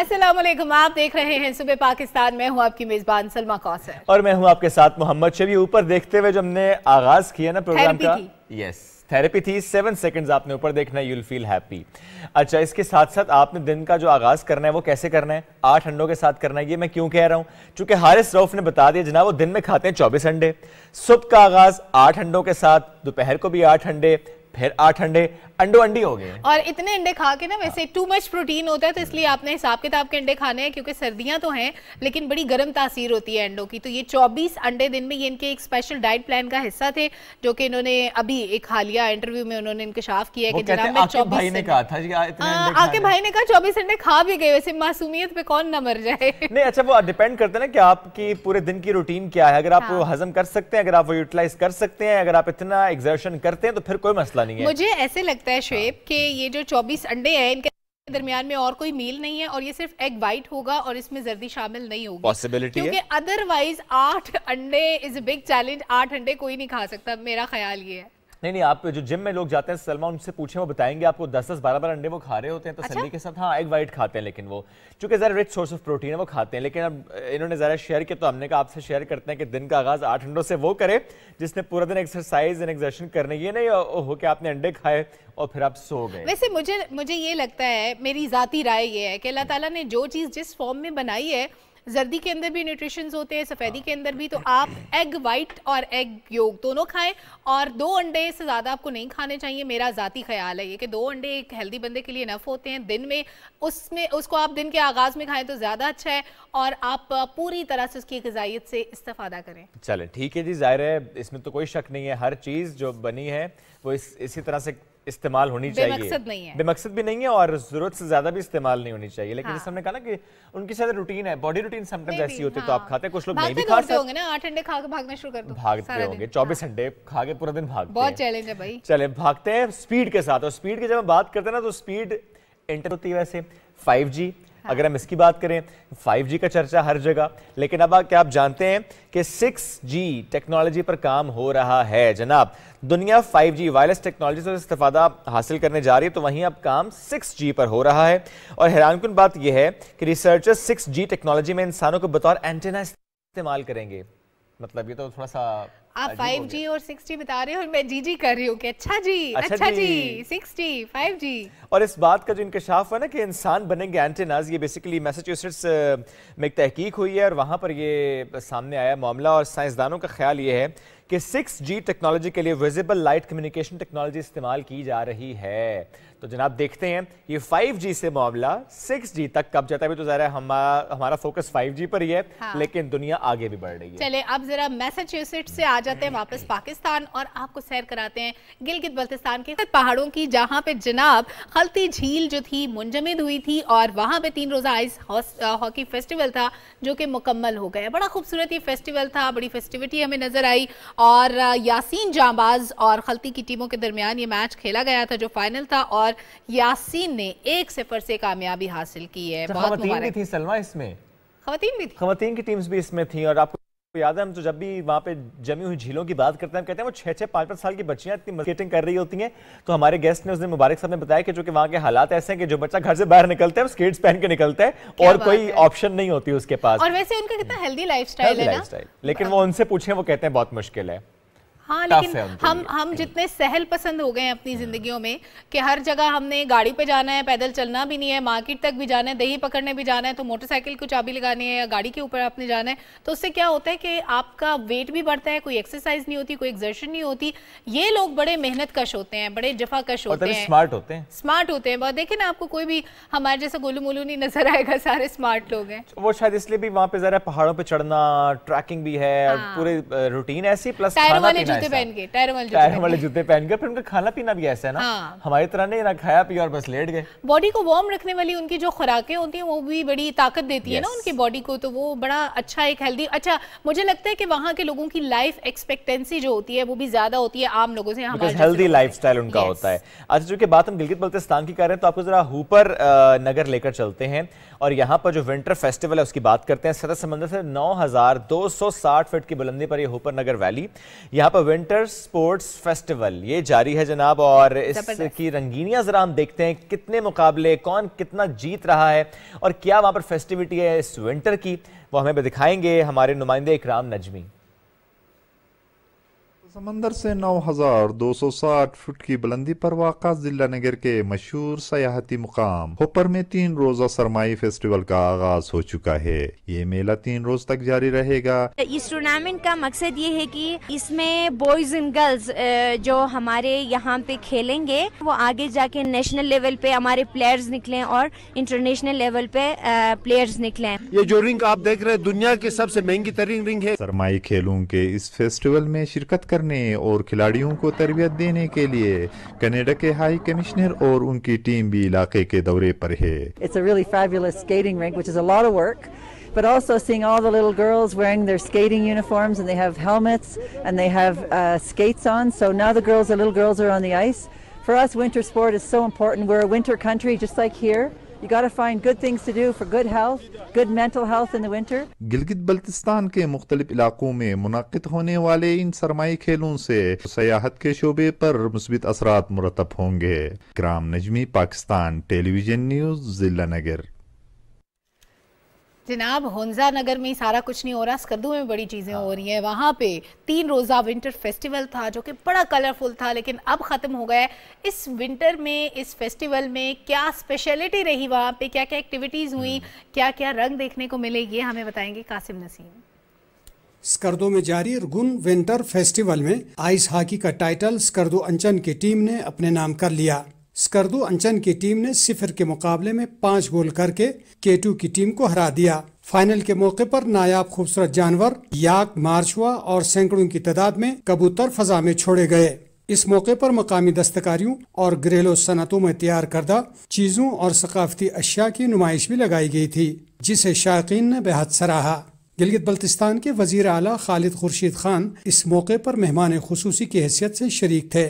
असलम आप देख रहे हैं सुबह पाकिस्तान में हूँ आपकी मेजबान सलमा कौसर और मैं हूँ आपके साथ मोहम्मद शबी ऊपर देखते हुए जो हमने आगाज किया ना प्रोग्राम का यस थेरेपी थी सेवन सेकंड्स आपने ऊपर देखना है यूल फील हैप्पी अच्छा इसके साथ साथ आपने दिन का जो आगाज़ करना है वो कैसे करना है आठ अंडों के साथ करना है ये मैं क्यों कह रहा हूँ चूंकि हारिस रऊफ ने बता दिया जनाब वो दिन में खाते हैं चौबीस अंडे सुबह का आगाज़ आठ अंडों के साथ दोपहर को भी आठ अंडे फिर आठ अंडे अंडो अंडी हो गए और इतने अंडे खा के ना वैसे टू मच प्रोटीन होता है तो इसलिए आपने हिसाब किताब के अंडे खाने हैं क्योंकि सर्दियां तो हैं लेकिन बड़ी गर्म तासीर होती है अंडों की तो ये 24 अंडे दिन में ये इनके एक स्पेशल डाइट प्लान का हिस्सा थे जो कि इन्होंने अभी एक हालिया इंटरव्यू में उन्होंने इंकशाफ किया कि जनाब चौबीस भाई ने कहा था हाँ, आके भाई ने कहा चौबीस अंडे खा भी गए वैसे मासूमियत पे कौन ना मर जाए नहीं अच्छा वो डिपेंड करते ना कि आपकी पूरे दिन की रूटीन क्या है अगर आप हाँ। हजम कर सकते हैं अगर आप वो यूटिलाइज कर सकते हैं अगर आप इतना एग्जर्शन करते हैं तो फिर कोई मसला नहीं है मुझे ऐसे लगता है है शेप के हाँ। कि ये जो 24 अंडे हैं इनके दरमियान में और कोई मील नहीं है और ये सिर्फ एग वाइट होगा और इसमें जर्दी शामिल नहीं होगी पॉसिबिलिटी क्योंकि अदरवाइज आठ अंडे इज बिग चैलेंज आठ अंडे कोई नहीं खा सकता मेरा ख्याल ये है नहीं नहीं आप जो जिम में लोग जाते हैं सलमा उनसे पूछे वो बताएंगे आपको दस दस बारह बारह अंडे वो खा रहे होते हैं तो अच्छा? सली के साथ हाँ एग वाइट खाते हैं लेकिन वो चूंकि ज़रा रिच सोर्स ऑफ प्रोटीन है वो खाते हैं लेकिन अब इन्होंने ज़रा शेयर किया तो हमने कहा आपसे शेयर करते हैं कि दिन का आगाज़ आठ अंडों से वो करे जिसने पूरा दिन एक्सरसाइज एंड एक्सर्शन करने ये नहीं हो कि आपने अंडे खाए और फिर आप सो गए वैसे मुझे मुझे ये लगता है मेरी ज़ाती राय ये है कि अल्लाह ताला ने जो चीज़ जिस फॉर्म में बनाई है जर्दी के अंदर भी न्यूट्रिशन होते हैं सफ़ेदी हाँ। के अंदर भी तो आप एग वाइट और एग योग दोनों खाएं और दो अंडे से ज़्यादा आपको नहीं खाने चाहिए मेरा ज़ाती ख्याल है ये कि दो अंडे एक हेल्दी बंदे के लिए नफ़ होते हैं दिन में उसमें उसको आप दिन के आगाज़ में खाएं तो ज़्यादा अच्छा है और आप पूरी तरह से उसकी गजाइत से इस्ता करें चले ठीक है जी ज़ाहिर है इसमें तो कोई शक नहीं है हर चीज़ जो बनी है वो इस इसी तरह से इस्तेमाल होनी चाहिए बेमकसद नहीं है बेमकसद भी नहीं है और जरूरत से ज्यादा भी इस्तेमाल नहीं होनी चाहिए लेकिन हाँ। हमने कहा ना कि उनकी शायद रूटीन है बॉडी रूटीन समटाइम्स ऐसी होती है हाँ। तो आप हाँ। खाते कुछ लोग नहीं भी खाते होंगे ना आठ अंडे खा के भागना शुरू कर दो भागते होंगे चौबीस हाँ। अंडे खा के पूरा दिन भागते बहुत चैलेंज है भाई चले भागते हैं स्पीड के साथ और स्पीड की जब हम बात करते हैं ना तो स्पीड इंटर होती है वैसे फाइव हाँ। अगर हम इसकी बात करें 5G का चर्चा हर जगह लेकिन अब क्या आप जानते हैं कि 6G टेक्नोलॉजी पर काम हो रहा है जनाब दुनिया 5G वायरलेस टेक्नोलॉजी से इस्तेफादा हासिल करने जा रही है तो वहीं अब काम 6G पर हो रहा है और हैरानकुन बात यह है कि रिसर्चर्स जी टेक्नोलॉजी में इंसानों को बतौर एंटेना इस्तेमाल करेंगे मतलब ये तो थोड़ा सा आप फाइव जी और सिक्स जी बता रहे हो और मैं जी जी कर रही हूँ अच्छा जी अच्छा, अच्छा जी सिक्स जी फाइव जी और इस बात का जो इंकशाफ हुआ ना कि इंसान बनेंगे एंटेनाज ये बेसिकली मैसेच्यूसेट्स में एक तहकीक हुई है और वहाँ पर ये सामने आया मामला और साइंसदानों का ख्याल ये है कि 6G टेक्नोलॉजी के लिए विजिबल लाइट कम्युनिकेशन टेक्नोलॉजी इस्तेमाल की जा रही है तो जनाब देखते हैं ये 5G से मामला 6G तक कब जाता है तो ज़रा हम हमारा फोकस 5G पर ही है हाँ। लेकिन दुनिया आगे भी बढ़ रही है चले अब जरा मैसाचुसेट से आ जाते हैं वापस पाकिस्तान और आपको सैर कराते हैं गिलगित बल्तिस्तान के पहाड़ों की जहां पे जनाब खलती झील जो थी मुंजमद हुई थी और वहां पे तीन रोज़ा आइस हॉकी फेस्टिवल था जो कि मुकम्मल हो गया बड़ा खूबसूरत ये फेस्टिवल था बड़ी फेस्टिविटी हमें नजर आई और यासीन जांबाज और खलती की टीमों के दरमियान ये मैच खेला गया था जो फाइनल था और यासीन ने एक सिफर से कामयाबी हासिल की है अच्छा, खातन भी थी सलमा इसमें खातन भी थी खातन की टीम्स भी इसमें थी और आपको याद है हम तो जब भी वहाँ पे जमी हुई झीलों की बात करते हैं हम कहते हैं वो छः छः पाँच पाँच साल की बच्चियाँ इतनी मार्केटिंग कर रही होती हैं तो हमारे गेस्ट ने उसने मुबारक साहब ने बताया कि जो कि वहाँ के हालात ऐसे हैं कि जो बच्चा घर से बाहर निकलता है वो स्केट्स पहन के निकलता है और कोई ऑप्शन नहीं होती उसके पास और वैसे उनका कितना हेल्दी लाइफ है लेकिन हाँ। वो उनसे पूछे वो कहते हैं बहुत मुश्किल है हाँ लेकिन हम हम जितने सहल पसंद हो गए हैं अपनी जिंदगियों में कि हर जगह हमने गाड़ी पे जाना है पैदल चलना भी नहीं है मार्केट तक भी जाना है दही पकड़ने भी जाना है तो मोटरसाइकिल को चाबी लगानी है या गाड़ी के ऊपर आपने जाना है तो उससे क्या होता है कि आपका वेट भी बढ़ता है कोई एक्सरसाइज नहीं होती कोई एक्सर्शन नहीं होती ये लोग बड़े मेहनत कश होते हैं बड़े कश होते हैं स्मार्ट होते हैं स्मार्ट होते हैं देखे ना आपको कोई भी हमारे जैसे गोलू मोलू नहीं नजर आएगा सारे स्मार्ट लोग हैं वो शायद इसलिए भी वहाँ पे जरा पहाड़ों पर चढ़ना ट्रैकिंग भी है हाँ। पूरे रूटीन ऐसी प्लस टायर वाले जूते पहन गए फिर उनका खाना पीना भी ऐसा है ना हाँ। हमारी तरह नहीं ना खाया पिया और बस लेट गए बॉडी को वार्म रखने वाली उनकी जो खुराकें होती हैं वो भी बड़ी ताकत देती है ना उनकी बॉडी को तो वो बड़ा अच्छा एक हेल्दी अच्छा मुझे लगता है की वहाँ के लोगों की लाइफ एक्सपेक्टेंसी जो होती है वो भी ज्यादा होती है आम लोगों से हमारे हेल्दी लाइफस्टाइल उनका होता है अच्छा चूंकि बात हम गिलगित बल्तिस्तान की कर रहे हैं तो आपको जरा हुपर नगर लेकर चलते हैं और यहाँ पर जो विंटर फेस्टिवल है उसकी बात करते हैं सदर समंदर से 9,260 फीट की बुलंदी पर ये होपर नगर वैली यहाँ पर विंटर स्पोर्ट्स फेस्टिवल ये जारी है जनाब और इसकी रंगीनियाँ ज़रा हम देखते हैं कितने मुकाबले कौन कितना जीत रहा है और क्या वहाँ पर फेस्टिविटी है इस विंटर की वो हमें दिखाएंगे हमारे नुमाइंदे इकराम नजमी समंदर से 9,260 फुट की बुलंदी पर वाक़ जिला नगर के मशहूर सयाहती मुकाम होपर में तीन रोज़ा सरमाई फेस्टिवल का आगाज हो चुका है ये मेला तीन रोज तक जारी रहेगा इस टूर्नामेंट का मकसद ये है कि इसमें बॉयज एंड गर्ल्स जो हमारे यहाँ पे खेलेंगे वो आगे जाके नेशनल लेवल पे हमारे प्लेयर्स निकले और इंटरनेशनल लेवल पे प्लेयर्स निकले ये जो रिंग आप देख रहे हैं दुनिया की सबसे महंगी तरीन रिंग है सरमाई खेलों के इस फेस्टिवल में शिरकत कर करने और खिलाड़ियों को तरबियत देने के लिए कनाडा के हाई कमिश्नर और उनकी टीम भी इलाके के दौरे पर है It's a really fabulous skating rink, which is a lot of work. but also seeing all the little girls wearing their skating uniforms and they have helmets and they have uh, skates on. So now the girls, the little girls are on the ice. For us, winter sport is so important. We're a winter country, just like here. You got to find good things to do for good health, good mental health in the winter. Gilgit Baltistan के मुख्तलिफ इलाकों में मुनद होने वाले इन सरमाई खेलों से सयाहत के शोबे पर मुस्बित असरात मुरतब होंगे ग्राम नजमी पाकिस्तान टेलीविजन न्यूज़ जिला नगर जनाब होंजा नगर में सारा कुछ नहीं हो रहा स्कर्दू में बड़ी चीज़ें हाँ। हो रही हैं वहाँ पे तीन रोज़ा विंटर फेस्टिवल था जो कि बड़ा कलरफुल था लेकिन अब ख़त्म हो गया है इस विंटर में इस फेस्टिवल में क्या स्पेशलिटी रही वहाँ पे क्या क्या एक्टिविटीज़ हुई हम्म। क्या क्या रंग देखने को मिले ये हमें बताएंगे कासिम नसीम स्कर्दो में जारी रुगुन विंटर फेस्टिवल में आइस हॉकी का टाइटल स्कर्दो अंचन की टीम ने अपने नाम कर लिया स्कर्दो अंचन की टीम ने सिफर के मुकाबले में पाँच गोल करके केटू की टीम को हरा दिया फाइनल के मौके पर नायाब खूबसूरत जानवर याक मार्चुआ और सैकड़ों की तादाद में कबूतर फजा में छोड़े गए इस मौके पर मकामी दस्तकारियों और घरेलू सनतों में तैयार करदा चीज़ों और सकाफती अशिया की नुमाइश भी लगाई गई थी जिसे शायकीन ने बेहद सराहा गिलगित बल्तिस्तान के वजीर अला खालिद खुर्शीद खान इस मौके पर मेहमान खसूसी की हैसियत से शरीक थे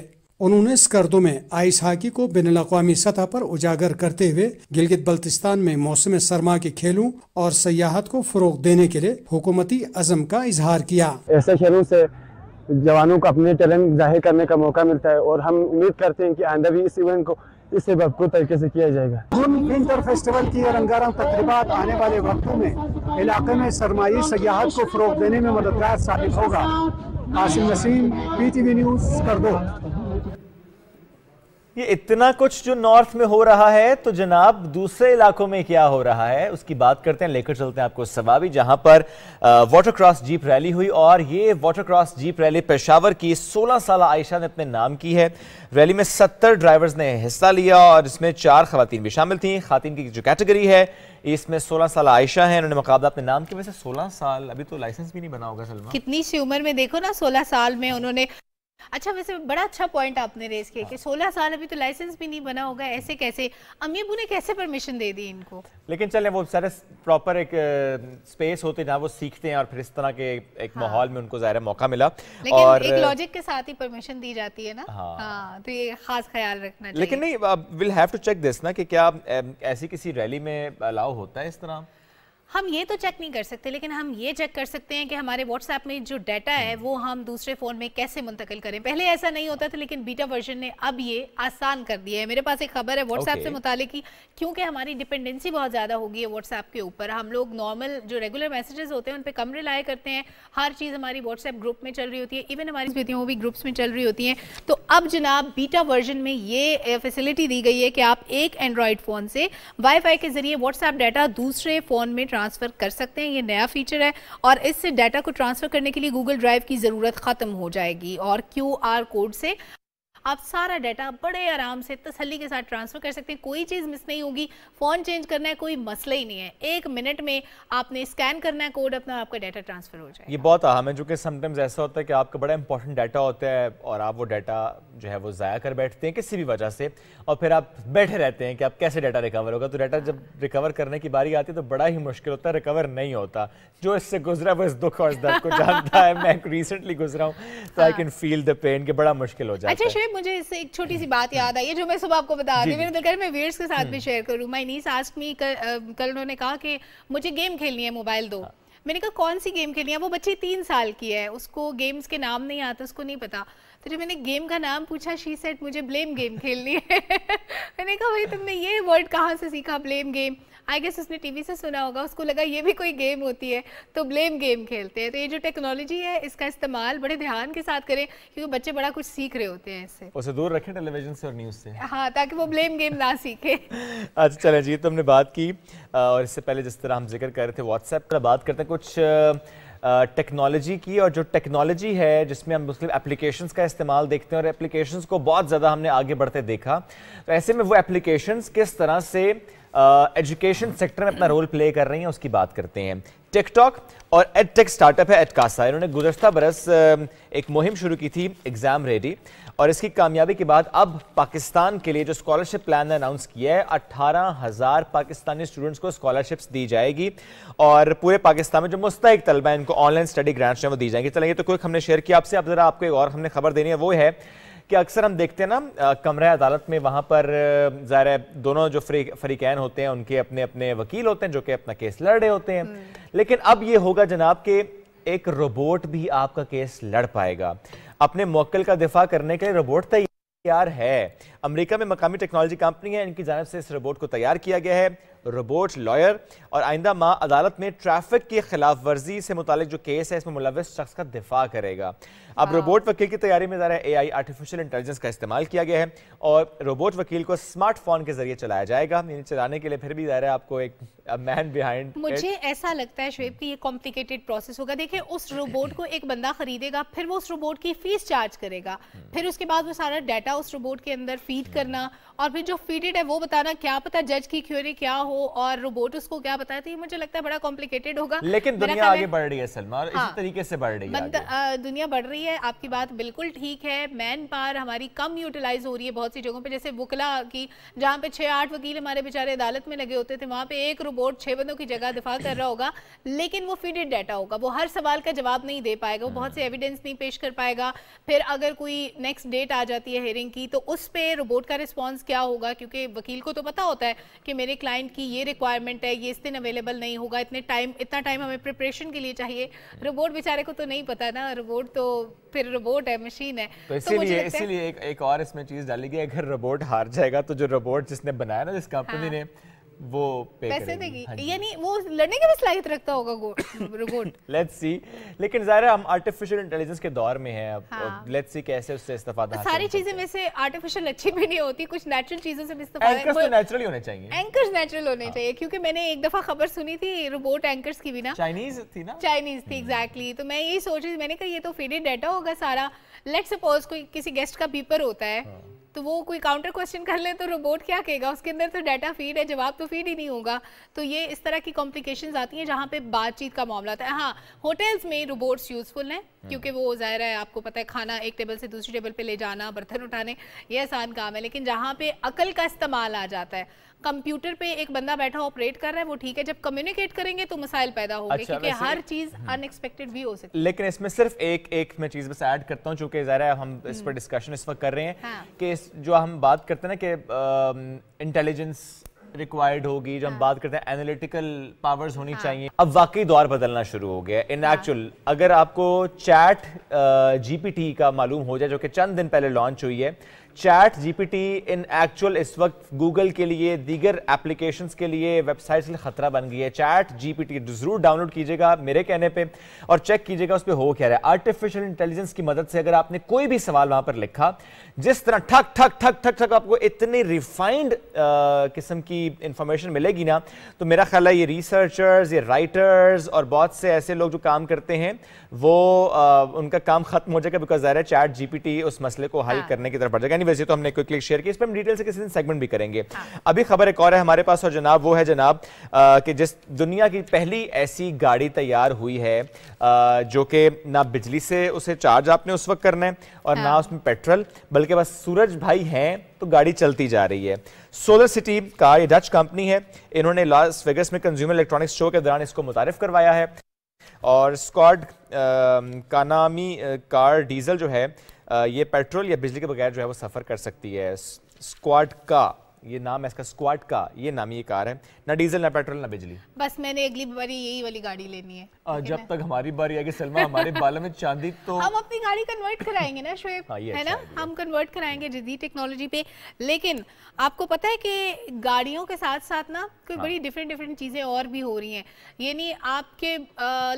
उन्होंने स्कर्दों में आइस हॉकी को बिन अवी सतह पर उजागर करते हुए गिलगित बल्तिस्तान में मौसम सरमा के खेलों और सयाहत को फरोग देने के लिए हुकूमती अजम का इजहार किया ऐसे खेलों से जवानों को अपने टैलेंट जाहिर करने का मौका मिलता है और हम उम्मीद करते हैं कि आइंदा भी इस इवेंट को इसे भरपूर तरीके से किया जाएगा विंटर फेस्टिवल की रंगारंग तकरीबा आने वाले वक्तों में इलाके में सरमाई सयाहत को फरोग देने में मददगार साबित होगा Asim Naseem P T V news कर दो ये इतना कुछ जो नॉर्थ में हो रहा है तो जनाब दूसरे इलाकों में क्या हो रहा है उसकी बात करते हैं लेकर चलते हैं आपको सवाबी जहां पर वाटर क्रॉस जीप रैली हुई और ये water cross jeep rally Peshawar की 16 साल आयशा ने अपने नाम की है रैली में 70 ड्राइवर्स ने हिस्सा लिया और इसमें चार खातन भी शामिल थी खातन की जो कैटेगरी है इसमें 16 साल आयशा है उन्होंने मुकाबला अपने नाम की वैसे सोलह 16 साल अभी तो लाइसेंस भी नहीं बना होगा सलमान कितनी सी उम्र में देखो ना 16 साल में उन्होंने अच्छा वैसे बड़ा अच्छा पॉइंट आपने रेस किया कि 16 हाँ। साल अभी तो लाइसेंस भी नहीं बना होगा ऐसे कैसे अमीबू ने कैसे परमिशन दे दी इनको लेकिन चले वो सर प्रॉपर एक स्पेस होते जहाँ वो सीखते हैं और फिर इस तरह के एक हाँ। माहौल में उनको ज़ाहिर मौका मिला लेकिन और एक लॉजिक के साथ ही परमिशन दी जाती है ना हाँ, हाँ तो ये खास ख्याल रखना लेकिन नहीं will have to check this ना कि क्या ऐसी किसी रैली में अलाउ होता है इस तरह हम ये तो चेक नहीं कर सकते लेकिन हम ये चेक कर सकते हैं कि हमारे व्हाट्सएप में जो डाटा है वो हम दूसरे फ़ोन में कैसे मुंतकिल करें पहले ऐसा नहीं होता था लेकिन बीटा वर्जन ने अब ये आसान कर दिया है मेरे पास एक खबर है व्हाट्सएप okay. से मुतालिक की क्योंकि हमारी डिपेंडेंसी बहुत ज़्यादा होगी है व्हाट्सएप के ऊपर हम लोग नॉर्मल जो रेगुलर मैसेजेस होते हैं उन पर कम लाए करते हैं हर चीज़ हमारी व्हाट्सएप ग्रुप में चल रही होती है इवन हमारी बेटियों वो भी ग्रुप्स में चल रही होती हैं तो अब जनाब बीटा वर्जन में ये फैसिलिटी दी गई है कि आप एक एंड्रॉयड फ़ोन से वाईफाई के ज़रिए व्हाट्सएप डाटा दूसरे फ़ोन में ट्रांसफ़र कर सकते हैं ये नया फीचर है और इससे डाटा को ट्रांसफ़र करने के लिए गूगल ड्राइव की ज़रूरत ख़त्म हो जाएगी और क्यू कोड से आप सारा डाटा बड़े आराम से तसली के साथ ट्रांसफ़र कर सकते हैं कोई चीज़ मिस नहीं होगी फ़ोन चेंज करना है कोई मसला ही नहीं है एक मिनट में आपने स्कैन करना है कोड अपना आपका डाटा ट्रांसफ़र हो जाए ये बहुत अहम है जो कि समटाइम्स ऐसा होता है कि आपका बड़ा इंपॉर्टेंट डाटा होता है और आप वो डाटा जो है वो जया कर बैठते हैं किसी भी वजह से और फिर आप बैठे रहते हैं कि आप कैसे डाटा रिकवर होगा तो डाटा जब रिकवर करने की बारी आती है तो बड़ा ही मुश्किल होता है रिकवर नहीं होता जो इससे गुजरा वो इस दुख और इस दर्द को जानता है मैं रिसेंटली गुजरा हूँ तो I can feel the pain के बड़ा मुश्किल हो जाता अच्छा, है मुझे इससे एक छोटी सी बात याद आई है जो मैं सुबह आपको बता रही मेरे दिल मैं के साथ हम्म। भी शेयर करूँ माई नीस आस्क मी कल उन्होंने कहा कि मुझे गेम खेलनी है मोबाइल दो हाँ। मैंने कहा कौन सी गेम खेलनी है वो बच्ची तीन साल की है उसको गेम्स के नाम नहीं आता उसको नहीं पता तो जब मैंने गेम का नाम पूछा शी सेट मुझे ब्लेम गेम खेलनी है मैंने कहा भाई तुमने ये वर्ड कहाँ से सीखा ब्लेम गेम आई गेस उसने टीवी से सुना होगा उसको लगा ये भी कोई गेम होती है तो ब्लेम गेम खेलते हैं तो ये जो टेक्नोलॉजी है इसका इस्तेमाल बड़े ध्यान के साथ करें क्योंकि बच्चे बड़ा कुछ सीख रहे होते हैं इससे उसे दूर रखें टेलीविजन से और न्यूज़ से हाँ ताकि वो ब्लेम गेम ना सीखे अच्छा चले जी तो हमने बात की और इससे पहले जिस तरह हम जिक्र कर रहे थे व्हाट्सएप पर बात करते हैं कुछ टेक्नोलॉजी की और जो टेक्नोलॉजी है जिसमें हम मुख्तु एप्लीकेशन का इस्तेमाल देखते हैं और एप्लीकेशन को बहुत ज़्यादा हमने आगे बढ़ते देखा तो ऐसे में वो एप्लीकेशन किस तरह से एजुकेशन सेक्टर में अपना रोल प्ले कर रही हैं उसकी बात करते हैं टिकटॉक और एडटेक स्टार्टअप है एटकासा इन्होंने गुजशत बरस एक मुहिम शुरू की थी एग्ज़ाम रेडी और इसकी कामयाबी के बाद अब पाकिस्तान के लिए जो स्कॉलरशिप प्लान अनाउंस किया है अट्ठारह हज़ार पाकिस्तानी स्टूडेंट्स को स्कॉलरशिप्स दी जाएगी और पूरे पाकिस्तान में जो मुस्तक तलबा है इनको ऑनलाइन स्टडी ग्रांट्स हैं वो दी जाएंगी चलेंगे तो कोई हमने शेयर किया आपसे अब ज़रा आपको एक और हमने खबर देनी है वो है कि अक्सर हम देखते हैं ना कमरे अदालत में वहाँ पर ज़ाहिर है दोनों जो फरीकैन होते हैं उनके अपने अपने वकील होते हैं जो कि अपना केस लड़ रहे होते हैं हम्म। लेकिन अब ये होगा जनाब के एक रोबोट भी आपका केस लड़ पाएगा अपने मोकल का दिफा करने के लिए रोबोट तैयार है अमेरिका में मकामी टेक्नोलॉजी कंपनी है इनकी जानब से इस रोबोट को तैयार किया गया है रोबोट लॉयर और आइंदा माह अदालत में ट्रैफिक की खिलाफ वर्जी से मुतालिक जो केस है इसमें मुलविस शख्स का दिफा करेगा अब हाँ। रोबोट वकील की तैयारी में ज़रा ए आई आर्टिफिशियल इंटेलिजेंस का इस्तेमाल किया गया है और रोबोट वकील को स्मार्टफोन के जरिए चलाया जाएगा यानी चलाने के लिए फिर भी ज़रा आपको एक मैन बिहाइंड मुझे it. ऐसा लगता है शुएब कि ये कॉम्प्लिकेटेड प्रोसेस होगा देखिए उस रोबोट को एक बंदा खरीदेगा फिर वो उस रोबोट की फीस चार्ज करेगा हम्म। फिर उसके बाद वो सारा डाटा उस रोबोट के अंदर फीड हम्म। करना और फिर जो फीटेड है वो बताना क्या पता जज की क्यूरी क्या हो और रोबोट उसको क्या बताया था तो ये मुझे लगता है बड़ा कॉम्प्लिकेटेड होगा लेकिन दुनिया आगे बढ़ रही है सलमा और हाँ, तरीके से बढ़ रही है दुनिया बढ़ रही है आपकी बात बिल्कुल ठीक है मैन पावर हमारी कम यूटिलाइज हो रही है बहुत सी जगहों पर जैसे वकला की जहाँ पे छह आठ वकील हमारे बेचारे अदालत में लगे होते थे वहां पे एक रोबोट छह बंदों की जगह दिफा कर रहा होगा लेकिन वो फीडेड डाटा होगा वो हर सवाल का जवाब नहीं दे पाएगा वो हम्म। बहुत से एविडेंस नहीं पेश कर पाएगा फिर अगर कोई नेक्स्ट डेट आ जाती है हेयरिंग की तो उस पर रोबोट का रिस्पॉन्स क्या होगा क्योंकि वकील को तो पता होता है कि मेरे क्लाइंट की ये रिक्वायरमेंट है ये इस दिन अवेलेबल नहीं होगा इतने टाइम इतना टाइम हमें प्रिपरेशन के लिए चाहिए रोबोट बेचारे को तो नहीं पता ना रोबोट तो फिर रोबोट है मशीन है तो, तो इसीलिए तो इसीलिए एक, एक और इसमें चीज़ डाली गई अगर रोबोट हार जाएगा तो जो रोबोट जिसने बनाया ना जिस कंपनी हाँ। ने वो पे पैसे देगी हाँ यानी वो लड़ने के बस लायक रखता होगा रोबोट लेट्स सी लेकिन जाहिर है हम आर्टिफिशियल इंटेलिजेंस के दौर में है अब लेट्स सी हाँ। कैसे उससे इस्तेफादा सारी चीजें में से आर्टिफिशियल अच्छी भी नहीं होती कुछ नेचुरल चीजों से भी इस्तेफादा एंकर्स तो नेचुरल होने चाहिए एंकर्स नेचुरल होने हाँ। चाहिए क्योंकि मैंने एक दफा खबर सुनी थी रोबोट एंकर्स की भी ना चाइनीज थी ना चाइनीज थी एग्जैक्टली हम्म। तो मैं यही सोच रही थी मैंने कहा ये तो फेडेड डाटा होगा सारा लेट्स सपोज कोई किसी गेस्ट का बीपर होता है तो वो कोई काउंटर क्वेश्चन कर ले तो रोबोट क्या कहेगा उसके अंदर तो डाटा फीड है जवाब तो फीड ही नहीं होगा तो ये इस तरह की कॉम्प्लिकेशन आती हैं जहाँ पे बातचीत का मामला आता है हाँ होटल्स में रोबोट्स यूजफुल हैं हम्म। क्योंकि वो ज़ाहिर है आपको पता है खाना एक टेबल से दूसरी टेबल पर ले जाना बर्तन उठाने ये आसान काम है लेकिन जहाँ पे अकल का इस्तेमाल आ जाता है कंप्यूटर पे एक बंदा बैठा ऑपरेट कर रहा है वो ठीक है जब कम्युनिकेट करेंगे तो मसाइल पैदा होंगे अच्छा, क्योंकि हर चीज अनएक्सपेक्टेड हम्म। भी हो सकती है लेकिन इसमें सिर्फ एक एक मैं चीज बस ऐड करता हूँ चूंकि जरा हम इस पर डिस्कशन हम्म। इस वक्त कर रहे हैं हाँ। कि जो हम बात करते हैं ना कि इंटेलिजेंस रिक्वायर्ड होगी जो हम हाँ। बात करते हैं एनालिटिकल पावर्स होनी हाँ। चाहिए अब वाकई दौर बदलना शुरू हो गया इन एक्चुअल हाँ। अगर आपको चैट जीपीटी का मालूम हो जाए जो कि चंद दिन पहले लॉन्च हुई है चैट जीपीटी इन एक्चुअल इस वक्त गूगल के लिए दीगर एप्लीकेशन के लिए वेबसाइट्स के लिए ख़तरा बन गई है चैट जीपीटी ज़रूर डाउनलोड कीजिएगा मेरे कहने पे और चेक कीजिएगा उस पर हो क्या रहा है आर्टिफिशियल इंटेलिजेंस की मदद से अगर आपने कोई भी सवाल वहां पर लिखा जिस तरह ठक ठक ठक ठक ठक आपको इतनी रिफाइंड किस्म की इंफॉर्मेशन मिलेगी ना तो मेरा ख्याल है ये रिसर्चर्स ये राइटर्स और बहुत से ऐसे लोग जो काम करते हैं वो आ, उनका काम खत्म हो जाएगा बिकॉज ज़ाहिर है चैट जीपीटी उस मसले को हल हाँ। करने की तरफ बढ़ जाएगा एनी वैसे तो हमने क्विकली शेयर की इस पर हम डिटेल से किसी दिन सेगमेंट भी करेंगे हाँ। अभी खबर एक और है हमारे पास और जनाब वो है जनाब कि जिस दुनिया की पहली ऐसी गाड़ी तैयार हुई है जो कि ना बिजली से उसे चार्ज आपने उस वक्त करना है और ना हाँ। उसमें पेट्रोल बल्कि बस सूरज भाई हैं तो गाड़ी चलती जा रही है सोलर सिटी का ये डच कंपनी है इन्होंने लॉस वेगस में कंज्यूमर इलेक्ट्रॉनिक्स शो के दौरान इसको मुतारफ करवाया है और स्कॉड कानामी कार डीजल जो है ये पेट्रोल या बिजली के बगैर जो है वो सफ़र कर सकती है स्क्वाड का ये नाम है इसका स्क्वाड का ये नाम ये कार है ना डीजल ना पेट्रोल ना बिजली बस मैंने अगली बारी यही वाली गाड़ी लेनी है आ, जब तक हमारी बारी आएगी सलमा हमारे बाल में चांदी तो हम अपनी गाड़ी कन्वर्ट कराएंगे ना शोएब हाँ, है अच्छा ना हम कन्वर्ट कराएंगे जदीद टेक्नोलॉजी पे लेकिन आपको पता है कि गाड़ियों के साथ साथ ना कोई हाँ। बड़ी डिफरेंट डिफरेंट चीज़ें और भी हो रही हैं यानी आपके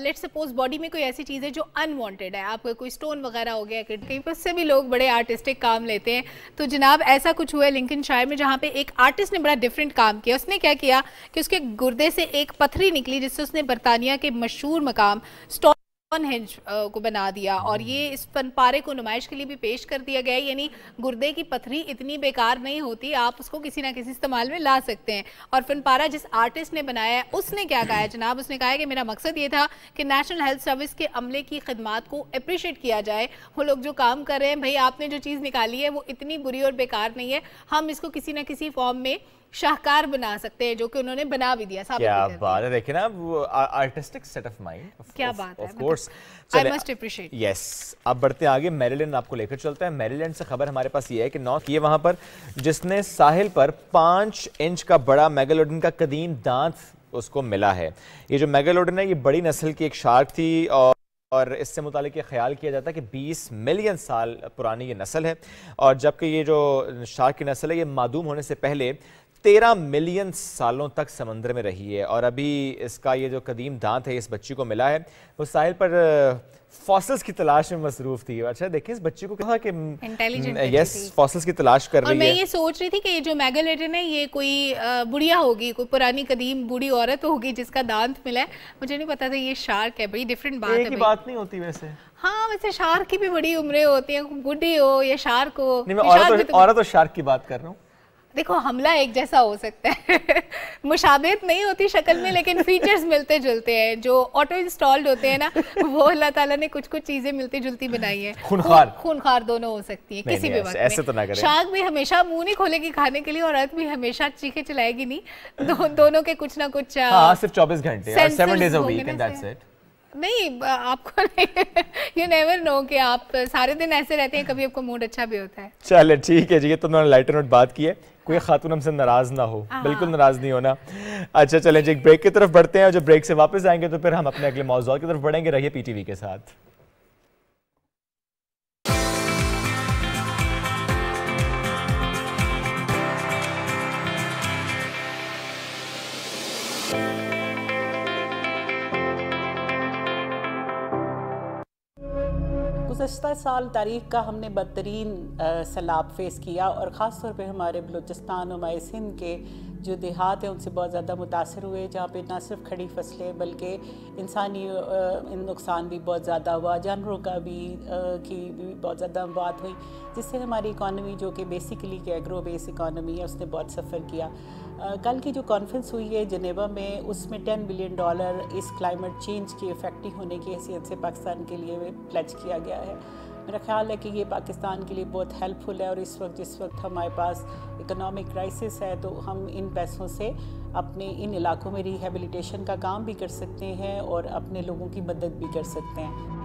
लेट सपोज बॉडी में कोई ऐसी चीज़ है जो अनवांटेड है आपका कोई स्टोन वगैरह हो गया कहीं पर उससे भी लोग बड़े आर्टिस्टिक काम लेते हैं तो जनाब ऐसा कुछ हुआ है लिंकन शायर में जहाँ पे एक आर्टिस्ट ने बड़ा डिफरेंट काम किया उसने क्या किया कि उसके गुर्दे से एक पथरी निकली जिससे उसने बरतानिया के मशहूर मकाम स्टॉल फनहेंज को बना दिया और ये हम्म। इस पारे को नुमाइश के लिए भी पेश कर दिया गया यानी गुर्दे की पथरी इतनी बेकार नहीं होती आप उसको किसी ना किसी इस्तेमाल में ला सकते हैं और फनपारा जिस आर्टिस्ट ने बनाया है उसने क्या कहा है जनाब उसने कहा है कि मेरा मकसद ये था कि नेशनल हेल्थ सर्विस के अमले की खदमात को अप्रिशिएट किया जाए वो लोग जो काम कर रहे हैं भाई आपने जो चीज़ निकाली है वो इतनी बुरी और बेकार नहीं है हम इसको किसी ना किसी फॉर्म में शाहकार बना सकते हैं जो कि उन्होंने बना भी दिया क्या बात है देखिए ना आर्टिस्टिक सेट ऑफ माइंड क्या बात है course I must appreciate yes अब बढ़ते आगे मैरीलैंड आपको लेकर चलते हैं मैरीलैंड से खबर हमारे पास ये है कि नॉर्थ ये वहां पर जिसने साहिल पर पांच इंच का बड़ा मेगालोडन का कदीम दांत उसको मिला है ये जो मेगालोडन है ये बड़ी नस्ल की एक शार्क थी और और इससे मुतालिक ख्याल किया जाता है कि 20 मिलियन साल पुरानी ये नस्ल है और जबकि ये जो शार्क की नस्ल है ये मादूम होने से पहले तेरह मिलियन सालों तक समंदर में रही है और अभी इसका ये जो कदीम दांत है इस बच्ची को मिला है वो साहिल पर फॉसिल्स की तलाश में मसरूफ थी अच्छा देखिए इस बच्ची को कहा कि इंटेलिजेंट यस फॉसिल्स की तलाश कर और रही मैं है मैं ये सोच रही थी कि ये जो मैगलेटन है ये कोई बुढ़िया होगी कोई पुरानी कदीम बूढ़ी औरत होगी जिसका दांत मिला है मुझे नहीं पता था ये शार्क है बड़ी डिफरेंट बात है बात नहीं होती वैसे हाँ वैसे शार्क की भी बड़ी उम्रें होती हैं बुढ़ी हो या शार्क हो नहीं मैं औरत और शार्क तो की बात कर रहा हूँ देखो हमला एक जैसा हो सकता है मुशाबियत नहीं होती शक्ल में लेकिन फीचर्स मिलते जुलते हैं जो ऑटो इंस्टॉल्ड होते हैं ना वो अल्लाह ताला ने कुछ कुछ चीज़ें मिलती जुलती बनाई है खूनखार खूनखार दोनों हो सकती है किसी भी वक्त ऐसे तो ना करें शाग भी हमेशा मुंह नहीं खोलेगी खाने के लिए और अर्थ भी हमेशा चीखे चलाएगी नहीं दो, दोनों के कुछ ना कुछ हाँ, सिर्फ चौबीस घंटे नहीं आपको यू नेवर नो कि आप सारे दिन ऐसे रहते हैं कभी आपको मूड अच्छा भी होता है चले ठीक है जी ये तो मैंने लाइटर नोट बात की है कोई हाँ। खातून हमसे नाराज ना हो हाँ। बिल्कुल नाराज नहीं होना अच्छा चले जी एक ब्रेक की तरफ बढ़ते हैं और जब ब्रेक से वापस आएंगे तो फिर हम अपने अगले मौजूद की तरफ बढ़ेंगे रहिए पीटीवी के साथ गुज्त साल तारीख का हमने बदतरीन सैलाब फेस किया और ख़ास तौर पर हमारे बलूचिस्तान नुमाय सिंध के जो देहात हैं उनसे बहुत ज़्यादा मुतासर हुए जहाँ पर ना सिर्फ खड़ी फसलें बल्कि इंसानी नुकसान भी बहुत ज़्यादा हुआ जानवरों का भी आ, की भी बहुत ज़्यादा बात हुई जिससे हमारी इकानमी जो कि बेसिकली एग्रो बेस इकानमी है उसने बहुत सफ़र किया कल की जो कॉन्फ्रेंस हुई है जनेवा में उसमें टेन बिलियन डॉलर इस क्लाइमेट चेंज की इफेक्टिव होने की हैसियत से पाकिस्तान के लिए प्लज किया गया है मेरा ख्याल है कि ये पाकिस्तान के लिए बहुत हेल्पफुल है और इस वक्त जिस वक्त हमारे पास इकोनॉमिक क्राइसिस है तो हम इन पैसों से अपने इन इलाकों में रिहेबिलिटेशन का काम भी कर सकते हैं और अपने लोगों की मदद भी कर सकते हैं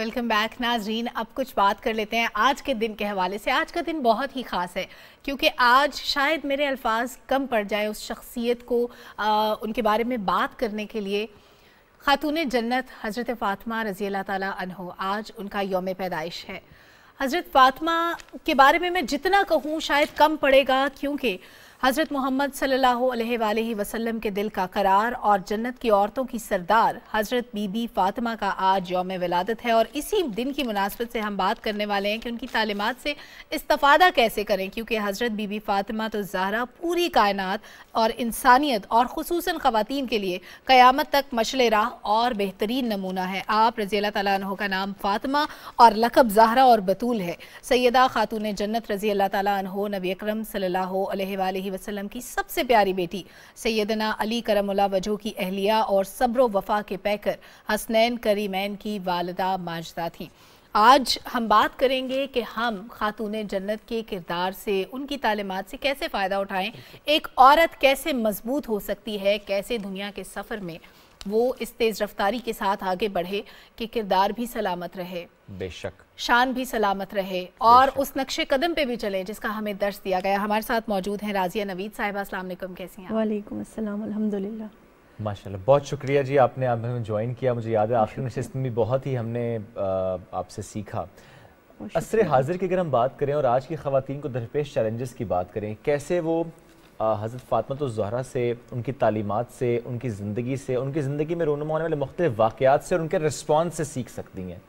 वेलकम बैक नाजरीन अब कुछ बात कर लेते हैं आज के दिन के हवाले से आज का दिन बहुत ही ख़ास है क्योंकि आज शायद मेरे अल्फाज कम पड़ जाए उस शख्सियत को आ, उनके बारे में बात करने के लिए ख़ातून जन्नत हज़रत फ़ातिमा रज़ी अल्लाह तहो आज उनका योम पैदाइश है हज़रत फ़ातिमा के बारे में मैं जितना कहूँ शायद कम पड़ेगा क्योंकि हज़रत मोहम्मद सल्ला वसलम के दिल का करार और जन्नत की औरतों की सरदार हज़रत बीबी फ़ातिमा का आज योम वलादत है और इसी दिन की मुनासबत से हम बात करने वाले हैं कि उनकी तालीमत से इस्ता कैसे करें क्योंकि हज़रत बीबी फ़ातिमा तो जहरा पूरी कायनत और इंसानियत और खसूस ख़वान के लिए क़्यामत तक मशल राह और बेहतरीन नमूना है आप रज़ी तह का नाम फ़ातिमा और लकब जहरा और बतूल है सैदा ख़ातून जन्नत रज़ी अल्लाह तह नबी अक्रम सल्ला वसल्लम की सबसे प्यारी बेटी सैदना अली करमला वजह की अहलिया और सब्र वफा के पैकर हसनैन करीमैन की वालदा माजदा थीं आज हम बात करेंगे कि हम खातून जन्नत के किरदार से उनकी तालीमत से कैसे फ़ायदा उठाएं एक औरत कैसे मजबूत हो सकती है कैसे दुनिया के सफ़र में वो इस तेज़ रफ्तारी के साथ आगे बढ़े कि किरदार भी सलामत रहे बेशक शान भी सलामत रहे और उस नक्शे कदम पे भी चले जिसका हमें दर्श दिया गया हमारे साथ मौजूद हैं राजिया नवीद साहिबा असलम कैसी हैं वालेकुम अस्सलाम अल्हम्दुलिल्लाह माशाल्लाह बहुत शुक्रिया जी आपने आप हमें ज्वाइन किया मुझे याद है आखिरी नशस्त में बहुत ही हमने आपसे सीखा असर हाजिर की अगर हम बात करें और आज की खातन को दरपेश चैलेंजेस की बात करें कैसे वो हज़रत फ़ातमत जहरा से उनकी तालीमत से उनकी ज़िंदगी से उनकी ज़िंदगी में रोनमा होने वाले मुख्तलिफ वाक़ात से और उनके रिस्पॉन्स से सीख सकती हैं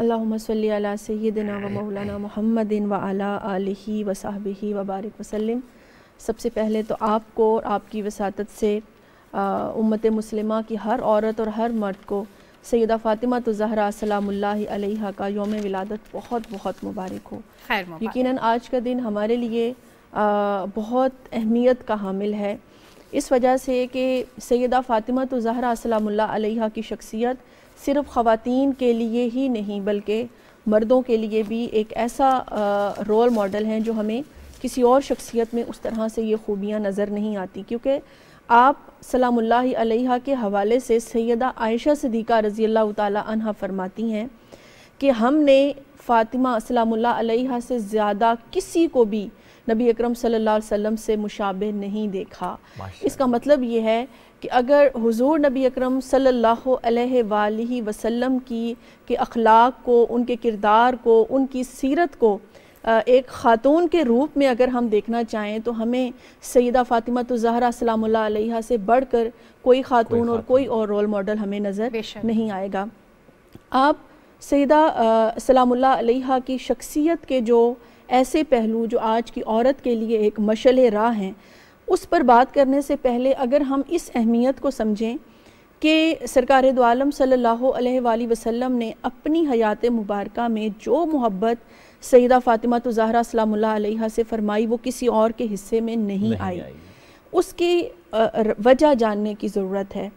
अल्लाम सैदना व मौलाना मोहम्मदिन व अला आलही वसाहबी वबारक वसलम सबसे पहले तो आपको और आपकी वसात से उम्मत मुसलिमा की हर औरत और हर मर्द को सैदा फ़ातिमा तो ज़हरा सलाम्ह का योम विलादत बहुत बहुत मुबारक हो यकीन आज का दिन हमारे लिए आ, बहुत अहमियत का हामिल है इस वजह से कि सैदा फ़ातिमा तो ज़हरा सलाम्ह की शख्सियत सिर्फ ख़वान के लिए ही नहीं बल्कि मर्दों के लिए भी एक ऐसा रोल मॉडल हैं जो हमें किसी और शख्सियत में उस तरह से ये खूबियाँ नज़र नहीं आती क्योंकि आप सलामुल्लाह के हवाले से सैदा आयशा सदीक़ा रज़ी अल्लाह तह फरमाती हैं कि हमने फ़ातिमा सलामुल्लाह से ज़्यादा किसी को भी नबी अकरम सल्लल्लाहु अलैहि वसल्लम से मुशाबे नहीं देखा इसका मतलब ये है कि अगर हुजूर नबी अकरम सल्लल्लाहु अलैहि वसल्लम की के अखलाक को उनके किरदार को उनकी सीरत को एक ख़ातून के रूप में अगर हम देखना चाहें तो हमें सैदा फ़ातिमा तो ज़हरा सलाम्हा से बढ़ कर कोई ख़ातून और कोई और रोल मॉडल हमें नज़र नहीं आएगा आप सैदा सलाम्हा की शख्सियत के जो ऐसे पहलू जो आज की औरत के लिए एक मशल राह हैं उस पर बात करने से पहले अगर हम इस अहमियत को समझें कि सरकार दोआलम सल्ला वसम ने अपनी हयात मुबारक में जो मोहब्बत सैदा फ़ातिमा तो ज़ाहरा सलाम्ला से फरमाई वो किसी और के हिस्से में नहीं, नहीं आई। उसकी वजह जानने की ज़रूरत है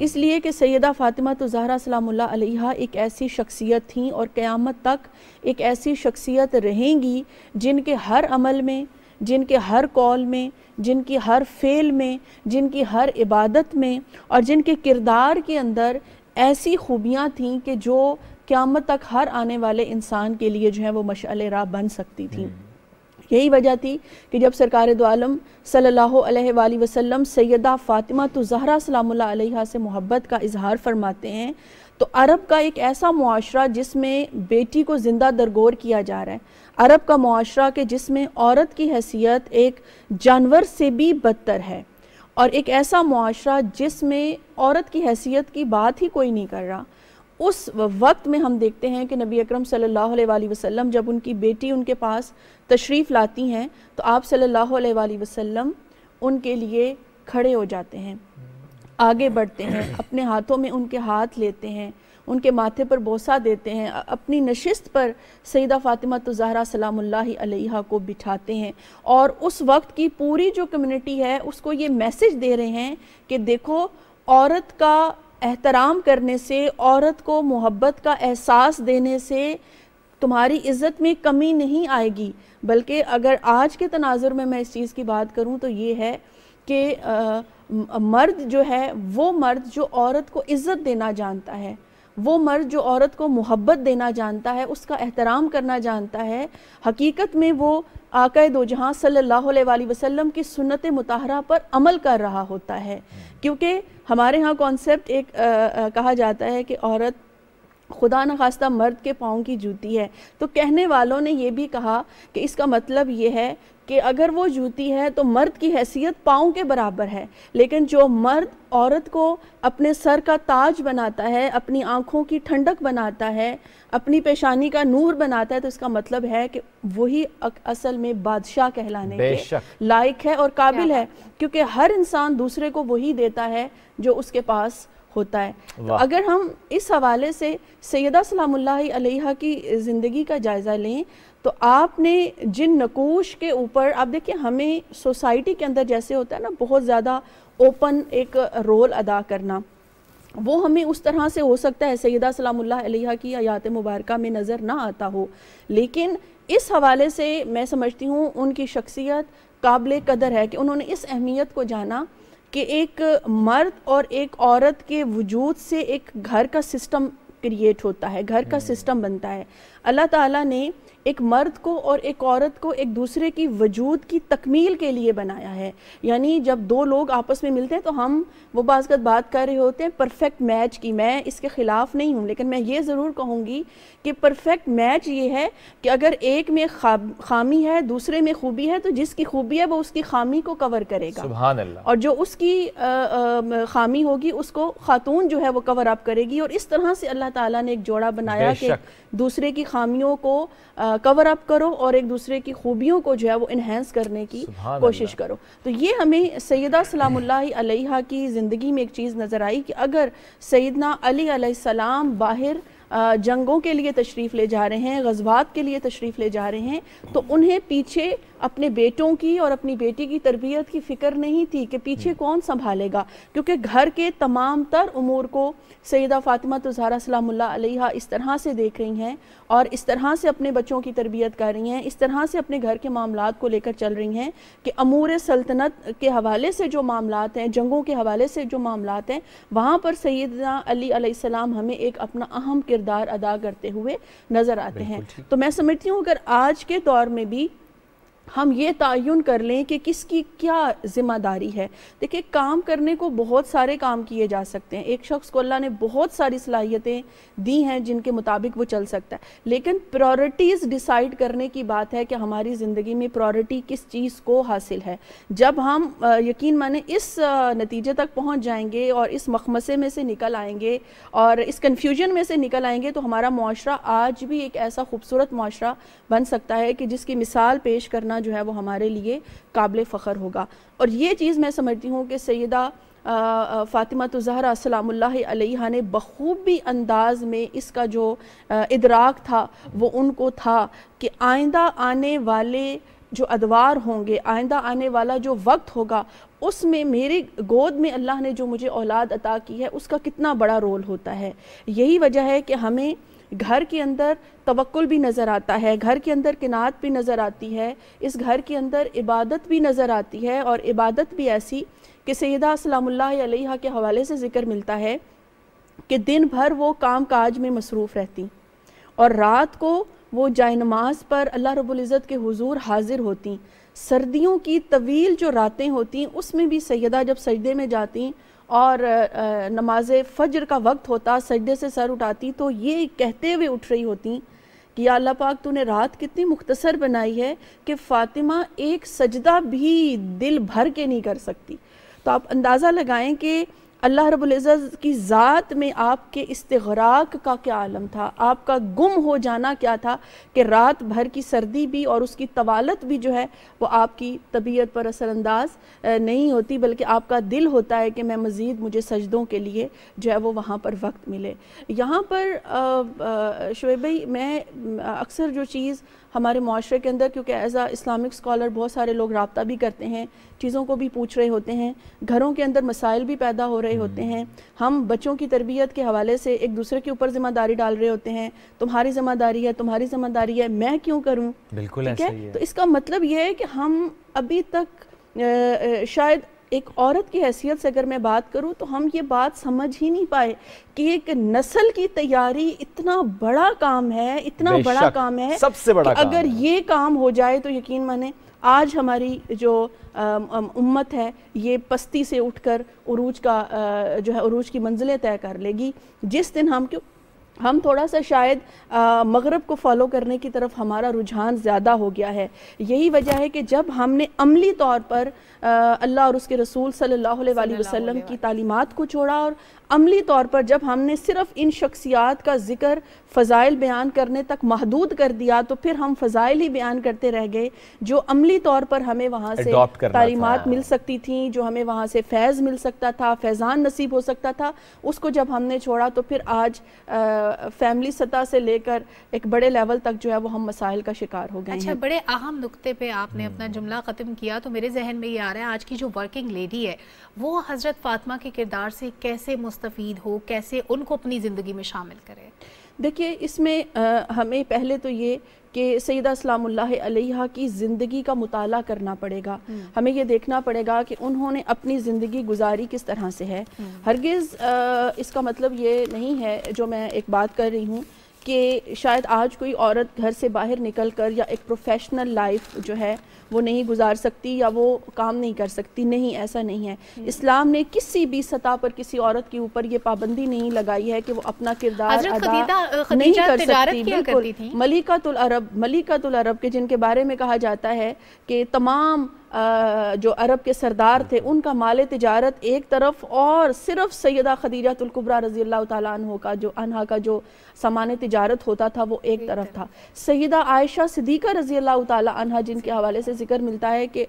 इसलिए कि सैदा फ़ातिमा तो ज़हरा सलामुल्ला अलैहा एक ऐसी शख्सियत थी और क्यामत तक एक ऐसी शख्सियत रहेंगी जिनके हर अमल में जिनके हर कॉल में जिनकी हर फेल में जिनकी हर इबादत में और जिनके किरदार के अंदर ऐसी खूबियाँ थीं कि जो क़्यामत तक हर आने वाले इंसान के लिए जो है वो मशाल राह बन सकती थी हम्म। यही वजह थी कि जब सरकार दो सल्ला सल्लल्लाहु सैदा फ़ातिमा तो जहरा सलाम से मोहब्बत का इजहार फरमाते हैं तो अरब का एक ऐसा मुआरा जिसमें बेटी को ज़िंदा दरगोर किया जा रहा है अरब का मुआरा के जिसमें औरत की हैसियत एक जानवर से भी बदतर है और एक ऐसा मुआरा जिसमें औरत की हैसियत की बात ही कोई नहीं कर रहा उस वक्त में हम देखते हैं कि नबी अकरम सल्लल्लाहु अलैहि वसल्लम जब उनकी बेटी उनके पास तशरीफ़ लाती हैं तो आप सल्लल्लाहु अलैहि वसल्लम उनके लिए खड़े हो जाते हैं आगे बढ़ते हैं अपने हाथों में उनके हाथ लेते हैं उनके माथे पर बोसा देते हैं अपनी नशिस्त पर सईदा फ़ातिमा तजहरा तो सलाम्ला को बिठाते हैं और उस वक्त की पूरी जो कम्युनिटी है उसको ये मैसेज दे रहे हैं कि देखो औरत का एहतराम करने से औरत को मोहब्बत का एहसास देने से तुम्हारी इज़्ज़त में कमी नहीं आएगी बल्कि अगर आज के तनाजुर में मैं इस चीज़ की बात करूँ तो ये है कि मर्द जो है वो मर्द जो औरत को इज़्ज़त देना जानता है वो मर्द जो औरत को मोहब्बत देना जानता है उसका एहतराम करना जानता है हकीकत में वो आकए दो जहाँ सल्ला वसलम की सुनत मतहरा पर अमल कर रहा होता है क्योंकि हमारे यहाँ कॉन्सेप्ट एक आ, आ, कहा जाता है कि औरत खुदा न खास्ता मर्द के पाँव की जूती है तो कहने वालों ने यह भी कहा कि इसका मतलब ये है कि अगर वो जूती है तो मर्द की हैसियत पाँव के बराबर है लेकिन जो मर्द औरत को अपने सर का ताज बनाता है अपनी आँखों की ठंडक बनाता है अपनी पेशानी का नूर बनाता है तो इसका मतलब है कि वही असल में बादशाह कहलाने के लायक है और काबिल है क्योंकि हर इंसान दूसरे को वही देता है जो उसके पास होता है तो अगर हम इस हवाले से सैदा सलाम्ल की ज़िंदगी का जायज़ा लें तो आपने जिन नकोश के ऊपर आप देखिए हमें सोसाइटी के अंदर जैसे होता है ना बहुत ज़्यादा ओपन एक रोल अदा करना वो हमें उस तरह से हो सकता है सैदा सलामुल्लाह अलैहा की हयात मुबारक में नज़र ना आता हो लेकिन इस हवाले से मैं समझती हूँ उनकी शख्सियत काबिल कदर है कि उन्होंने इस अहमियत को जाना कि एक मर्द और एक औरत के वजूद से एक घर का सिस्टम क्रिएट होता है घर का हम्म। सिस्टम बनता है अल्लाह ताला ने एक मर्द को और एक औरत को एक दूसरे की वजूद की तकमील के लिए बनाया है यानी जब दो लोग आपस में मिलते हैं तो हम वो बाज़गत बात कर रहे होते हैं परफेक्ट मैच की मैं इसके ख़िलाफ़ नहीं हूँ लेकिन मैं ये ज़रूर कहूँगी कि परफेक्ट मैच ये है कि अगर एक में खामी है दूसरे में खूबी है तो जिसकी खूबी है वो उसकी खामी को कवर करेगा और जो उसकी आ, आ, खामी होगी उसको खातून जो है वो कवर अप करेगी और इस तरह से अल्लाह ताला ने एक जोड़ा बनाया कि दूसरे की खामियों को कवर अप करो और एक दूसरे की खूबियों को जो है वो इन्हेंस करने की कोशिश करो तो ये हमें सैदा सलाम्ला की ज़िंदगी में एक चीज़ नज़र आई कि अगर सैदना अली सलाम बाहर जंगों के लिए तशरीफ़ ले जा रहे हैं गजबात के लिए तशरीफ़ ले जा रहे हैं तो उन्हें पीछे अपने बेटों की और अपनी बेटी की तरबियत की फ़िक्र नहीं थी कि पीछे हम्म। कौन संभालेगा क्योंकि घर के तमाम तर उमूर को सैदा फ़ातिमा तो ज़हरा सलाम्ला इस तरह से देख रही हैं और इस तरह से अपने बच्चों की तरबियत कर रही हैं इस तरह से अपने घर के मामला को लेकर चल रही हैं कि अमूर सल्तनत के हवाले से जो मामला हैं जंगों के हवाले से जो मामला हैं वहाँ पर सैदना अली सलाम हमें एक अपना अहम किरदार अदा करते हुए नज़र आते हैं तो मैं समझती हूँ अगर आज के दौर में भी हम ये तयन कर लें कि किसकी क्या ज़िम्मेदारी है देखिए काम करने को बहुत सारे काम किए जा सकते हैं एक शख्स को अल्लाह ने बहुत सारी सलाहियतें दी हैं जिनके मुताबिक वो चल सकता है लेकिन प्रायोरिटीज़ डिसाइड करने की बात है कि हमारी ज़िंदगी में प्रायोरिटी किस चीज़ को हासिल है जब हम यकीन माने इस नतीजे तक पहुँच जाएंगे और इस मखमसे में से निकल आएंगे और इस कन्फ्यूजन में से निकल आएंगे तो हमारा माशरा आज भी एक ऐसा खूबसूरत माशरा बन सकता है कि जिसकी मिसाल पेश करना होना जो है वो हमारे लिए काबिल फ़ख्र होगा और ये चीज़ मैं समझती हूँ कि सैदा फ़ातिमा तो ज़हरा सलाम्हा ने बखूबी अंदाज में इसका जो इदराक था वो उनको था कि आइंदा आने वाले जो अदवार होंगे आइंदा आने वाला जो वक्त होगा उसमें मेरे गोद में अल्लाह ने जो मुझे औलाद अता की है उसका कितना बड़ा रोल होता है यही वजह है कि हमें घर के अंदर तवक्ल भी नज़र आता है घर के अंदर किनात भी नज़र आती है इस घर के अंदर इबादत भी नज़र आती है और इबादत भी ऐसी कि सैदा सलाम्ल के हवाले से ज़िक्र मिलता है कि दिन भर वो काम काज में मसरूफ़ रहती और रात को वो जाय नमाज पर अल्लाह रबुल्ज़त के हजूर हाजिर होती सर्दियों की तवील जो रातें होती उसमें भी सैदा जब सजदे में जाती और नमाज फ़जर का वक्त होता सजदे से सर उठाती तो ये कहते हुए उठ रही होती कि अल्लाह पाक तूने रात कितनी मुख्तसर बनाई है कि फ़ातिमा एक सजदा भी दिल भर के नहीं कर सकती तो आप अंदाज़ा लगाएं कि अल्लाह रबुल्ज़त की ज़ात में आपके इसतराक का क्या आलम था आपका गुम हो जाना क्या था कि रात भर की सर्दी भी और उसकी तवालत भी जो है वो आपकी तबीयत पर असरानंदाज नहीं होती बल्कि आपका दिल होता है कि मैं मज़ीद मुझे सजदों के लिए जो है वो वहाँ पर वक्त मिले यहाँ पर शुएब मैं अक्सर जो चीज़ हमारे माशरे के अंदर क्योंकि एज आ इस्लामिक स्कॉलर बहुत सारे लोग रबता भी करते हैं चीज़ों को भी पूछ रहे होते हैं घरों के अंदर मसाइल भी पैदा हो रहे होते हम्म। हैं हम बच्चों की तरबियत के हवाले से एक दूसरे के ऊपर ज़िम्मेदारी डाल रहे होते हैं तुम्हारी ज़िम्मेदारी है तुम्हारी ज़िम्मेदारी है मैं क्यों करूँ बिल्कुल ठीक है तो इसका मतलब ये है कि हम अभी तक शायद एक औरत की हैसियत से अगर मैं बात करूं तो हम ये बात समझ ही नहीं पाए कि एक नस्ल की तैयारी इतना बड़ा काम है इतना बड़ा काम है सबसे बड़ा काम अगर है। ये काम हो जाए तो यकीन माने आज हमारी जो उम्मत है ये पस्ती से उठकर उरूज का जो है उरूज की मंजिलें तय कर लेगी जिस दिन हम क्यों हम थोड़ा सा शायद मगरब को फॉलो करने की तरफ हमारा रुझान ज़्यादा हो गया है यही वजह है कि जब हमने अमली तौर पर अल्लाह और उसके रसूल सल्लल्लाहु अलैहि वसल्लम की तालीमत को छोड़ा और अमली तौर पर जब हमने सिर्फ इन शख्सियात का ज़िक्र फ़ज़ाइल बयान करने तक महदूद कर दिया तो फिर हम फ़ज़ाइल ही बयान करते रह गए जो अमली तौर पर हमें वहाँ से तालीमत मिल सकती थी जो हमें वहाँ से फैज़ मिल सकता था फैज़ान नसीब हो सकता था उसको जब हमने छोड़ा तो फिर आज आ, फैमिली सतह से लेकर एक बड़े लेवल तक जो है वो हम मसाइल का शिकार हो गए अच्छा बड़े अहम नुकते पर आपने अपना हम्म। जुमला ख़त्म किया तो मेरे जहन में ये आ रहा है आज की जो वर्किंग लेडी है वो हज़रत फ़ातिमा के किरदार से कैसे मुस्तफ़ हो कैसे उनको अपनी ज़िंदगी में शामिल करें देखिए इसमें हमें पहले तो ये कि सैदा सलाम्ला की ज़िंदगी का मताल करना पड़ेगा हम्म। हमें यह देखना पड़ेगा कि उन्होंने अपनी ज़िंदगी गुजारी किस तरह से है हम्म। हरगिज़ इसका मतलब ये नहीं है जो मैं एक बात कर रही हूँ कि शायद आज कोई औरत घर से बाहर निकल कर या एक प्रोफेशनल लाइफ जो है वो नहीं गुजार सकती या वो काम नहीं कर सकती नहीं ऐसा नहीं है हम्म। इस्लाम ने किसी भी सतह पर किसी औरत के ऊपर ये पाबंदी नहीं लगाई है कि वो अपना किरदार अदा नहीं कर सकती बिल्कुल मलिकातुल अरब मलिकातुल अरब के जिनके बारे में कहा जाता है कि तमाम जो अरब के सरदार थे उनका माल तजारत एक तरफ और सिर्फ सैदा खदीजातुल्कुबरा रजी अल्लाह तु का जो अनहा का जो सामान तजारत होता था वो एक तरफ था सैदा आयशा सदीक़ा रजी अल्लाह तह जिनके हवाले से जिक्र मिलता है कि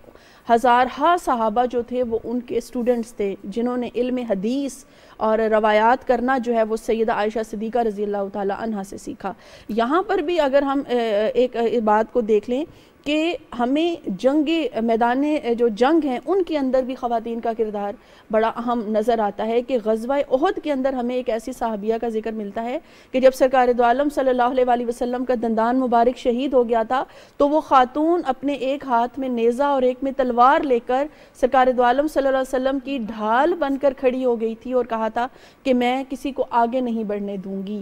हा सहाबा जो थे वो उनके स्टूडेंट्स थे जिन्होंने इल्म हदीस और रवायात करना जो है वो सैदा आयशा सदीक़ा रजी अल्लाह तह से सीखा यहाँ पर भी अगर हम एक बात को देख लें कि हमें जंग मैदान जो जंग हैं उनके अंदर भी ख़वान का किरदार बड़ा अहम नज़र आता है कि गजवा अहद के अंदर हमें एक ऐसी साहबिया का जिक्र मिलता है कि जब सरकार दोम सल्ला वसलम का दंदान मुबारक शहीद हो गया था तो वो ख़ातून अपने एक हाथ में नेज़ा और एक में तलवार लेकर सरकार दोम सल्ला की ढाल बनकर खड़ी हो गई थी और कहा था कि मैं किसी को आगे नहीं बढ़ने दूँगी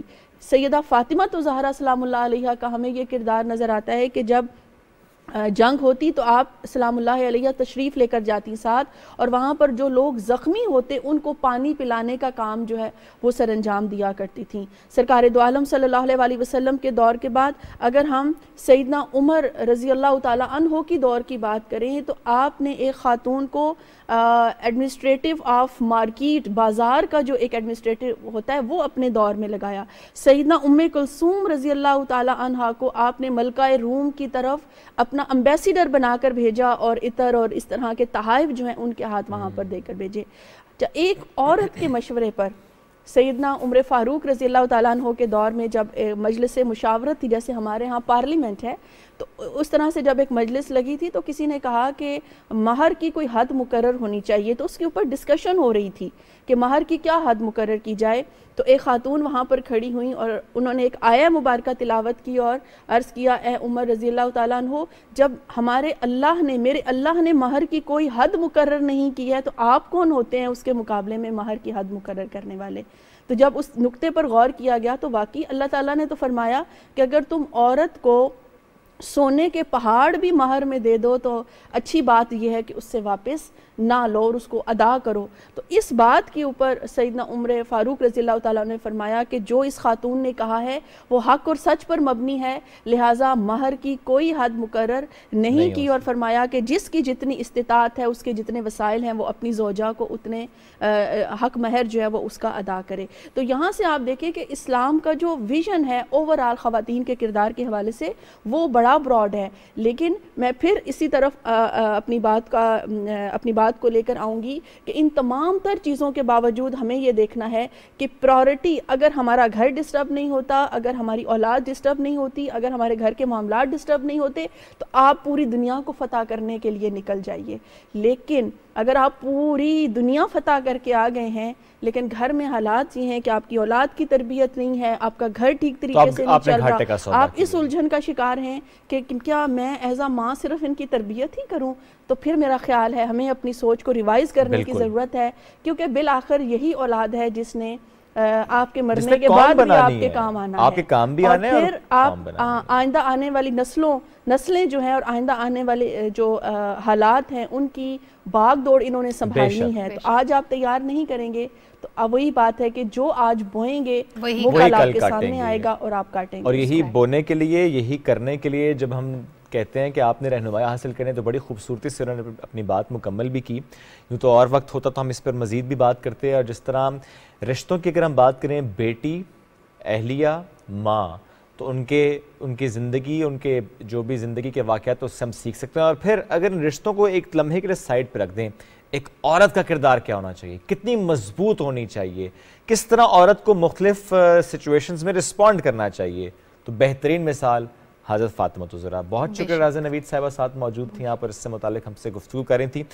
सैदा फ़ातिमा तो जहरा सलाम का हमें यह किरदार नज़र आता है कि जब जंग होती तो आप सलाम्ला तशरीफ़ लेकर जाती साथ और वहाँ पर जो लोग ज़ख्मी होते उनको पानी पिलाने का काम जो है वो सर अंजाम दिया करती थी सरकार दोम सल्ला वसम के दौर के बाद अगर हम सैदना उमर रज़ी अल्लाह हो की दौर की बात करें तो आपने एक ख़ातून को एडमिनिस्ट्रेटिव ऑफ मार्केट बाज़ार का जो एक एडमिनिस्ट्रेटिव होता है वो अपने दौर में लगाया सईदना उम्म कुलसूम रज़ी अल्लाह तहा को आपने मलका रूम की तरफ अपना अम्बेसडर बनाकर भेजा और इतर और इस तरह के तहाइफ जो हैं उनके हाथ हम्म। वहाँ पर देकर भेजे तो एक औरत के मशवरे पर सैदना उम्र फ़ारूक रज़ी अल्लाह तु के दौर में जब मजलिस मुशावरत थी जैसे हमारे यहाँ पार्लियामेंट है तो उस तरह से जब एक मजलिस लगी थी तो किसी ने कहा कि महर की कोई हद मुकर होनी चाहिए तो उसके ऊपर डिस्कशन हो रही थी कि महर की क्या हद मुकर की जाए तो एक खातून वहाँ पर खड़ी हुई और उन्होंने एक आया मुबारक तिलावत की और अर्ज़ किया ए उमर रज़ी अल्लाह हो जब हमारे अल्लाह ने मेरे अल्लाह ने महर की कोई हद मुकर नहीं की है तो आप कौन होते हैं उसके मुकाबले में महर की हद मुकर करने वाले तो जब उस नुक्ते पर गौर किया गया तो वाकई अल्लाह ताला ने तो फरमाया कि अगर तुम औरत को सोने के पहाड़ भी महर में दे दो तो अच्छी बात यह है कि उससे वापस ना लो और उसको अदा करो तो इस बात के ऊपर सैदना उम्र फ़ारूक रज़ी ताली ने फरमाया कि जो इस खातून ने कहा है वो हक और सच पर मबनी है लिहाजा महर की कोई हद मुकर नहीं, नहीं की और फरमाया कि जिसकी जितनी इस्तात है उसके जितने वसाइल हैं वो अपनी जोजा को उतने आ, हक महर जो है वो उसका अदा करे तो यहाँ से आप देखें कि इस्लाम का जो विजन है ओवरऑल ख़वान के किरदार के हवाले से वो बड़ा बड़ा ब्रॉड है लेकिन मैं फिर इसी तरफ आ, आ, अपनी बात का अपनी बात को लेकर आऊँगी कि इन तमाम तर चीज़ों के बावजूद हमें ये देखना है कि प्रायोरिटी अगर हमारा घर डिस्टर्ब नहीं होता अगर हमारी औलाद डिस्टर्ब नहीं होती अगर हमारे घर के मामला डिस्टर्ब नहीं होते तो आप पूरी दुनिया को फतेह करने के लिए निकल जाइए लेकिन अगर आप पूरी दुनिया फतह करके आ गए हैं लेकिन घर में हालात ये हैं कि आपकी औलाद की तरबियत नहीं है आपका घर ठीक तो तरीके तो से नहीं चल रहा आप इस उलझन का शिकार हैं कि क्या मैं एज आ माँ सिर्फ इनकी तरबियत ही करूँ तो फिर मेरा ख्याल है हमें अपनी सोच को रिवाइज करने की ज़रूरत है क्योंकि बिल आखिर यही औलाद है जिसने आपके मरने के बाद भी आपके काम आना आपके काम भी आने फिर आप आइंदा आने वाली नस्लों नस्लें जो हैं और आइंदा आने वाले जो हालात हैं उनकी बाग दौड़ इन्होंने संभालनी है तो आज आप तैयार नहीं करेंगे तो अब वही बात है कि जो आज बोएंगे वही वो कल आपके सामने आएगा और आप काटेंगे और यही बोने के लिए यही करने के लिए जब हम कहते हैं कि आपने रहनमाया हासिल करें तो बड़ी खूबसूरती से उन्होंने अपनी बात मुकम्मल भी की यूँ तो और वक्त होता तो हम इस पर मज़ीद भी बात करते हैं और जिस तरह रिश्तों की अगर हम बात करें बेटी अहलिया माँ तो उनके उनकी ज़िंदगी उनके जो भी ज़िंदगी के वाक़ तो उससे हम सीख सकते हैं और फिर अगर इन रिश्तों को एक लम्हे के लिए साइड पर रख दें एक औरत का किरदार क्या होना चाहिए कितनी मजबूत होनी चाहिए किस तरह औरत को मुख्तलिफ सिचुएशंस में रिस्पॉन्ड करना चाहिए तो बेहतरीन मिसाल हज़रत फातमत तो जरा बहुत शुक्र राजा नवीद साहिबा साथ मौजूद थी यहाँ पर इससे मुतल हमसे गुफ्तु करें थी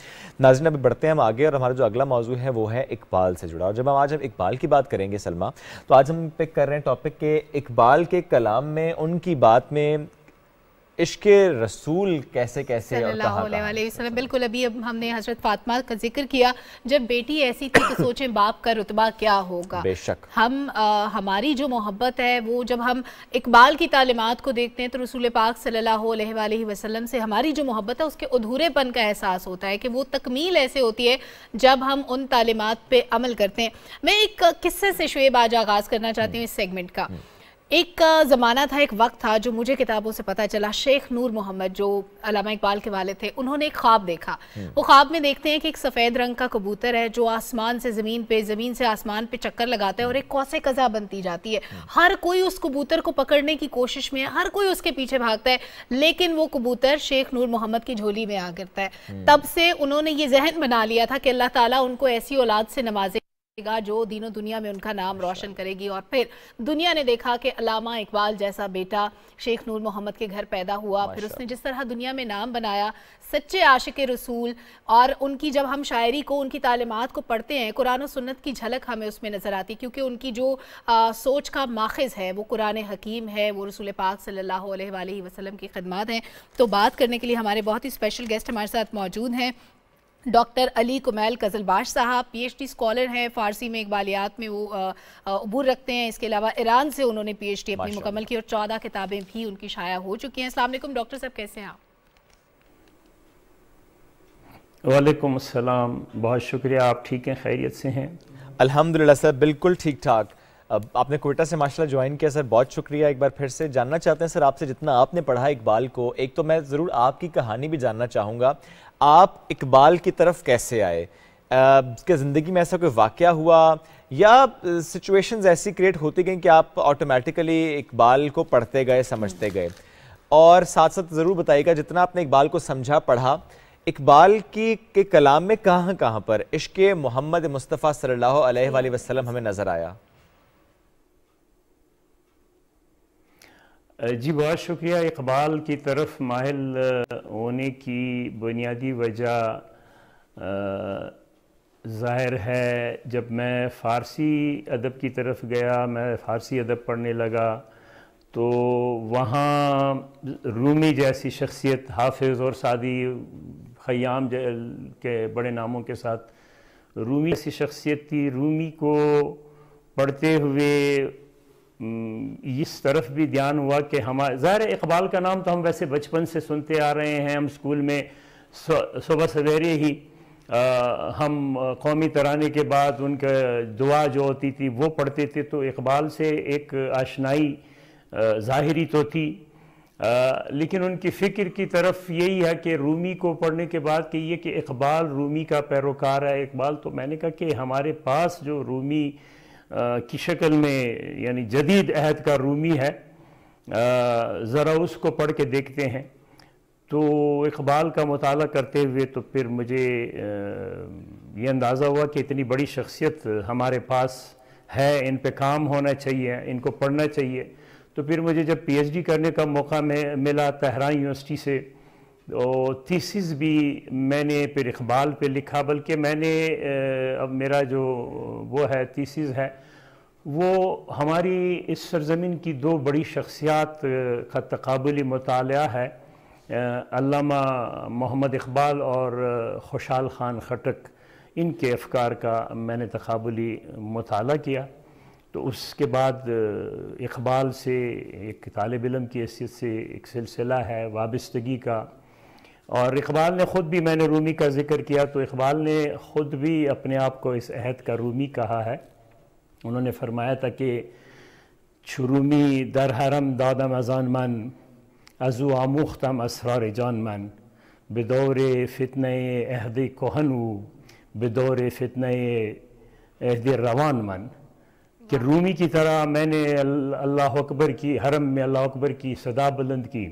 नाजिन अभी बढ़ते हैं हम आगे और हमारा जो अगला मौजू है वो है इकबाल से जुड़ा और जब हम आज हम इकबाल की बात करेंगे सलमा तो आज हम पिक कर रहे हैं टॉपिक के इकबाल के कलाम में उनकी बात में इश्क रसूल कैसे कैसे और बिल्कुल अभी अब हमने हजरत फातिमा का जिक्र किया जब बेटी ऐसी थी तो सोचें बाप का रुतबा क्या होगा बेशक हम आ, हमारी जो मोहब्बत है वो जब हम इकबाल की तालीमत को देखते हैं तो रसूल पाक सल्लल्लाहु वसल्लम से हमारी जो मोहब्बत है उसके अधूरेपन का एहसास होता है कि वो तकमील ऐसे होती है जब हम उन तालीमत पर अमल करते हैं मैं एक किस्से से शुएब आज आगाज़ करना चाहती हूँ इस सेगमेंट का हम्म। एक ज़माना था एक वक्त था जो मुझे किताबों से पता चला शेख नूर मोहम्मद जो अलामा इकबाल के वाले थे उन्होंने एक ख्वाब देखा हम्म। वो ख्वाब में देखते हैं कि एक सफ़ेद रंग का कबूतर है जो आसमान से ज़मीन पे ज़मीन से आसमान पे चक्कर लगाता है और एक कौसे कज़ा बनती जाती है हम्म। हर कोई उस कबूतर को पकड़ने की कोशिश में है हर कोई उसके पीछे भागता है लेकिन वो कबूतर शेख नूर मोहम्मद की झोली में आ गिरता है हम्म। तब से उन्होंने ये जहन बना लिया था कि अल्लाह ताली उनको ऐसी औलाद से नवाजे करेगा जो दिनों दुनिया में उनका नाम रोशन करेगी और फिर दुनिया ने देखा कि अलामा इकबाल जैसा बेटा शेख नूर मोहम्मद के घर पैदा हुआ फिर उसने जिस तरह दुनिया में नाम बनाया सच्चे आशिक रसूल और उनकी जब हम शायरी को उनकी तालीमत को पढ़ते हैं कुरान और सुन्नत की झलक हमें उसमें नज़र आती क्योंकि उनकी जो आ, सोच का माखज़ है वो कुरान हकीम है वो रसूल पाक सल्ला वसलम की खदमात हैं तो बात करने के लिए हमारे बहुत ही स्पेशल गेस्ट हमारे साथ मौजूद हैं डॉक्टर अली कुमैल कजलबाश साहब पीएचडी स्कॉलर हैं फ़ारसी में इकबालियात में वो अबूर रखते हैं इसके अलावा ईरान से उन्होंने पीएचडी अपनी मुकम्मल की और चौदह किताबें भी उनकी शाया हो चुकी हैं असल डॉक्टर साहब कैसे हैं आप वालेकुम अस्सलाम बहुत शुक्रिया आप ठीक हैं खैरियत से हैं अल्हम्दुलिल्लाह सर बिल्कुल ठीक ठाक अब आपने कोटा से माशाल्लाह ज्वाइन किया सर बहुत शुक्रिया एक बार फिर से जानना चाहते हैं सर आपसे जितना आपने पढ़ा इकबाल को एक तो मैं ज़रूर आपकी कहानी भी जानना चाहूँगा आप इकबाल की तरफ कैसे आए क्या ज़िंदगी में ऐसा कोई वाक़ हुआ या सिचुएशंस ऐसी क्रिएट होती गई कि आप ऑटोमेटिकली इकबाल को पढ़ते गए समझते गए और साथ साथ ज़रूर बताइएगा जितना आपने इकबाल को समझा पढ़ा इकबाल की के कलाम में कहाँ कहाँ पर इश्क मोहम्मद मुस्तफ़ा सल्लल्लाहु अलैहि वसल्लम हमें नज़र आया जी बहुत शुक्रिया इकबाल की तरफ माहिल होने की बुनियादी वजह ज़ाहिर है जब मैं फ़ारसी अदब की तरफ गया मैं फ़ारसी अदब पढ़ने लगा तो वहाँ रूमी जैसी शख्सियत हाफिज़ और सादी ख़याम के बड़े नामों के साथ रूमी जैसी शख्सियत थी रूमी को पढ़ते हुए हम्म, इस तरफ भी ध्यान हुआ कि हमारे ज़ाहिर इकबाल का नाम तो हम वैसे बचपन से सुनते आ रहे हैं हम स्कूल में सुबह सवेरे ही आ, हम कौमी तराने के बाद उनका दुआ जो होती थी वो पढ़ते थे तो इकबाल से एक आशनाई ज़ाहरी तो थी आ, लेकिन उनकी फ़िक्र की तरफ यही है कि रूमी को पढ़ने के बाद कि ये कि इकबाल रूमी का पैरोकार है इकबाल तो मैंने कहा कि हमारे पास जो रूमी की शक्ल में यानी जदीद अहद का रूमी है ज़रा उसको पढ़ के देखते हैं तो इकबाल का मताल करते हुए तो फिर मुझे ये अंदाज़ा हुआ कि इतनी बड़ी शख्सियत हमारे पास है इन पे काम होना चाहिए इनको पढ़ना चाहिए तो फिर मुझे जब पीएचडी करने का मौका मिला तहरान यूनिवर्सिटी से और थीसिस भी मैंने फिर इकबाल पे लिखा बल्कि मैंने अब मेरा जो वो है थीसिस है वो हमारी इस सरजमीन की दो बड़ी शख्सियात का तकबली मताल है अल्लामा मोहम्मद इकबाल और खुशहाल ख़ान खटक इनके अफकार का मैंने तकबली मताल किया तो उसके बाद इकबाल से एक तालब इलम की हैसियत से एक सिलसिला है वाबस्तगी का और इकबाल ने ख़ुद भी मैंने रूमी का ज़िक्र किया तो इकबाल ने ख़ुद भी अपने आप को इस अहद का रूमी कहा है उन्होंने फरमाया था कि छुरुमी दर हरम दादम अजान मन अजू आमूख्तम असरार जान मन बदौर फितन अहद कोहनू बदौर फितन अहद रवान मन कि रूमी की तरह मैंने अल्लाह अकबर की हरम में अल्लाह अकबर की सदा बुलंद की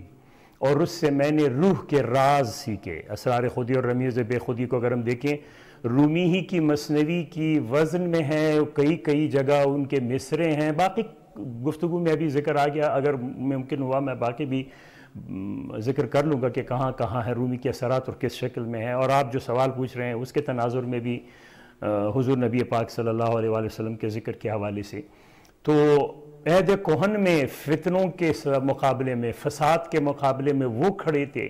और उससे मैंने रूह के राज सीखे असरार खुदी और रमीज़ बेखुदी को अगर हम देखें रूमी ही की मसनवी की वज़न में हैं कई कई जगह उनके मिसरे हैं बाकी गुफ्तु में अभी ज़िक्र आ गया अगर मुमकिन हुआ मैं बाकी भी ज़िक्र कर लूँगा कि कहाँ कहाँ है रूमी के असरात और किस शक्ल में है और आप जो सवाल पूछ रहे हैं उसके तनाजुर में भी हजूर नबी पाक सल्लल्लाहु वसम के ज़िक्र के हवाले से तो अहद कोहन में फितनों के मुकाबले में फसाद के मुकाबले में वो खड़े थे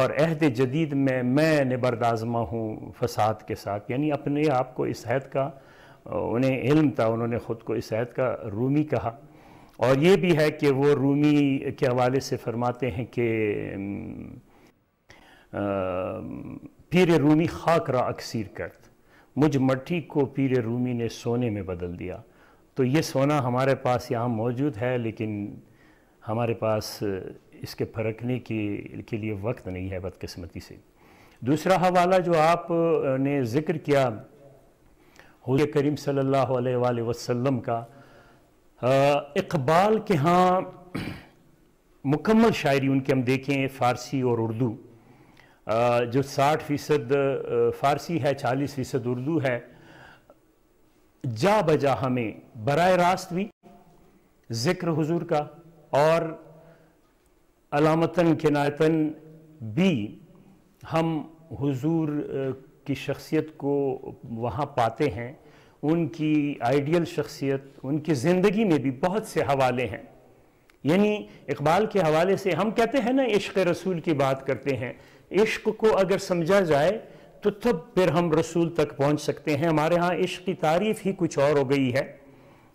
और अहद जदीद में मैं निबरदाजमा हूँ फसाद के साथ यानी अपने आप को इस हैद का उन्हें इल्म था उन्होंने ख़ुद को इस हैद का रूमी कहा और ये भी है कि वो रूमी के हवाले से फरमाते हैं कि पीर रूमी खाक रा अक्सर कर मुझ मट्टी को पीर रूमी ने सोने में बदल दिया तो ये सोना हमारे पास यहाँ मौजूद है लेकिन हमारे पास इसके फरकने के, के लिए वक्त नहीं है बदकस्मती से दूसरा हवाला जो आप ने ज़िक्र किया हजर करीम सल्लल्लाहु अलैहि वसल्लम का इकबाल के यहाँ मुकम्मल शायरी उनके हम देखें फ़ारसी और उर्दू जो साठ फ़ीसद फ़ारसी है चालीस फ़ीसद उर्दू है जा बजा हमें बर रास्त भी ज़िक्र हुजूर का और के नायतन भी हम हुजूर की शख्सियत को वहाँ पाते हैं उनकी आइडियल शख्सियत उनकी ज़िंदगी में भी बहुत से हवाले हैं यानी इकबाल के हवाले से हम कहते हैं ना इश्क रसूल की बात करते हैं इश्क को अगर समझा जाए तो तब फिर हम रसूल तक पहुँच सकते हैं हमारे यहाँ इश्क की तारीफ़ ही कुछ और हो गई है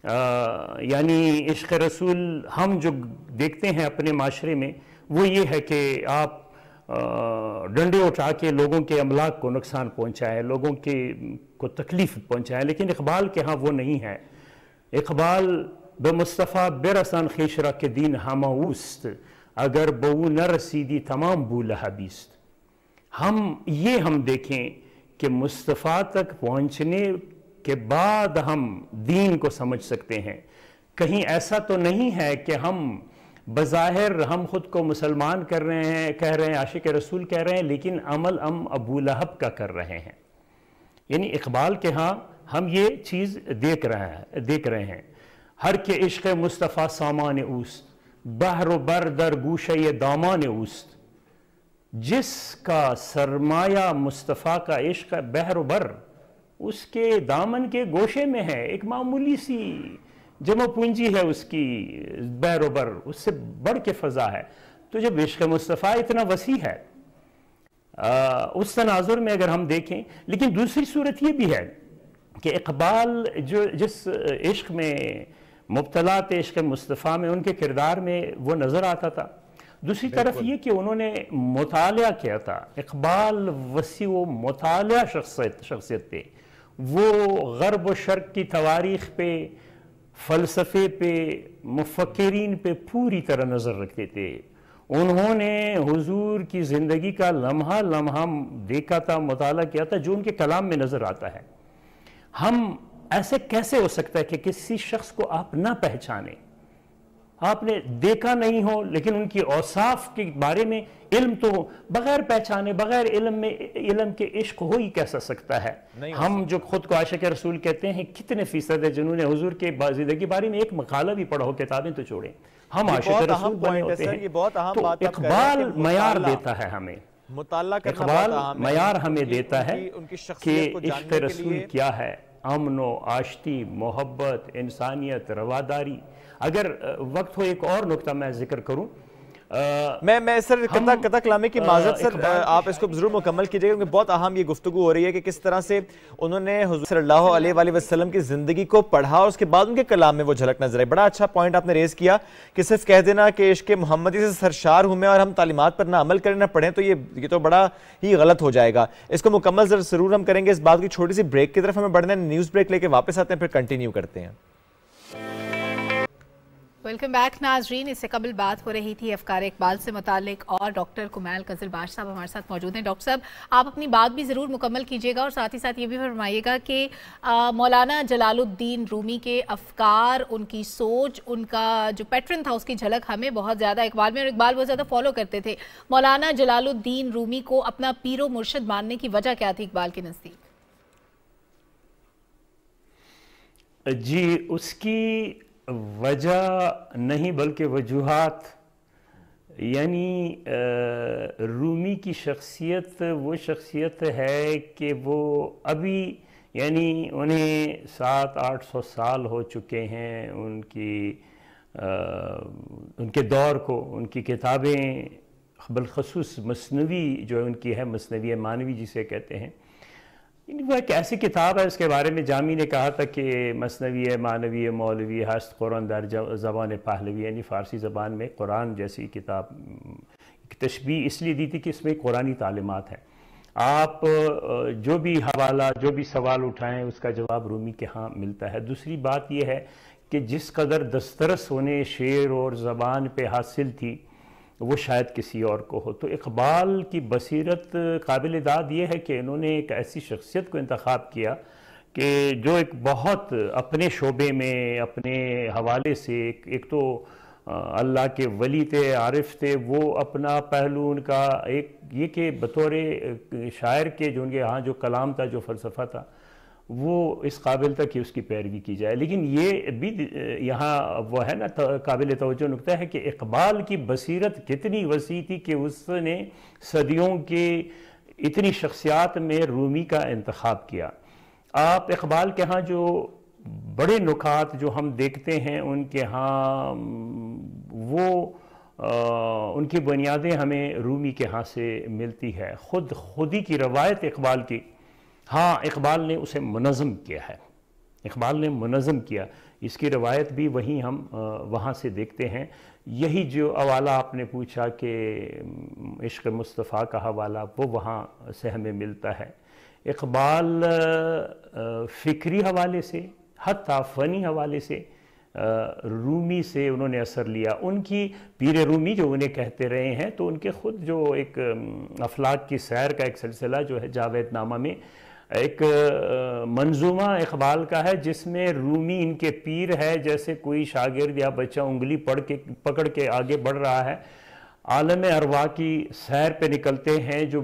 यानी इश्क रसूल हम जो देखते हैं अपने माशरे में वो ये है कि आप डंडे उठा के लोगों के अमलाक को नुकसान पहुँचाएँ लोगों के को तकलीफ़ पहुँचाएँ लेकिन इकबाल के यहाँ वो नहीं है इकबाल मुस्तफ़ा बेरसान खेशरा के दिन हामाउस्त अगर बऊ न रसीदी तमाम हबीस्त हम ये हम देखें कि मुस्तफ़ा तक पहुँचने के बाद हम दीन को समझ सकते हैं कहीं ऐसा तो नहीं है कि हम बज़ाहिर हम ख़ुद को मुसलमान कर रहे हैं कह रहे हैं आशिक रसूल कह रहे हैं लेकिन अमल अम अबू लहब का कर रहे हैं यानी इकबाल के हाँ हम ये चीज़ देख रहे हैं देख रहे हैं हर के इश्क मुस्तफ़ा सामान उस बहर बर दर गूश ये दामान उस्त जिसका सरमाया मुस्तफ़ा का इश्क बहर बर उसके दामन के गोशे में है एक मामूली सी जमो पूंजी है उसकी बहरोबर उससे बढ़ के फ़ज़ा है तो जब इश्क मुस्तफ़ा इतना वसी है आ, उस तनाजुर में अगर हम देखें लेकिन दूसरी सूरत यह भी है कि इकबाल जो जिस इश्क में मुबतला थे इश्क मुस्तफ़ा में उनके किरदार में वो नज़र आता था दूसरी तरफ ये कि उन्होंने मुताल किया था इकबाल वसी व मुताल शख्सियत शख्सियत थे वो गर्ब शर्क की तवारीख पे फ़लसफ़े पे मुफक्रीन पे पूरी तरह नज़र रखते थे उन्होंने हुजूर की ज़िंदगी का लम्हा लम्हा देखा था मताल किया था जो उनके कलाम में नज़र आता है हम ऐसे कैसे हो सकता है कि किसी शख्स को आप ना पहचानें आपने देखा नहीं हो लेकिन उनकी औसाफ के बारे में इल्म तो हो बगैर पहचाने बगैर इल्म में इल्म के इश्क हो ही कैसा सकता है हम जो खुद को आशिक रसूल कहते हैं कितने फीसद है जिन्होंने हजूर के जिंदगी बारे में एक मकाला भी पढ़ो किताबें तो छोड़ें हम आशिक रसूल बने होते हैं तो इकबाल मैार देता है हमें इकबाल मैार हमें देता है कि इश्क रसूल क्या है अमनो आश्ती मोहब्बत इंसानियत रवादारी अगर वक्त हो एक और नुकता मैं जिक्र करूँ आ, मैं मैं सर कथा कथा कलामी की माजत सर आ, आप इसको ज़रूर मुकम्मल कीजिएगा क्योंकि बहुत अहम ये गुफ्तु हो रही है कि किस तरह से उन्होंने हजूर की ज़िंदगी को पढ़ा और उसके बाद उनके कलाम में वो झलक नजर आई बड़ा अच्छा पॉइंट आपने रेज़ किया कि सिर्फ कह देना कि इश्क मोहम्मदी से सरशार हूं मैं और हम तालीमत पर ना अमल करें ना पढ़ें तो ये ये तो बड़ा ही गलत हो जाएगा इसको मुकम्मल ज़रूर हम करेंगे इस बात की छोटी सी ब्रेक की तरफ हमें बढ़ने न्यूज़ ब्रेक लेके वापस आते हैं फिर कंटिन्यू करते हैं वेलकम बैक नाजरीन इससे कबल बात हो रही थी अफकार इकबाल से मुतालिक और डॉक्टर कुमैल कजलबाज साहब हमारे साथ मौजूद हैं डॉक्टर साहब आप अपनी बात भी ज़रूर मुकम्मल कीजिएगा और साथ ही साथ ये भी फरमाइएगा कि मौलाना जलालुद्दीन रूमी के अफकार उनकी सोच उनका जो पैटर्न था उसकी झलक हमें बहुत ज़्यादा इकबाल में और इकबाल बहुत ज़्यादा फॉलो करते थे मौलाना जलालुद्दीन रूमी को अपना पीर मुर्शद मानने की वजह क्या थी इकबाल के नज़दीक जी उसकी वजह नहीं बल्कि वजूहत यानी रूमी की शख्सियत वो शख्सियत है कि वो अभी यानी उन्हें सात आठ सौ साल हो चुके हैं उनकी आ, उनके दौर को उनकी किताबें बलखसूस मसनवी जो उनकी है मसनवी मानवी जिसे कहते हैं इनका एक ऐसी किताब है उसके बारे में जामी ने कहा था कि मसनवी है मानवी है मौलवी हस्त कुरान दर ज़बान पहलवी यानी फ़ारसी ज़बान में कुरान जैसी किताब तशबी इसलिए दी थी कि इसमें कुरानी तालीमत है आप जो भी हवाला जो भी सवाल उठाएं उसका जवाब रूमी के यहाँ मिलता है दूसरी बात यह है कि जिस कदर दस्तरस होने शेर और ज़बान पर हासिल थी तो वो शायद किसी और को हो तो इकबाल की बसीरत काबिल दाद ये है कि इन्होंने एक ऐसी शख्सियत को इंतखब किया कि जो एक बहुत अपने शोबे में अपने हवाले से एक, एक तो अल्लाह के वली थे आरिफ थे वो अपना पहलू उनका एक ये कि बतौर शायर के जो उनके यहाँ जो कलाम था जो फ़लसफ़ा था वो इस काबिल था कि उसकी पैरवी की जाए लेकिन ये भी यहाँ वह है ना काबिल तोजो नुकता है कि इकबाल की बसीरत कितनी वसी थी कि उसने सदियों के इतनी शख्सियात में रूमी का इंतखब किया आप इकबाल के यहाँ जो बड़े नुकात जो हम देखते हैं उनके यहाँ वो आ, उनकी बुनियादें हमें रूमी के यहाँ से मिलती है ख़ुद खुदी की रवायत इकबाल की हाँ इकबाल ने उसे मुनज़म किया है इकबाल ने मुनज़म किया इसकी रवायत भी वहीं हम वहाँ से देखते हैं यही जो हवाला आपने पूछा कि इश्क मुस्तफ़ा का हवाला वो वहाँ से हमें मिलता है इकबाल फ़िक्री हवाले से हती फ़नी हवाले से रूमी से उन्होंने असर लिया उनकी पीर रूमी जो उन्हें कहते रहे हैं तो उनके ख़ुद जो एक अफलाक की सैर का एक सिलसिला जो है जावेद नामा में एक मंजूमा इकबाल का है जिसमें रूमी इनके पीर है जैसे कोई शागिर्द या बच्चा उंगली पढ़ के पकड़ के आगे बढ़ रहा है आलम अरवा की सैर पे निकलते हैं जो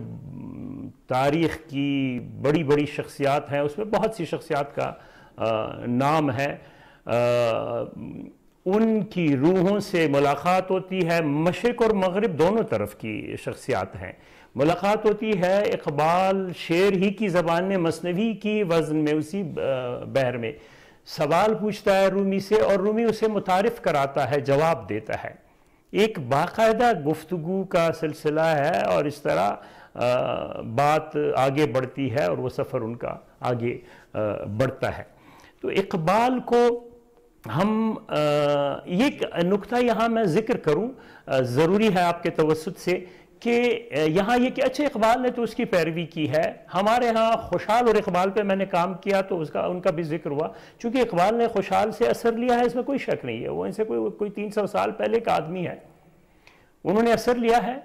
तारीख़ की बड़ी बड़ी शख्सियात हैं उसमें बहुत सी शख्सियात का आ, नाम है आ, उनकी रूहों से मुलाकात होती है मशरक़ और मगरब दोनों तरफ की शख्सियात हैं मुलाकात होती है इकबाल शेर ही की ज़बान में मसनवी की वज़न में उसी बहर में सवाल पूछता है रूमी से और रूमी उसे मुतारफ़ कराता है जवाब देता है एक बाकायदा गुफ्तु का सिलसिला है और इस तरह बात आगे बढ़ती है और वह सफ़र उनका आगे बढ़ता है तो इकबाल को हम एक नुकता यहाँ मैं ज़िक्र करूँ ज़रूरी है आपके तवसत से कि यहाँ ये कि अच्छे इकबाल ने तो उसकी पैरवी की है हमारे यहाँ खुशहाल और इकबाल पे मैंने काम किया तो उसका उनका भी जिक्र हुआ चूँकि इकबाल ने खुशहाल से असर लिया है इसमें कोई शक नहीं है वो इनसे कोई कोई तीन सौ साल पहले का आदमी है उन्होंने असर लिया है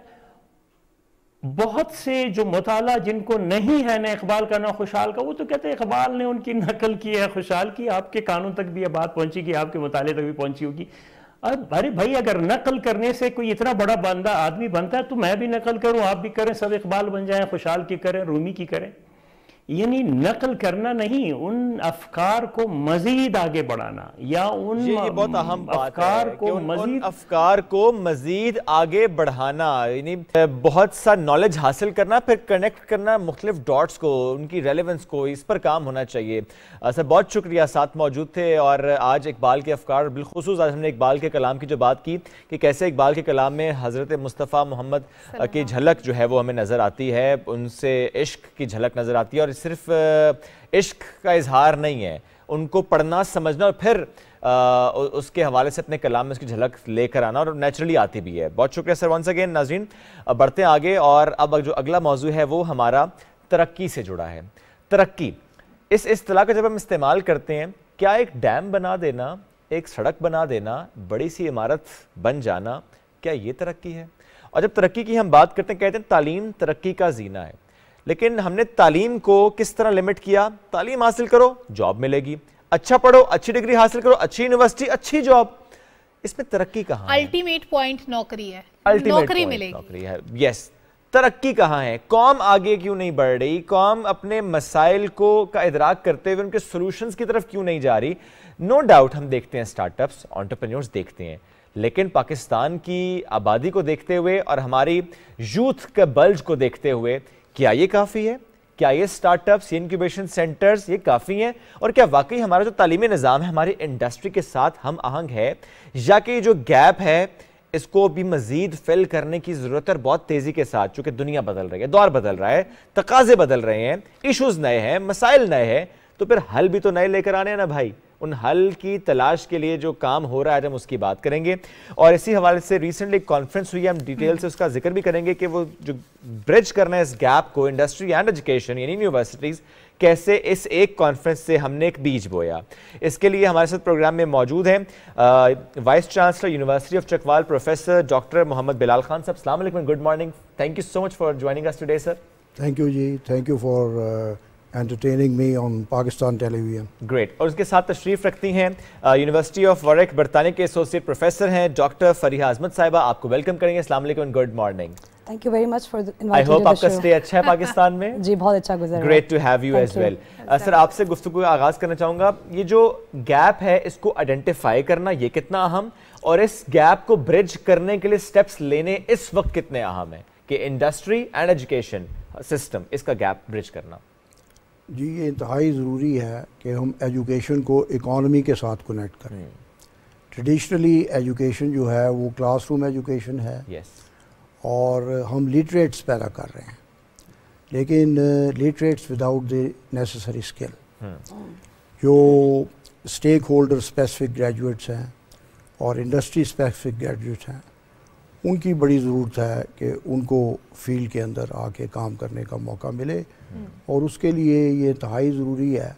बहुत से जो मताल जिनको नहीं है ना इकबाल का ना खुशहाल का वो तो कहते हैं इकबाल ने उनकी नकल की है खुशहाल की आपके कानून तक भी यह बात पहुंची कि आपके मुताले तक भी पहुंची होगी अरे भाई अगर नकल करने से कोई इतना बड़ा बंदा आदमी बनता है तो मैं भी नकल करूं आप भी करें सब इकबाल बन जाएं खुशहाल की करें रूमी की करें यानी नकल करना नहीं उन अफकार को मजीद आगे बढ़ाना या उन ये, ये बहुत अहम अफकार को मजीद अफकार को मजीद आगे बढ़ाना यानी बहुत सा नॉलेज हासिल करना फिर कनेक्ट करना मुख्तलिफ डॉट्स को उनकी रेलिवेंस को इस पर काम होना चाहिए सर बहुत शुक्रिया साथ मौजूद थे और आज इकबाल के अफकार बिलखसूस आज हमने इकबाल के कलाम की जो बात की कि कैसे इकबाल के कलाम में हज़रत मुस्तफ़ा मोहम्मद की झलक जो है वो हमें नज़र आती है उनसे इश्क की झलक नज़र आती है और सिर्फ इश्क का इजहार नहीं है उनको पढ़ना समझना और फिर आ, उसके हवाले से अपने कलाम में उसकी झलक लेकर आना और नेचुरली आती भी है बहुत शुक्रिया सर वंस अगेन नाजरीन बढ़ते आगे और अब जो अगला मौजू है वो हमारा तरक्की से जुड़ा है तरक्की इस अतला का जब हम इस्तेमाल करते हैं क्या एक डैम बना देना एक सड़क बना देना बड़ी सी इमारत बन जाना क्या ये तरक्की है और जब तरक्की की हम बात करते हैं कहते हैं तालीम तरक्की का जीना है लेकिन हमने तालीम को किस तरह लिमिट किया तालीम हासिल करो जॉब मिलेगी अच्छा पढ़ो अच्छी डिग्री हासिल करो अच्छी यूनिवर्सिटी अच्छी जॉब इसमें तरक्की कहाँ अल्टीमेट पॉइंट नौकरी है अल्टीमेट नौकरी मिलेगी नौकरी है यस तरक्की कहाँ है कौम आगे क्यों नहीं बढ़ रही कौम अपने मसाइल को का इधराक करते हुए उनके सोल्यूशंस की तरफ क्यों नहीं जा रही नो no डाउट हम देखते हैं स्टार्टअप्स ऑन्टरप्रन्योर्स देखते हैं लेकिन पाकिस्तान की आबादी को देखते हुए और हमारी यूथ के बल्ज को देखते हुए क्या ये काफ़ी है क्या ये स्टार्टअप्स इनक्यूबेशन सेंटर्स ये काफ़ी हैं और क्या वाकई हमारा जो तालीमी निज़ाम है हमारी इंडस्ट्री के साथ हम आहंग है या कि जो गैप है इसको भी मजीद फिल करने की ज़रूरत है बहुत तेज़ी के साथ चूँकि दुनिया बदल रही है दौर बदल रहा है तकाजे बदल रहे हैं इशूज़ नए हैं मसाइल नए हैं तो फिर हल भी तो नए लेकर आने हैं ना भाई उन हल की तलाश के लिए जो काम हो रहा है आज हम उसकी बात करेंगे और इसी हवाले से रिसेंटली कॉन्फ्रेंस हुई है हम डिटेल से उसका जिक्र भी करेंगे कि वो जो ब्रिज करना है इस गैप को इंडस्ट्री एंड एजुकेशन यानी यूनिवर्सिटीज़ कैसे इस एक कॉन्फ्रेंस से हमने एक बीज बोया इसके लिए हमारे साथ प्रोग्राम में मौजूद हैं vice chancellor university of Chakwal professor doctor Mohammad Bilal Khan sahab सलाम good morning thank you so much for joining us today sir thank you जी thank you for entertaining me on Pakistan television. Great. और उसके साथ तशरीफ रखती हैं यूनिवर्सिटी ऑफ वरक बरतानिया के एसोसिएट प्रोफेसर हैं डॉक्टर फरीहा आजमत साहिबा आपको वेलकम करेंगे अस्सलाम and good morning thank you very much for I hope आपका स्टे अच्छा है पाकिस्तान में जी बहुत अच्छा गुजर great to have you as well sir आपसे गुफ्तु का आगाज़ करना चाहूंगा ये जो गैप है इसको आइडेंटिफाई करना ये कितना अहम और इस गैप को ब्रिज करने के लिए स्टेप्स लेने इस वक्त कितने अहम है कि इंडस्ट्री एंड एजुकेशन सिस्टम इसका गैप ब्रिज करना जी ये इंतहाई ज़रूरी है कि हम एजुकेशन को इकॉनमी के साथ कनेक्ट करें हम्म। ट्रेडिशनली एजुकेशन जो है वो क्लासरूम एजुकेशन है yes. और हम लिटरेट्स पैदा कर रहे हैं लेकिन literates without the necessary skill hmm. जो स्टेक होल्डर स्पेसिफिक ग्रेजुएट्स हैं और इंडस्ट्री स्पेसिफिक ग्रेजुएट्स हैं उनकी बड़ी ज़रूरत है कि उनको फील्ड के अंदर आके काम करने का मौका मिले हम्म। और उसके लिए ये इंतहाई ज़रूरी है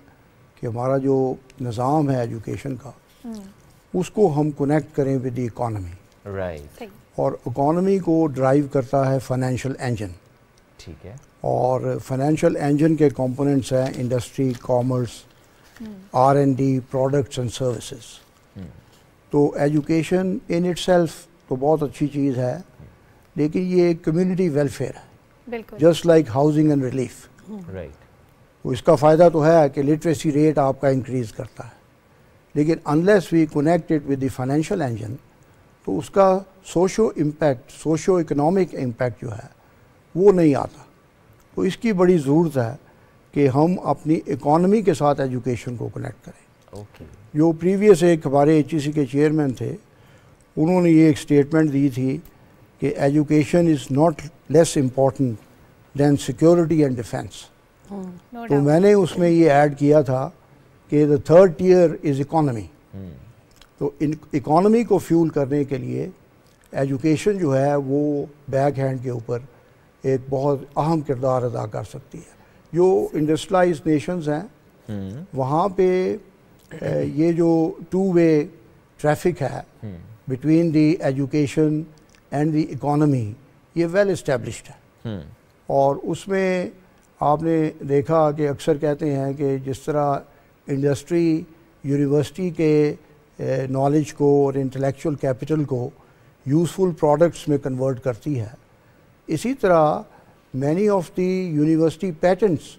कि हमारा जो निज़ाम है एजुकेशन का हम्म। उसको हम कनेक्ट करें विद द इकॉनमी राइट और इकॉनमी को ड्राइव करता है फाइनेंशियल इंजन ठीक है और फाइनेंशियल इंजन के कंपोनेंट्स हैं industry commerce R and D products and services तो एजुकेशन इन इट तो बहुत अच्छी चीज़ है लेकिन ये कम्युनिटी वेलफेयर है just like housing and relief right तो इसका फ़ायदा तो है कि लिटरेसी रेट आपका इंक्रीज़ करता है लेकिन unless we connected with the financial engine तो उसका socio impact socio economic impact जो है वो नहीं आता तो इसकी बड़ी ज़रूरत है कि हम अपनी इकॉनमी के साथ एजुकेशन को कनेक्ट करें okay. जो प्रीवियस एक हमारे एच e के चेयरमैन थे उन्होंने ये एक स्टेटमेंट दी थी कि education is not less important than security and defence तो मैंने उसमें ये ऐड किया था कि the third tier is economy तो इन इकॉनमी को फ्यूल करने के लिए एजुकेशन जो है वो बैक हैंड के ऊपर एक बहुत अहम किरदार अदा कर सकती है जो इंडस्ट्रलाइज नेशंस हैं hmm. वहाँ पे ये जो टू वे ट्रैफिक है between the education and the economy ये वेल well इस्टेब्लिश्ड है hmm. और उसमें आपने देखा कि अक्सर कहते हैं कि जिस तरह इंडस्ट्री यूनिवर्सिटी के नॉलेज को और इंटेलेक्चुअल कैपिटल को यूज़फुल प्रोडक्ट्स में कन्वर्ट करती है इसी तरह many of the university patents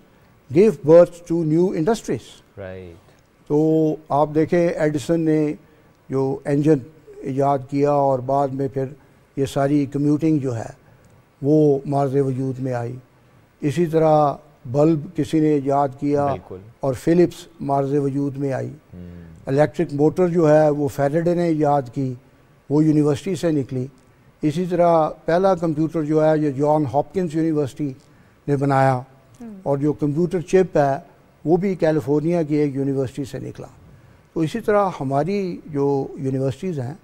give birth to new industries right तो आप देखें एडिसन ने जो इंजन ईजाद किया और बाद में फिर ये सारी कम्यूटिंग जो है वो मार्ज वजूद में आई इसी तरह बल्ब किसी ने याद किया और फिलिप्स मार्ज वजूद में आई हम्म। इलेक्ट्रिक मोटर जो है वो फेरेडे ने याद की वो यूनिवर्सिटी से निकली इसी तरह पहला कंप्यूटर जो है ये जॉन हॉपकिंस यूनिवर्सिटी ने बनाया हम्म। और जो कंप्यूटर चिप है वो भी कैलिफोर्निया की एक यूनिवर्सिटी से निकला तो इसी तरह हमारी जो यूनिवर्सिटीज़ हैं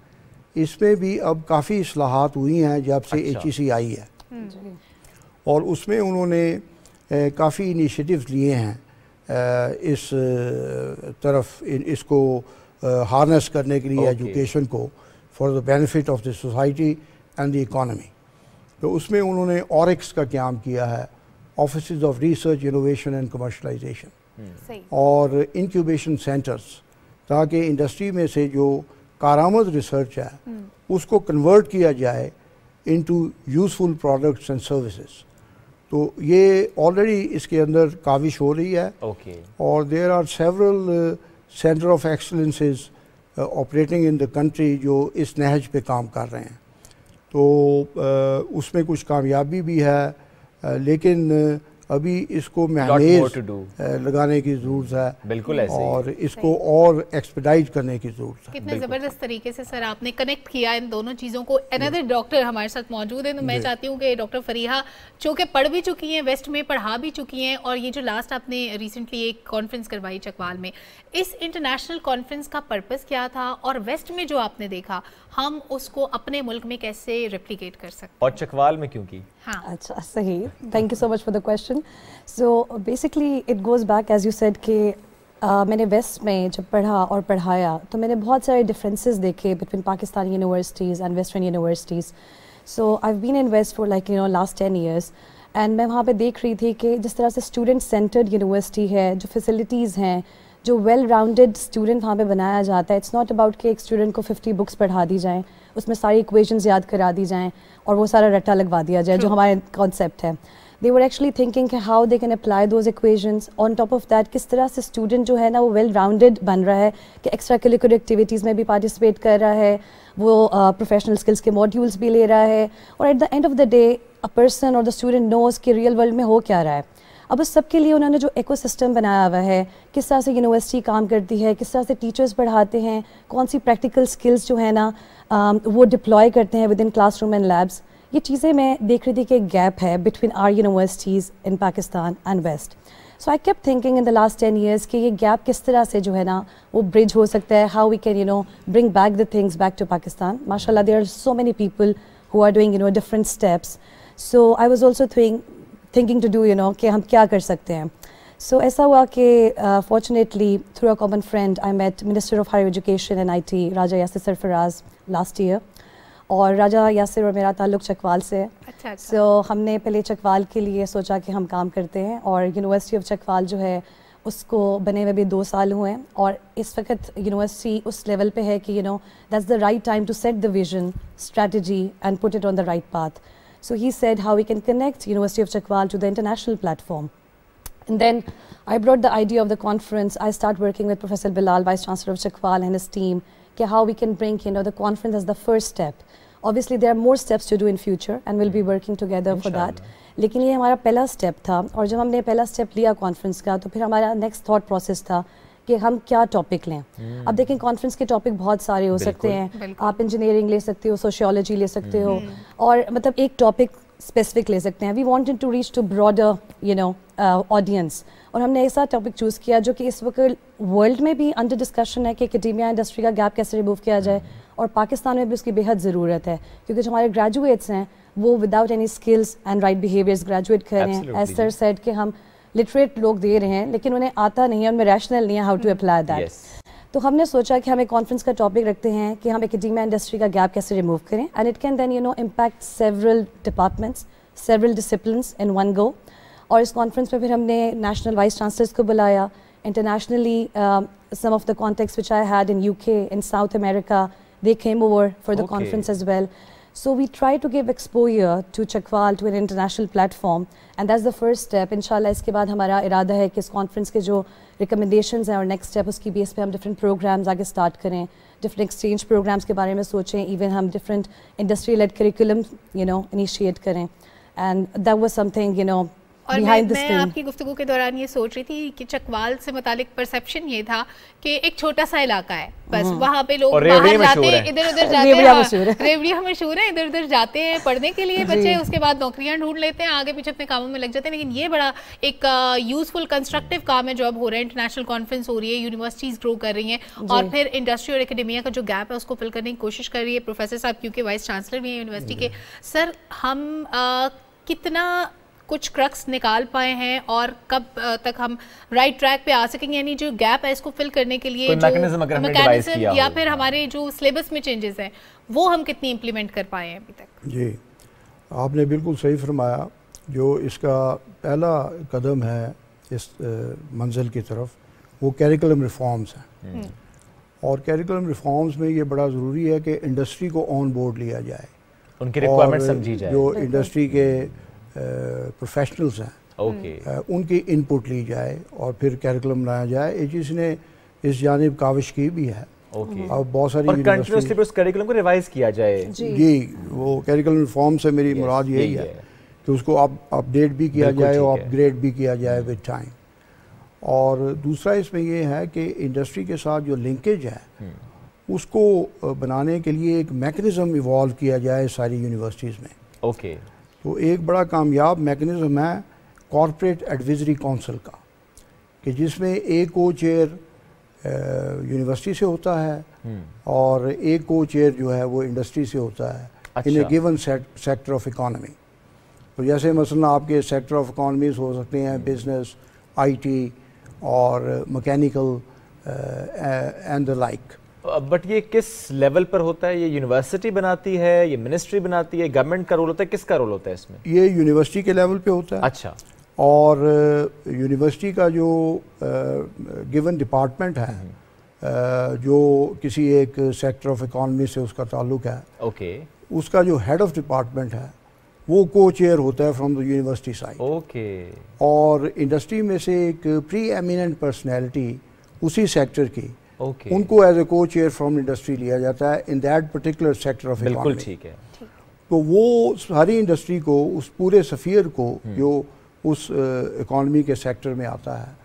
इसमें भी अब काफ़ी असलाहत हुई हैं जब से एच अच्छा। आई है हम्म। और उसमें उन्होंने काफ़ी इनिशिएटिव्स लिए हैं इस तरफ इसको हार्नेस करने के लिए एजुकेशन को for the benefit of the society and the economy तो उसमें उन्होंने औरक्स का क्याम किया है office of research innovation and commercialisation और इंक्यूबेशन सेंटर्स ताकि इंडस्ट्री में से जो कारामद रिसर्च है हम्म। उसको कन्वर्ट किया जाए into useful products and services तो ये ऑलरेडी इसके अंदर काविश हो रही है okay. और there are several centre of excellences operating in the country जो इस नहज पे काम कर रहे हैं तो uh, उसमें कुछ कामयाबी भी है uh, लेकिन uh, अभी इसको मैनेज लगाने की जरूरत है बिल्कुल ऐसे और इसको और एक्सपेडाइज करने की जरूरत है कितने ज़बरदस्त तरीके से सर आपने कनेक्ट किया इन दोनों चीज़ों को अनदर डॉक्टर हमारे साथ मौजूद है तो मैं चाहती हूँ कि डॉक्टर फरीहा चूंकि पढ़ भी चुकी हैं वेस्ट में पढ़ा भी चुकी हैं और ये जो लास्ट आपने रिसेंटली एक कॉन्फ्रेंस करवाई चकवाल में इस इंटरनेशनल कॉन्फ्रेंस का पर्पज़ क्या था और वेस्ट में जो आपने देखा हम उसको अपने मुल्क में कैसे रेप्लीकेट कर सकते और चकवाल में क्योंकि हाँ अच्छा सही thank you so much for the question question so basically it goes back as you said कि Uh, मैंने वेस्ट में जब पढ़ा और पढ़ाया तो मैंने बहुत सारे डिफरेंसेस देखे between Pakistani universities and western universities so I been in west for like you know last ten years and मैं वहाँ पे देख रही थी कि जिस तरह से स्टूडेंट सेंटर्ड यूनिवर्सिटी है जो फैसिलिटीज़ हैं जो वेल राउंडेड स्टूडेंट वहाँ पे बनाया जाता है इट्स नॉट अबाउट कि एक स्टूडेंट को 50 बुक्स पढ़ा दी जाएँ उसमें सारी इक्वेशंस याद करा दी जाएँ और वो सारा रट्टा लगवा दिया जाए जो हमारे कॉन्सेप्ट है they were actually thinking how they can apply those equations on top of that किस तरह से स्टूडेंट जो है ना वो वेल राउंडेड बन रहा है कि एक्स्ट्रा करिकुलर एक्टिविटीज़ में भी पार्टिसिपेट कर रहा है वो प्रोफेशनल uh, स्किल्स के मॉड्यूल्स भी ले रहा है और at the end of the day a person और द स्टूडेंट नोज कि रियल वर्ल्ड में हो क्या रहा है अब उस सब के लिए उन्होंने जो सिस्टम बनाया हुआ है किस तरह से यूनिवर्सिटी काम करती है किस तरह से टीचर्स पढ़ाते हैं कौन सी प्रैक्टिकल स्किल्स जो है ना वो डिप्लॉय करते हैं within classroom and labs ये चीज़ें मैं देख रही थी कि गैप है between our universities in Pakistan and west so I kept thinking in the last ten years कि ये गैप किस तरह से जो है ना वो ब्रिज हो सकता है how we can you know bring back the things back to Pakistan माशा there are so many people who are doing you know different steps so I was also thinking to do you know कि हम क्या कर सकते हैं सो so, ऐसा हुआ कि fortunately through a common friend I met minister of higher education and I T Raja Yasir Sarfraz last year और राजा यासिर और मेरा ताल्लुक चकवाल से है अच्छा सो अच्छा। so, हमने पहले चकवाल के लिए सोचा कि हम काम करते हैं और यूनिवर्सिटी ऑफ चकवाल जो है उसको बने हुए भी दो साल हुए हैं और इस वक्त यूनिवर्सिटी उस लेवल पे है कि you know that's the right time to set the vision strategy and put it on the right path so he said how we can connect university of Chakwal to the international platform and then I brought the idea of the conference I start working with professor Bilal vice chancellor of Chakwal and his team कि how we can bring in the conference is the first step obviously there are more steps to do in future and will be working together for that लेकिन ये हमारा पहला step था और जब हमने पहला स्टेप लिया कॉन्फ्रेंस का तो फिर हमारा नेक्स्ट थाट प्रोसेस था कि हम क्या टॉपिक लें hmm. अब mm. देखें कॉन्फ्रेंस के टॉपिक बहुत सारे हो सकते हैं आप इंजीनियरिंग ले सकते हो सोशियोलॉजी ले सकते hmm. हो mm-hmm. और मतलब एक टॉपिक स्पेसिफिक ले सकते हैं we want to reach to broader you know audience और हमने ऐसा टॉपिक चूज़ किया जो कि इस वक्त वर्ल्ड में भी अंडर डिस्कशन है कि एकेडेमिया इंडस्ट्री का गैप कैसे रिमूव किया जाए और पाकिस्तान में भी उसकी बेहद ज़रूरत है क्योंकि जो हमारे ग्रेजुएट्स हैं वो without any skills and right behaviours graduate कर रहे हैं एज सर सेट कि हम लिटरेट लोग दे रहे हैं लेकिन उन्हें आता नहीं है उनमें रैशनल नहीं है हाउ टू अप्लाई दैट तो हमने सोचा कि हम एक कॉन्फ्रेंस का टॉपिक रखते हैं कि हम डीमा इंडस्ट्री का गैप कैसे रिमूव करें and it can then you know impact several departments several discipline in one go और इस कॉन्फ्रेंस में फिर हमने नेशनल वाइस चांसलर्स को बुलाया internationally some of the contact which I had in you UK in South America they came over for the okay. conference So we try to give exposure to Chakwal to an international platform and that's the first step. Inshallah, इसके बाद हमारा इरादा है कि इस conference के जो recommendations हैं और next step उसकी base पे हम different programs आगे start kare, different exchange programs के बारे में even हम different industry led curriculum you know initiate kare. and that was something you know और मैं, मैं आपकी गुफ्तु के दौरान ये सोच रही थी कि चकवाल से मुतालिक परसेप्शन ये था कि एक छोटा सा इलाका है बस हम्म। वहाँ पे लोग बाहर जाते हैं इधर उधर जाते हैं रेवड़िया मशहूर है इधर उधर जाते हैं पढ़ने के लिए बच्चे उसके बाद नौकरियाँ ढूंढ लेते हैं आगे पीछे अपने कामों में लग जाते हैं लेकिन ये बड़ा एक यूजफुल कंस्ट्रक्टिव काम है जो अब हो रहा है इंटरनेशनल कॉन्फ्रेंस हो रही है यूनिवर्सिटीज ग्रो कर रही है और फिर इंडस्ट्री और एकेडमिया का जो गैप है उसको फिल करने की कोशिश कर रही है प्रोफेसर साहब क्योंकि वाइस चांसलर भी है यूनिवर्सिटी के सर हम कितना कुछ क्रक्स निकाल पाए हैं और कब तक हम राइट ट्रैक पे आ सकेंगे यानी जो गैप है इसको फिल करने के लिए मैकेनिज्म या फिर हमारे जो सिलेबस में चेंजेस हैं वो हम कितनी इम्प्लीमेंट कर पाए हैं अभी तक जी आपने बिल्कुल सही फरमाया जो इसका पहला कदम है इस मंजिल की तरफ वो कैरिकुलम रिफॉर्म्स हैं हम्म। और कैरिकुलम रिफॉर्म्स में ये बड़ा ज़रूरी है कि इंडस्ट्री को ऑन बोर्ड लिया जाए उनके रिक्वायरमेंट समझी जाए जो इंडस्ट्री के प्रोफेशनल्स हैं okay. उनकी इनपुट ली जाए और फिर कैरिकुलम बनाया जाए चीज ने इस जानब काविश की भी है okay. और बहुत सारी को रिवाइज किया जाए जी, जी वो कैरिकुलम रिफॉर्म से मेरी yes, मुराद यही है, कि उसको आप अपडेट भी किया जाए और अपग्रेड भी किया जाए विद टाइम और दूसरा इसमें यह है कि इंडस्ट्री के साथ जो लिंकेज है हम्म। उसको बनाने के लिए एक मैकेनिज़्म इवॉल्व किया जाए सारी यूनिवर्सिटीज़ में ओके okay. तो एक बड़ा कामयाब मैकेनिज़्म है कॉरपोरेट एडविज़री काउंसिल का कि जिसमें एक को चेयर यूनिवर्सिटी से होता है हम्म। और एक को चेयर जो है वो इंडस्ट्री से होता है in a given sector of economy तो जैसे मसलन आपके सेक्टर ऑफ इकॉनमीज हो सकते हैं बिजनेस हम्म। आईटी और mechanical and the like but ये किस लेवल पर होता है ये यूनिवर्सिटी बनाती है ये मिनिस्ट्री बनाती है गवर्नमेंट का रोल होता है किसका रोल होता है इसमें ये यूनिवर्सिटी के लेवल पे होता है अच्छा और यूनिवर्सिटी का जो गिवन डिपार्टमेंट है हम्म। जो किसी एक सेक्टर ऑफ इकॉनमी से उसका ताल्लुक है ओके उसका जो हेड ऑफ डिपार्टमेंट है वो को चेयर होता है from the university side okay और इंडस्ट्री में से एक प्री एमिनेंट पर्सनैलिटी उसी सेक्टर की okay. उनको एज ए को चेयर फ्रॉम इंडस्ट्री लिया जाता है in that particular sector of बिल्कुल ठीक है तो वो सारी इंडस्ट्री को उस पूरे सफ़ियर को हम्म। जो उस इकॉनमी के सेक्टर में आता है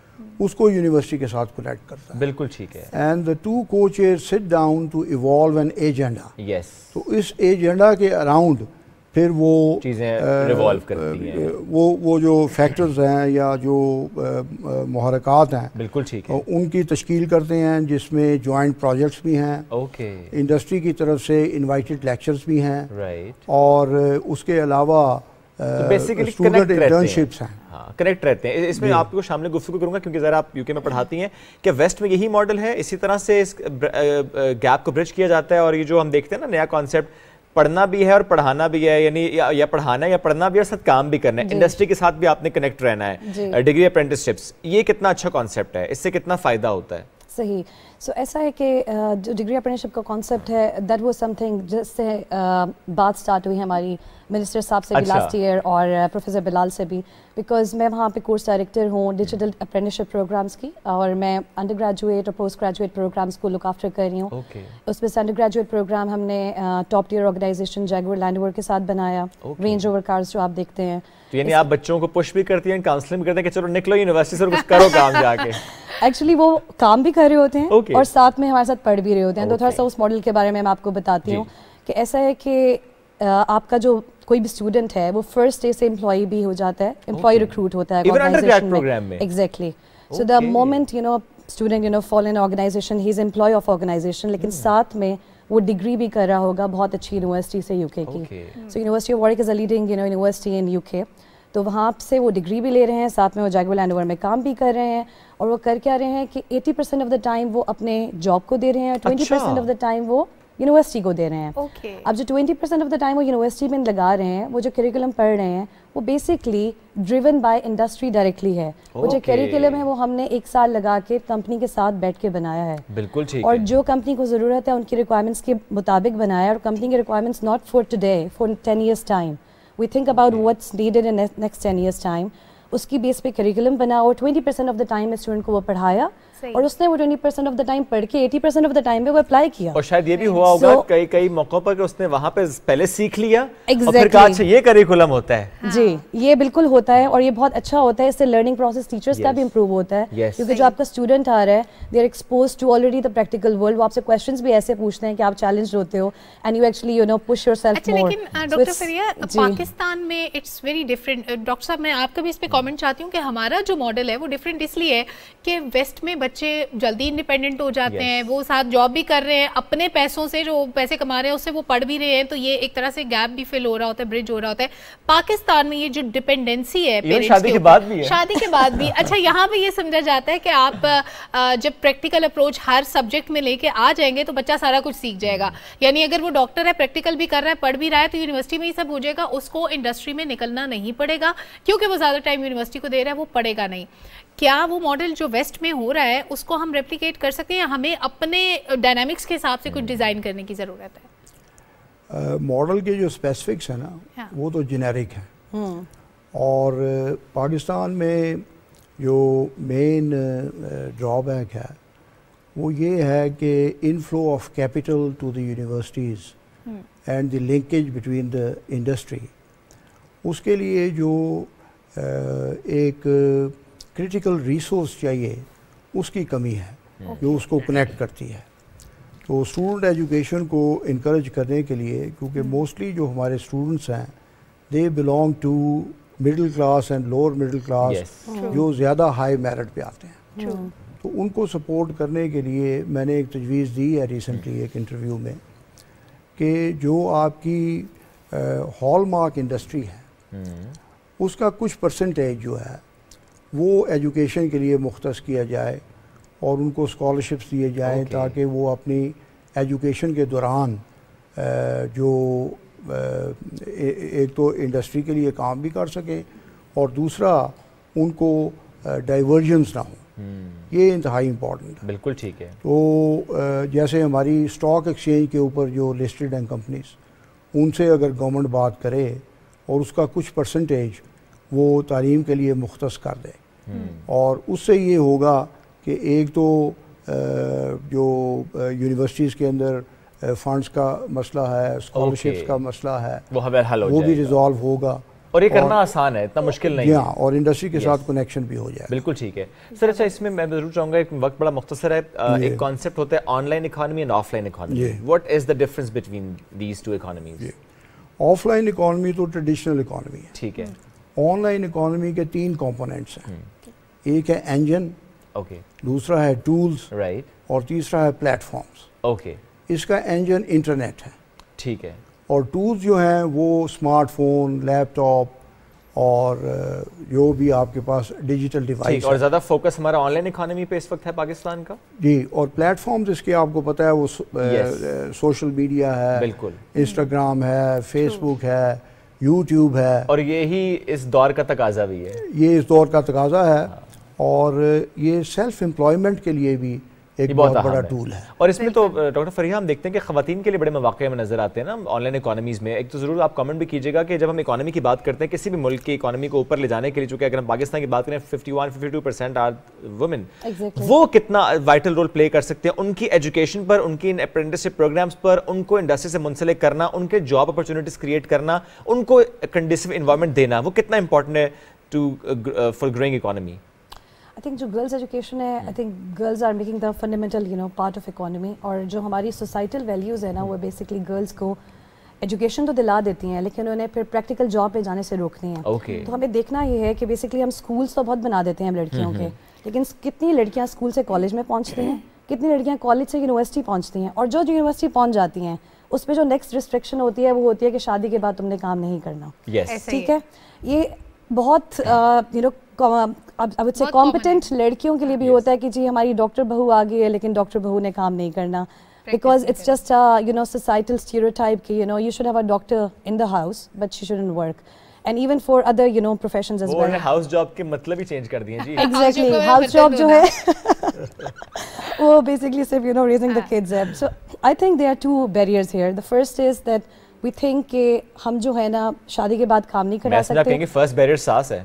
उसको यूनिवर्सिटी के साथ कनेक्ट करता है बिल्कुल ठीक है एंड द टू को sit down to evolve an agenda yes तो इस एजेंडा के अराउंड फिर वो चीज़ें रिवॉल्व करती हैं वो वो जो फैक्टर्स हैं या जो महरक़ात हैं बिल्कुल ठीक है उनकी तश्कील करते हैं जिसमें जॉइंट प्रोजेक्ट्स भी हैं ओके इंडस्ट्री की तरफ से इनवाइटेड लेक्चर्स भी हैं राइट और उसके अलावा स्टूडेंट तो इंटर्नशिप्स हैं हाँ कनेक्ट रहते हैं इसमें आपको शामिल गुफ्तु करूंगा क्योंकि ज़रा आप यूके में पढ़ाती हैं कि वेस्ट में यही मॉडल है इसी तरह से इस गैप को ब्रिज किया जाता है और ये जो हम देखते हैं ना नया कॉन्सेप्ट पढ़ना भी है और पढ़ाना भी है यानी या, या पढ़ाना है या पढ़ना भी है और साथ काम भी करना है इंडस्ट्री के साथ भी आपने कनेक्ट रहना है डिग्री अप्रेंटिसशिप्स ये कितना अच्छा कॉन्सेप्ट है इससे कितना फ़ायदा होता है सही सो so, ऐसा है कि जो डिग्री अप्रेंटिसशिप का कॉन्सेप्ट है दैट वो समथिंग जिससे बात स्टार्ट हुई हमारी मिनिस्टर साहब से भी लास्ट ईयर और प्रोफेसर बिलाल से भी बिकॉज मैं वहाँ पे कोर्स डायरेक्टर हूँ डिजिटल अप्रेंटिसशिप प्रोग्राम्स की और मैं अंडर ग्रेजुएट और पोस्ट ग्रेजुएट प्रोग्राम्स को लुक आफ्टर कर रही हूँ okay. उसमें से अंडर ग्रेजुएट प्रोग्राम हमने top tier organisation Jaguar Land के साथ बनाया रेंज ओवर कार्स जो आप देखते हैं तो यानी आप बच्चों को पुश भी करती हैं काउंसलिंग भी करते हैं कि चलो निकलो यूनिवर्सिटी से कुछ करो काम जाके एक्चुअली वो काम भी कर रहे होते हैं okay. और साथ में हमारे साथ पढ़ भी रहे होते हैं okay. तो थोड़ा सा उस मॉडल के बारे में मैं आपको बताती हूँ कि ऐसा है कि आपका जो कोई भी स्टूडेंट है वो फर्स्ट डे से एम्प्लॉय भी हो जाता है एम्प्लॉय रिक्रूट होता है exactly so the moment you know student you know fall in organisation he is employ of organisation लेकिन hmm. साथ में वो डिग्री भी कर रहा होगा बहुत अच्छी यूनिवर्सिटी से यूके की so university of work is a leading you know university in UK तो वहाँ से वो डिग्री भी ले रहे हैं साथ में वो जैगवल एंड में काम भी कर रहे हैं और वो कर क्या रहे हैं कि 80 ऑफ द टाइम वो अपने जॉब को दे रहे हैं और 20% ऑफ द टाइम वो यूनिवर्सिटी को दे रहे हैं okay. अब जो 20 परसेंट ऑफ द टाइम वो यूनिवर्सिटी में लगा रहे हैं वो जो करिकुलम पढ़ रहे हैं वो basically driven by industry directly है okay. वो जो करिकुलम है वो हमने एक साल लगा के कंपनी के साथ बैठ के बनाया है बिल्कुल ठीक और है। जो कंपनी को ज़रूरत है उनकी रिक्वायरमेंट्स के मुताबिक बनाया और कंपनी के requirements not for today for ten years time we think about what's needed in next ten years time उसकी बेस पे करिकुलम बना और twenty percent of the time student को वो पढ़ाया और उसने वो 20 ऑफ द टाइम पढ़ के 80 ऑफ द टाइम पे वो अप्लाई किया और शायद ये भी हुआ होगा कई कई मौकों पर कि उसने वहां पे पहले सीख लिया exactly. और फिर कहा अच्छा ये करिकुलम होता है हाँ। जी ये बिल्कुल होता है और ये बहुत अच्छा होता है इससे लर्निंग प्रोसेस टीचर्स का भी इंप्रूव होता है yes. क्योंकि जो आपका स्टूडेंट आ रहा है they are expose to already the practical world वो आपसे क्वेश्चंस भी ऐसे पूछते हैं कि आप चैलेंज होते हो and you actually you know push yourself लेकिन डॉक्टर फरिया पाकिस्तान में इट्स वेरी डिफरेंट डॉक्टर साहब मैं आपका भी इस पे कमेंट चाहती हूं कि हमारा जो मॉडल है वो डिफरेंट इसलिए है कि वेस्ट में बच्चे जल्दी इंडिपेंडेंट हो जाते yes. हैं वो साथ जॉब भी कर रहे हैं अपने पैसों से जो पैसे कमा रहे हैं उससे वो पढ़ भी रहे हैं तो ये एक तरह से गैप भी फिल हो रहा होता है ब्रिज हो रहा होता है पाकिस्तान में ये जो डिपेंडेंसी है शादी के बाद भी शादी के बाद भी अच्छा यहाँ पे ये समझा जाता है कि आप जब प्रैक्टिकल अप्रोच हर सब्जेक्ट में लेके आ जाएंगे तो बच्चा सारा कुछ सीख जाएगा यानी अगर वो डॉक्टर है प्रैक्टिकल भी कर रहा है पढ़ भी रहा है तो यूनिवर्सिटी में ही सब हो जाएगा उसको इंडस्ट्री में निकलना नहीं पड़ेगा क्योंकि वो ज़्यादा टाइम यूनिवर्सिटी को दे रहा है वो पढ़ेगा नहीं क्या वो मॉडल जो वेस्ट में हो रहा है उसको हम रेप्लिकेट कर सकते हैं या हमें अपने डायनामिक्स के हिसाब से कुछ डिज़ाइन करने की ज़रूरत है मॉडल uh, के जो स्पेसिफिक्स हैं ना हाँ. वो तो जेनेरिक हैं हम्म। और पाकिस्तान में जो मेन ड्रॉबैक है वो ये है कि inflow of capital to the universities and the linkage between the industry उसके लिए जो एक क्रिटिकल रिसोर्स चाहिए उसकी कमी है hmm. जो उसको कनेक्ट करती है तो स्टूडेंट एजुकेशन को इनक्रेज करने के लिए क्योंकि मोस्टली hmm. जो हमारे स्टूडेंट्स हैं they belong to middle class and lower middle class जो ज़्यादा हाई मेरिट पे आते हैं hmm. तो उनको सपोर्ट करने के लिए मैंने एक तजवीज़ दी है रिसेंटली एक इंटरव्यू में कि जो आपकी हॉल मार्क इंडस्ट्री है उसका कुछ परसेंटेज जो है वो एजुकेशन के लिए मुख्त किया जाए और उनको स्कॉलरशिप्स दिए जाएँ okay. ताकि वो अपनी एजुकेशन के दौरान जो एक तो इंडस्ट्री के लिए काम भी कर सकें और दूसरा उनको डाइवर्जनस ना हो हम्म। ये इंतहाई इम्पॉर्टेंट है बिल्कुल ठीक है तो जैसे हमारी स्टॉक एक्सचेंज के ऊपर जो लिस्टेड हैं कंपनीज उनसे अगर गवर्नमेंट बात करे और उसका कुछ परसेंटेज वो तालीम के लिए मुख्त कर दें हम्म। और उससे ये होगा कि एक तो जो यूनिवर्सिटीज़ के अंदर फंड्स का मसला है स्कॉलरशिप्स okay. का मसला है वो हो वो भी रिजॉल्व होगा और ये करना और, आसान है इतना मुश्किल नहीं है और इंडस्ट्री के साथ कनेक्शन भी हो जाए बिल्कुल ठीक है सर अच्छा इसमें मैं जरूर चाहूंगा एक वक्त बड़ा मुख्तर है एक कॉन्सेप्ट होता है online economy and offline economy what is the difference between these two economy offline economy तो ट्रेडिशनल इकानमी है ठीक है ऑनलाइन इकानमी के तीन कॉम्पोनेंट्स हैं हम्म। एक है इंजन ओके दूसरा है टूल्स राइट और तीसरा है प्लेटफॉर्म्स ओके इसका इंजन इंटरनेट है ठीक है और टूल्स जो हैं वो स्मार्टफोन लैपटॉप और uh, जो भी आपके पास डिजिटल डिवाइस और ज़्यादा फोकस हमारा ऑनलाइन इकोनॉमी पे इस वक्त है पाकिस्तान का जी और प्लेटफॉर्म जिसके आपको पता है वो सो, uh, yes. Social uh, media है बिल्कुल इंस्टाग्राम है फेसबुक है यूट्यूब है और यही इस दौर का तकाजा भी है ये इस दौर का तकाजा है हाँ। और ये सेल्फ एम्प्लॉयमेंट के लिए भी एक बहुत, बहुत बड़ा टूल है और इसमें तो डॉक्टर फरिया हम देखते हैं कि खातन के लिए बड़े मौाक़े में नज़र आते हैं ना ऑनलाइन इकानमीज़ में एक तो ज़रूर आप कमेंट भी कीजिएगा कि जब हम इकानमी की बात करते हैं किसी भी मुल्क की इकानमी को ऊपर ले जाने के लिए चूँकि अगर हम पाकिस्तान की बात करें fifty one fifty two percent are women वो कितना वाइटल रोल प्ले कर सकते हैं उनकी एजुकेशन पर उनकी इन अप्रेंटिसशिप प्रोग्राम्स पर उनको इंडस्ट्री से मुंसलिक करना उनके जॉब अपॉर्चुनिटीज़ क्रिएट करना उनको कंडिसिव इन्वायरमेंट देना वो कितना इंपॉर्टेंट है to for growing economy think जो गर्ल्स एजुकेशन है I think girls are making the fundamental you know part of economy और जो हमारी सोसाइटल वैल्यूज़ है ना वो बेसिकली गर्ल्स को एजुकेशन तो दिला देती हैं लेकिन उन्हें फिर प्रैक्टिकल जॉब पे जाने से रोकनी है okay. तो हमें देखना ये है कि बेसिकली हम स्कूल्स तो बहुत बना देते हैं लड़कियों hmm, के hmm. लेकिन कितनी लड़कियाँ स्कूल से कॉलेज में पहुँचती हैं कितनी लड़कियाँ कॉलेज से यूनिवर्सिटी पहुँचती हैं और जो यूनिवर्सिटी पहुँच जाती हैं उस पर जो नेक्स्ट रिस्ट्रिक्शन होती है वो होती है कि शादी के बाद तुमने काम नहीं करना yes. ठीक है ये बहुत you know I would say competent लड़कियों के लिए भी yes. होता है कि जी हमारी डॉक्टर बहू आ गई है लेकिन डॉक्टर बहू ने काम नहीं करना because it's just a you know societal stereotype ki, you know you should have a doctor in the house but she shouldn't work and even for other you know professions as well house job ke matlab hi change kar diye ji exactly house job jo hai wo basically sirf you know raising the kids up so i think there are two barriers here the first is that we think कि हम जो है ना शादी के बाद काम नहीं करा सकते फर्स्ट बैरियर सास है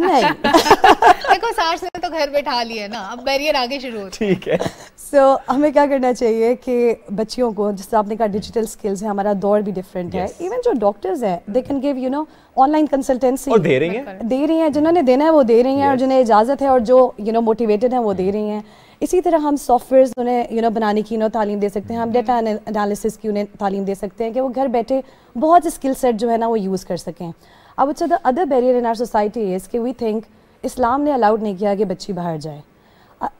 नहीं देखो सास ने तो घर बैठा लिया ना अब बैरियर आगे शुरू ठीक है सो so, हमें क्या करना चाहिए कि बच्चियों को जैसे आपने कहा डिजिटल स्किल्स है हमारा दौर भी डिफरेंट yes. है इवन जो डॉक्टर्स हैं they can give you know online consultancy दे रही हैं दे रही हैं जिन्होंने देना है वो दे रही हैं और जिन्हें इजाजत है और जो यू नो मोटिवेटेड है वो दे hmm. रही हैं इसी तरह हम सॉफ़्टवेयर उन्हें यू नो बनाने की तालीम दे सकते हैं हम डेटा एनालिसिस हम्म। की उन्हें तालीम दे सकते हैं कि वो घर बैठे बहुत स्किल सेट जो है ना वो यूज़ कर सकें अब अच्छा the other barrier in our society is कि वी थिंक इस्लाम ने अलाउड नहीं किया कि बच्ची बाहर जाए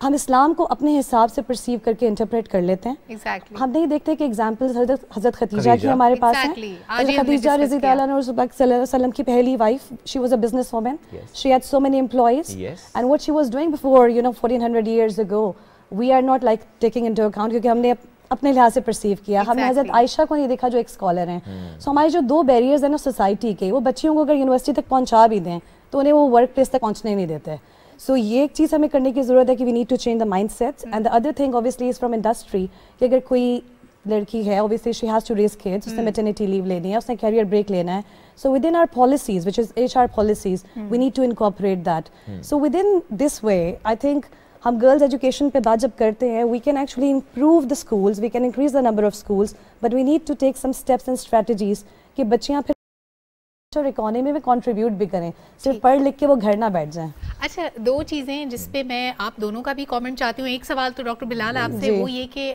हम इस्लाम को अपने हिसाब से परसीव करके इंटरप्रेट कर लेते हैं exactly. हम नहीं देखते कि एग्जाम्पल हजरत खतीजा की हमारे exactly. पास exactly. हैं खतीजा रजी वसल्लम की पहली wife she was a business women she had so many employees and what she was doing before you know 1400 years ago we are not like taking into account क्योंकि हमने अपने लिहाज से परसीव किया exactly. हमने हजरत आयशा को नहीं देखा जो एक स्कॉलर हैं सो hmm. हमारे जो दो बैरियर्स हैं ना सोसाइटी के वो बच्चियों को अगर यूनिवर्सिटी तक पहुंचा भी दें तो उन्हें वो वर्क प्लेस तक पहुंचने नहीं देते सो ये एक चीज़ हमें करने की ज़रूरत है कि we need to change the mind sets and the other thing obviously is from industry कि अगर कोई लड़की है obviously she has to raise kids उसने मेटर्निटी hmm. लीव लेनी है उसने कैरियर ब्रेक लेना है so within our policies which is H R policies we need to incorporate that so within this way I think हम girls education पे बात जब करते हैं we can actually improve the schools we can increase the number of schools but we need to take some steps and strategies कि बच्चियाँ फिर और इकोनॉमी में कंट्रीब्यूट भी करें सिर्फ पढ़ लिख के वो घर ना बैठ जाए अच्छा दो चीज़ें जिस पे मैं आप दोनों का भी कमेंट चाहती हूँ एक सवाल तो डॉक्टर बिलाल आपसे वो ये कि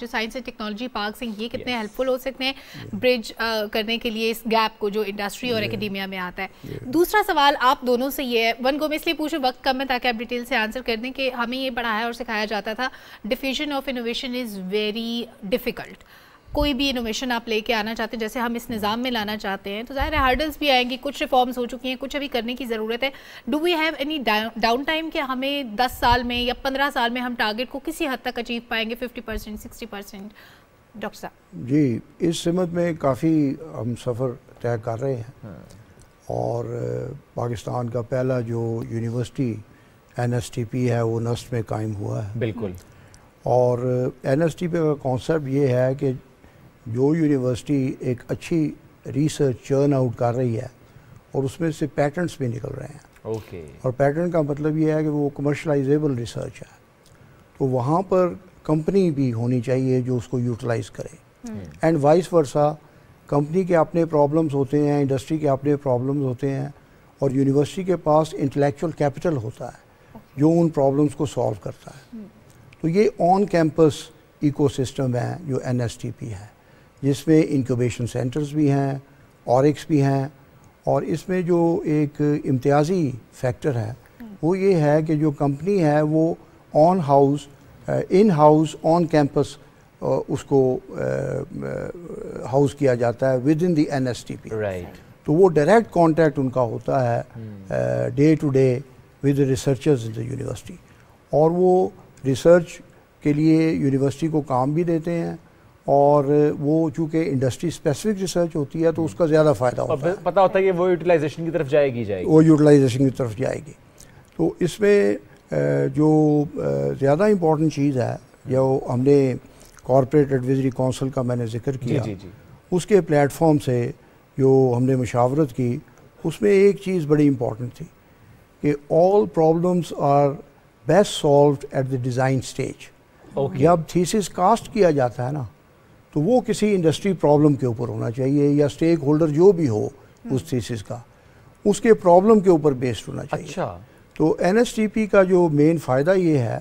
जो साइंस एंड टेक्नोलॉजी पार्क हैं ये कितने हेल्पफुल हो सकते हैं ब्रिज करने के लिए इस गैप को जो इंडस्ट्री और एकेडेमिया में आता है दूसरा सवाल आप दोनों से ये है वन को मैं इसलिए पूछूँ वक्त कम है ताकि आप डिटेल से आंसर कर दें कि हमें ये पढ़ाया और सिखाया जाता था diffusion of innovation is very difficult कोई भी इनोवेशन आप लेके आना चाहते हैं जैसे हम इस निज़ाम में लाना चाहते हैं तो ज़ाहिर है हर्डल्स भी आएंगे कुछ रिफॉर्म्स हो चुकी हैं कुछ अभी करने की ज़रूरत है do we have any down time कि हमें दस साल में या पंद्रह साल में हम टारगेट को किसी हद तक अचीव पाएंगे fifty percent sixty percent doctor साहब जी इस समत में काफ़ी हम सफ़र तय कर रहे हैं हाँ। और पाकिस्तान का पहला जो यूनिवर्सिटी एन है वो नस्ट में कायम हुआ है बिल्कुल और एन एस टी पी का कॉन्सेप्ट ये है कि जो यूनिवर्सिटी एक अच्छी रिसर्च चर्न आउट कर रही है और उसमें से पैटर्न्स भी निकल रहे हैं ओके okay. और पैटर्न का मतलब ये है कि वो कमर्शलाइजेबल रिसर्च है तो वहाँ पर कंपनी भी होनी चाहिए जो उसको यूटिलाइज करे एंड वाइस वर्सा कंपनी के अपने प्रॉब्लम्स होते हैं इंडस्ट्री के अपने प्रॉब्लम्स होते हैं और यूनिवर्सिटी के पास इंटेलेक्चुअल कैपिटल होता है okay. जो उन प्रॉब्लम्स को सॉल्व करता है hmm. तो ये ऑन कैंपस इकोसिस्टम है जो एन है जिसमें इंक्यूबेशन सेंटर्स भी हैं और भी हैं और इसमें जो एक इम्तियाजी फैक्टर है वो ये है कि जो कंपनी है वो on house in house on campus उसको हाउस uh, uh, किया जाता है within the N S T P right तो वो डायरेक्ट कांटेक्ट उनका होता है day to day with researchers in the university और वो रिसर्च के लिए यूनिवर्सिटी को काम भी देते हैं और वो चूँकि इंडस्ट्री स्पेसिफिक रिसर्च होती है तो हम्म। उसका ज़्यादा फ़ायदा होता है पता होता है कि वो यूटिलाइजेशन की तरफ जाएगी जाएगी वो यूटिलाइजेशन की तरफ जाएगी तो इसमें जो ज़्यादा इम्पोर्टेंट चीज़ है जो हमने कॉरपोरेट एडवाइजरी काउंसिल का मैंने जिक्र किया जी, जी, जी। उसके प्लेटफॉर्म से जो हमने मशावरत की उसमें एक चीज़ बड़ी इम्पोर्टेंट थी कि all problems are best solved at the design stage जब थीसिस कास्ट किया जाता है ना तो वो किसी इंडस्ट्री प्रॉब्लम के ऊपर होना चाहिए या स्टेक होल्डर जो भी हो उस थीसिस हम्म। का उसके प्रॉब्लम के ऊपर बेस्ड होना चाहिए अच्छा तो एन का जो मेन फ़ायदा ये है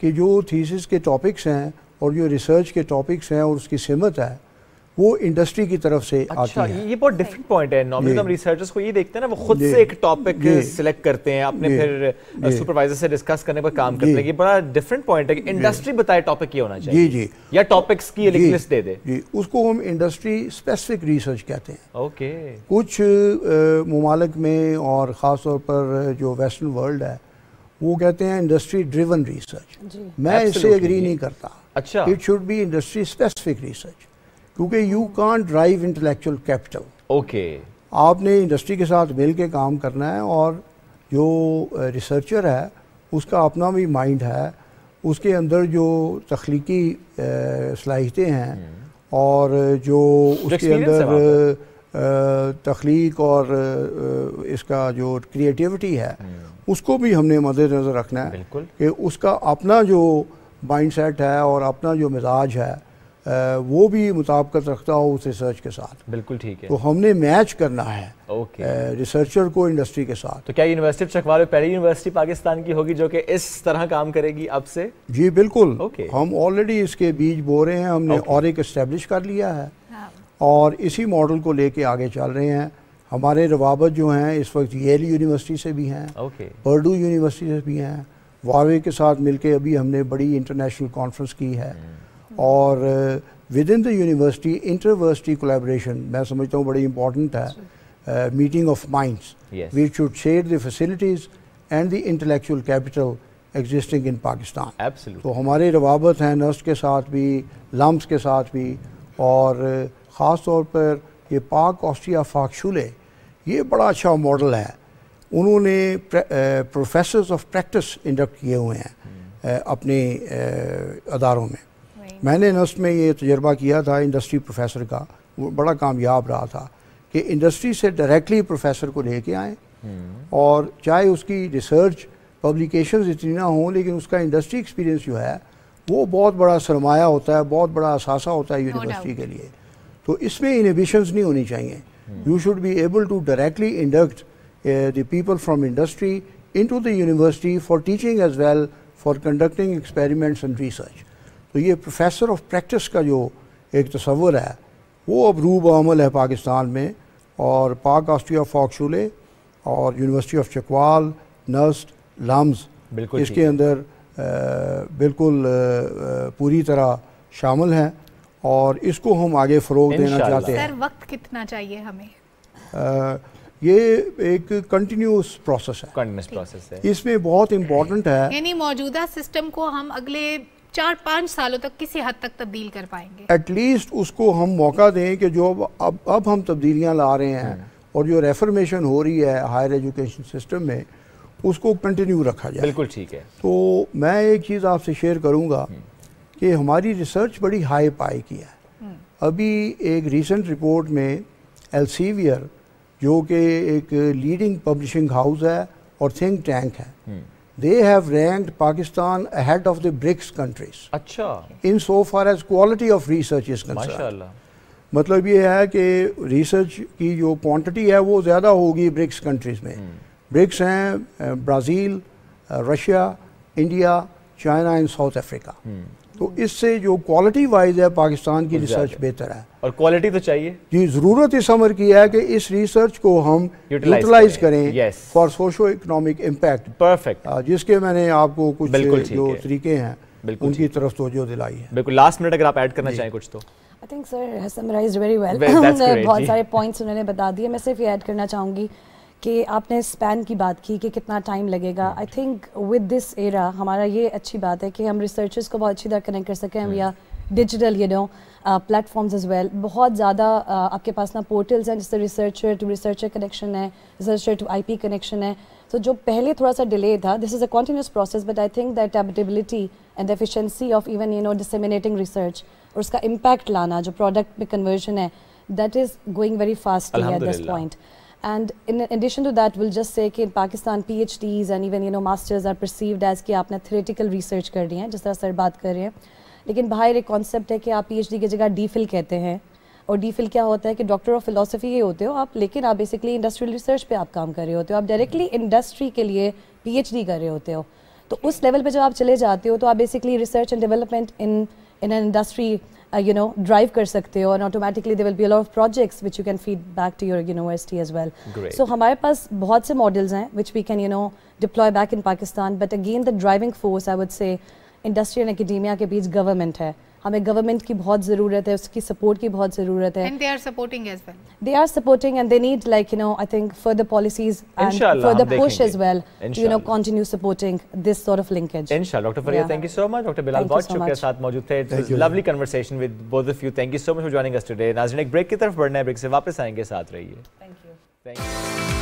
कि जो थीसिस के टॉपिक्स हैं और जो रिसर्च के टॉपिक्स हैं और उसकी सिमत है वो इंडस्ट्री की तरफ से अच्छा, आती है ये बहुत डिफरेंट पॉइंट है नॉर्मली तो हम रिसर्चर्स को ये देखते हैं ना वो खुद से एक टॉपिक सिलेक्ट करते हैं अपने फिर सुपरवाइजर uh, से डिस्कस करने पर काम करते हैं ये बड़ा डिफरेंट पॉइंट है कि इंडस्ट्री बताए टॉपिक ये होना चाहिए जी जी या टॉपिक्स की लिस्ट दे दे जी उसको हम इंडस्ट्री स्पेसिफिक रिसर्च कहते हैं ओके कुछ uh, ममालिक में और ख़ास तौर पर uh, जो वेस्टर्न वर्ल्ड है वो कहते हैं इंडस्ट्री ड्रिवन रिसर्च मैं इससे एग्री नहीं करता अच्छा it should be industry specific research क्योंकि you can drive intellectual capital okay आपने इंडस्ट्री के साथ मिल के काम करना है और जो रिसर्चर है उसका अपना भी माइंड है उसके अंदर जो तख्लीकी सलाहितें हैं हम्म। और जो उसके अंदर तख्लीक और इसका जो क्रिएटिविटी है हम्म। उसको भी हमने मद्देनज़र रखना है कि उसका अपना जो माइंड सेट है और अपना जो मिजाज है वो भी मुताबकत रखता हो उस रिसर्च के साथ बिल्कुल ठीक है तो हमने मैच करना है ओके रिसर्चर को इंडस्ट्री के साथ तो क्या यूनिवर्सिटी चकवाल पहली यूनिवर्सिटी पाकिस्तान की होगी जो कि इस तरह काम करेगी अब से जी बिल्कुल ओके हम ऑलरेडी इसके बीज बो रहे हैं हमने और एक इस्टेब्लिश कर लिया है हाँ। और इसी मॉडल को लेके आगे चल रहे हैं हमारे रवाबत जो हैं इस वक्त येल यूनिवर्सिटी से भी हैं बर्डू यूनिवर्सिटी से भी हैं वावे के साथ मिलके अभी हमने बड़ी इंटरनेशनल कॉन्फ्रेंस की है हम्म। और within the university intervarsity collaboration मैं समझता हूँ बड़ी इंपॉर्टेंट है meeting of minds we should share the facilities and the intellectual capital existing in Pakistan तो हमारे रवाबत हैं नर्स के साथ भी लम्स के साथ भी और uh, ख़ास तौर पर ये पाक ऑस्ट्रिया फाकशूले ये बड़ा अच्छा मॉडल है उन्होंने प्रोफेसर्स ऑफ प्रैक्टिस इंडक्ट किए हुए हैं hmm. uh, अपने uh, अदारों में मैंने नस्ट में ये तजर्बा किया था इंडस्ट्री प्रोफेसर का वो बड़ा कामयाब रहा था कि इंडस्ट्री से डायरेक्टली प्रोफेसर को लेके आएँ हम्म। और चाहे उसकी रिसर्च पब्लिकेशंस इतनी ना हों लेकिन उसका इंडस्ट्री एक्सपीरियंस जो है वो बहुत बड़ा सरमाया होता है बहुत बड़ा असासा होता है यूनिवर्सिटी के लिए तो इसमें इनहिबिशंस नहीं होनी चाहिए you should be able to directly induct the people from industry to the university for teaching as well for conducting experiments and research तो ये प्रोफेसर ऑफ प्रैक्टिस का जो एक तस्वर है वो अब रूब अमल है पाकिस्तान में और पाक ऑस्ट्री ऑफ फॉक्शूले और यूनिवर्सिटी ऑफ चकवाल नस्ट लम्स बिल्कुल इसके अंदर आ, बिल्कुल आ, पूरी तरह शामिल हैं और इसको हम आगे फ़रोग देना चाहते हैं सर वक्त कितना चाहिए हमें आ, ये एक कंटिन्यूस प्रोसेस है प्रोसेस है इसमें बहुत इम्पोर्टेंट है यानी मौजूदा सिस्टम को हम अगले चार पाँच सालों तक किसी हद तक तब्दील कर पाएंगे एटलीस्ट उसको हम मौका दें कि जो अब अब, अब हम तब्दीलियाँ ला रहे हैं हम्म। और जो रेफरमेशन हो रही है हायर एजुकेशन सिस्टम में उसको कंटिन्यू रखा जाए बिल्कुल ठीक है तो मैं एक चीज़ आपसे शेयर करूँगा हम्म। कि हमारी रिसर्च बड़ी हाई पाई की है हम्म। अभी एक रिसेंट रिपोर्ट में एल्सीवियर जो कि एक लीडिंग पब्लिशिंग हाउस है और थिंक टैंक है they have ranked Pakistan ahead of the BRICS countries. अच्छा. In so far as quality of research is concerned. माशाल्लाह. मतलब ये है कि रिसर्च की जो क्वांटिटी है वो ज़्यादा होगी ब्रिक्स कंट्रीज़ में ब्रिक्स hmm. हैं Brazil Russia India China and South Africa तो इससे जो क्वालिटी वाइज है पाकिस्तान की रिसर्च बेहतर है और क्वालिटी तो चाहिए जी ज़रूरत इस अमर की है कि इस रिसर्च को हम यूटिलाइज करें for socio economic impact perfect जिसके मैंने आपको कुछ जो तरीके हैं उनकी तरफ तोजो दिलाई है बिल्कुल लास्ट मिनट अगर आप ऐड करना चाहें कुछ तो I think sir summarize very well बहुत सारे पॉइंट्स उन्होंने बता दिए मैं सिर्फ ये ऐड करना चाहूँगी कि आपने स्पैन की बात की कि कितना टाइम लगेगा I think with this era हमारा ये अच्छी बात है कि हम रिसर्चर्स को बहुत अच्छी तरह कनेक्ट कर सकें हम hmm. या digital you know platforms as well बहुत ज़्यादा uh, आपके पास ना पोर्टल्स हैं जैसे रिसर्चर टू रिसर्चर कनेक्शन है रिसर्चर टू पी कनेक्शन है तो so, जो पहले थोड़ा सा डिले था this is a continuous process but I think that adaptability and efficiency of even you know disseminating research और उसका इम्पैक्ट लाना जो प्रोडक्ट में कन्वर्जन है that is going very fast at this point and in addition to that will just say कि Pakistan P H PhDs and even you know masters are perceived as कि आपने theoretical research कर रही हैं जिस तरह सर बात कर रहे हैं लेकिन बाहर एक कॉन्सेप्ट है कि आप पी एच डी की जगह डी फिल कहते हैं और डी फिल क्या होता है कि डॉक्टर ऑफ फिलोसफी ही होते हो आप लेकिन आप बेसिकली इंडस्ट्रियल रिसर्च पे आप काम कर रहे होते हो आप डायरेक्टली इंडस्ट्री के लिए पी एच डी कर रहे होते हो तो उस लेवल पर जब आप चले जाते हो तो आप basically research and development in in an industry you know drive kar sakte ho and automatically there will be a lot of projects which you can feed back to your university as well Great. so हमारे पास बहुत से models हैं which we can you know deploy back in Pakistan but again the driving force I would say industry and academia के बीच government है हमें government की बहुत ज़रूरत है उसकी सपोर्ट की बहुत ज़रूरत है and they are supporting as well they are supporting and they need like you know I think further policies and further push as well you know continue supporting this sort of linkage इंशाल्लाह doctor Faria thank you so much doctor Bilal बहुत शुक्रिया साथ मौजूद थे lovely conversation with both of you thank you so much for joining us today नाज़रीन एक break की तरफ बढ़ना है ब्रेक से वापस आएंगे साथ रहिए थैंक यू थैंक यू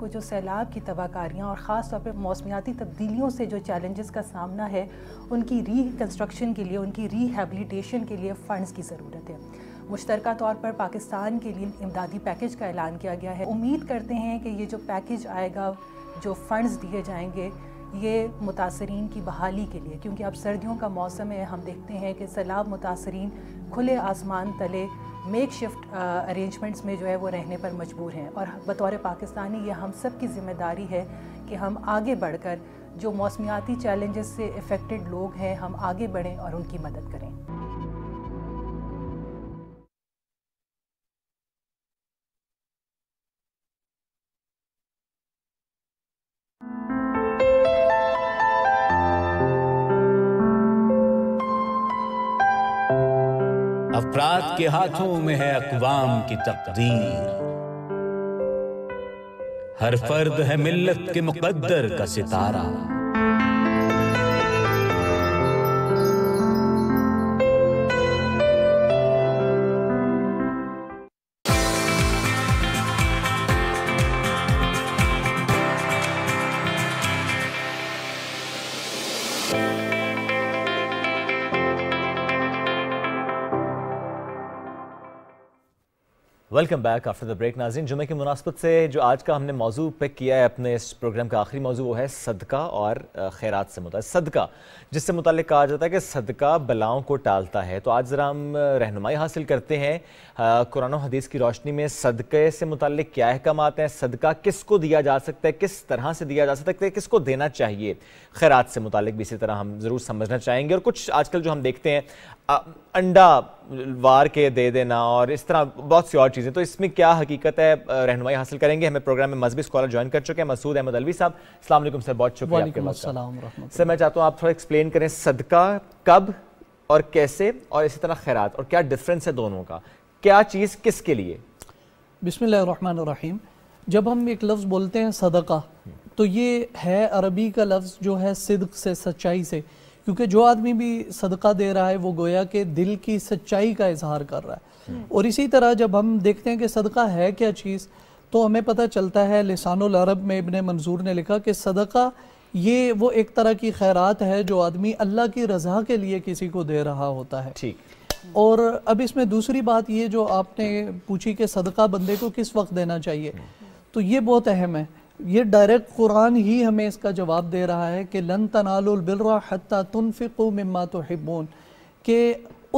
को जो सैलाब की तबाहकारियाँ और ख़ास तौर पर मौसमियाती तब्दीलियों से जो चैलेंजेस का सामना है उनकी रीकंस्ट्रक्शन के लिए उनकी रिहेबलीटेशन के लिए फ़ंड्स की ज़रूरत है मुश्तर तौर पर पाकिस्तान के लिए इमदादी पैकेज का ऐलान किया गया है उम्मीद करते हैं कि ये जो पैकेज आएगा जो फ़ंड्स दिए जाएंगे ये मुतासरीन की बहाली के लिए क्योंकि अब सर्दियों का मौसम है हम देखते हैं कि सैलाब मुतासरीन खुले आसमान तले मेक शिफ्ट अरेंजमेंट्स में जो है वो रहने पर मजबूर हैं और बतौर पाकिस्तानी ये हम सब की जिम्मेदारी है कि हम आगे बढ़कर जो मौसमियाती चैलेंजेस से इफ़ेक्टेड लोग हैं हम आगे बढ़ें और उनकी मदद करें के हाथों में है अकवाम की तकदीर हर फर्द है मिल्लत के मुकद्दर का सितारा welcome back after the break नाजिन जुमे की मुनासबत से जो आज का हमने मौजू पिक किया है अपने इस प्रोग्राम का आखिरी मौजू वो है सदका और खैरात से मुतल सदका जिससे मुतल कहा जाता है कि सदका बलाओं को टालता है तो आज ज़रा हम रहनुमाई हासिल करते हैं कुरान हदीस की रोशनी में सदक़े से मुतल क्या अहकाम आते हैं सदका किस को दिया जा सकता है किस तरह से दिया जा सकता है किसको देना चाहिए खैरात से मुतल भी इसी तरह हम ज़रूर समझना चाहेंगे और कुछ आजकल जो हम देखते हैं अंडा वार के दे देना और इस तरह बहुत सी और चीज़ें तो इसमें क्या हकीकत है रहनुमाई हासिल करेंगे हमें प्रोग्राम में मजहबी स्कॉलर ज्वाइन कर चुके हैं मसूद अहमद अलवी साहब अलैक्म सर बहुत शुक्रिया सर मैं चाहता हूँ आप थोड़ा एक्सप्लेन करें सदका कब और कैसे और इसी तरह खैरात और क्या डिफरेंस है दोनों का क्या चीज़ किसके लिए बिसमीम जब हम एक लफ्ज़ बोलते हैं सदका तो ये है अरबी का लफ्ज़ जो है सिद्क से सच्चाई से क्योंकि जो आदमी भी सदका दे रहा है वो गोया के दिल की सच्चाई का इजहार कर रहा है हम्म। और इसी तरह जब हम देखते हैं कि सदका है क्या चीज़ तो हमें पता चलता है लसानुल अरब में इबन मंजूर ने लिखा कि सदका ये वो एक तरह की खैरात है जो आदमी अल्लाह की रजा के लिए किसी को दे रहा होता है ठीक और अब इसमें दूसरी बात ये जो आपने पूछी कि सदका बंदे को किस वक्त देना चाहिए हम्म। तो ये बहुत अहम है ये डायरेक्ट कुरान ही हमें इसका जवाब दे रहा है कि लन तनालबिल्रा हती तुनफ़ो मम्मा तो हिबोन के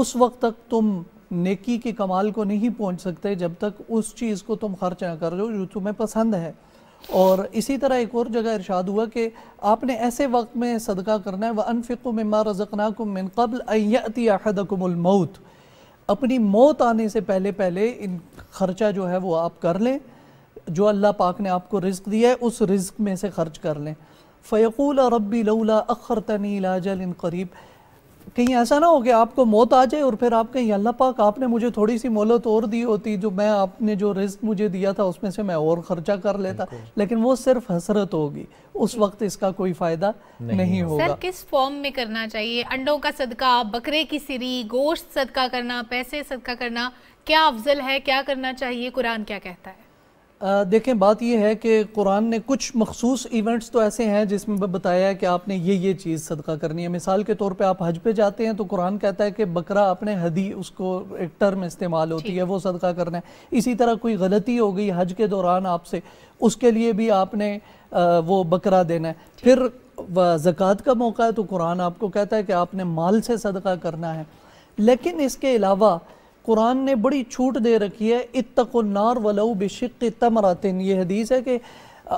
उस वक्त तक तुम नेकी के कमाल को नहीं पहुंच सकते जब तक उस चीज़ को तुम खर्च ना कर जो तुम्हें पसंद है और इसी तरह एक और जगह इरशाद हुआ कि आपने ऐसे वक्त में सदका करना है व अनफ़ो मम्मा रज़क़नाकुम मिन कबल अयती अपनी मौत आने से पहले पहले इन खर्चा जो है वो आप कर लें जो अल्लाह पाक ने आपको रिस्क दिया है उस रिस्क में से खर्च कर लें फ़ैकूल रबी लौला अखर तनीला करीब कहीं ऐसा ना हो कि आपको मौत आ जाए और फिर आप कहीं अल्लाह पाक आपने मुझे थोड़ी सी मोहलत और दी होती जो मैं आपने जो रिस्क मुझे दिया था उसमें से मैं और ख़र्चा कर लेता लेकिन वो सिर्फ हसरत होगी उस वक्त इसका कोई फ़ायदा नहीं, नहीं होगा सर किस फॉर्म में करना चाहिए अंडों का सदका बकरे की सिरी गोश्त सदका करना पैसे सदका करना क्या अफजल है क्या करना चाहिए कुरान क्या कहता है देखें बात यह है कि कुरान ने कुछ मखसूस इवेंट्स तो ऐसे हैं जिसमें बताया है कि आपने ये ये चीज़ सदका करनी है मिसाल के तौर पे आप हज पे जाते हैं तो कुरान कहता है कि बकरा अपने हदी उसको एक टर्म इस्तेमाल होती है वो सदका करना है इसी तरह कोई गलती हो गई हज के दौरान आपसे उसके लिए भी आपने आ, वो बकरा देना है फिर ज़क़़त का मौका है तो कुरान आपको कहता है कि आपने माल से सदका करना है लेकिन इसके अलावा कुरान ने बड़ी छूट दे रखी है नार वलऊ बेशिक तमरातिन ये हदीस है कि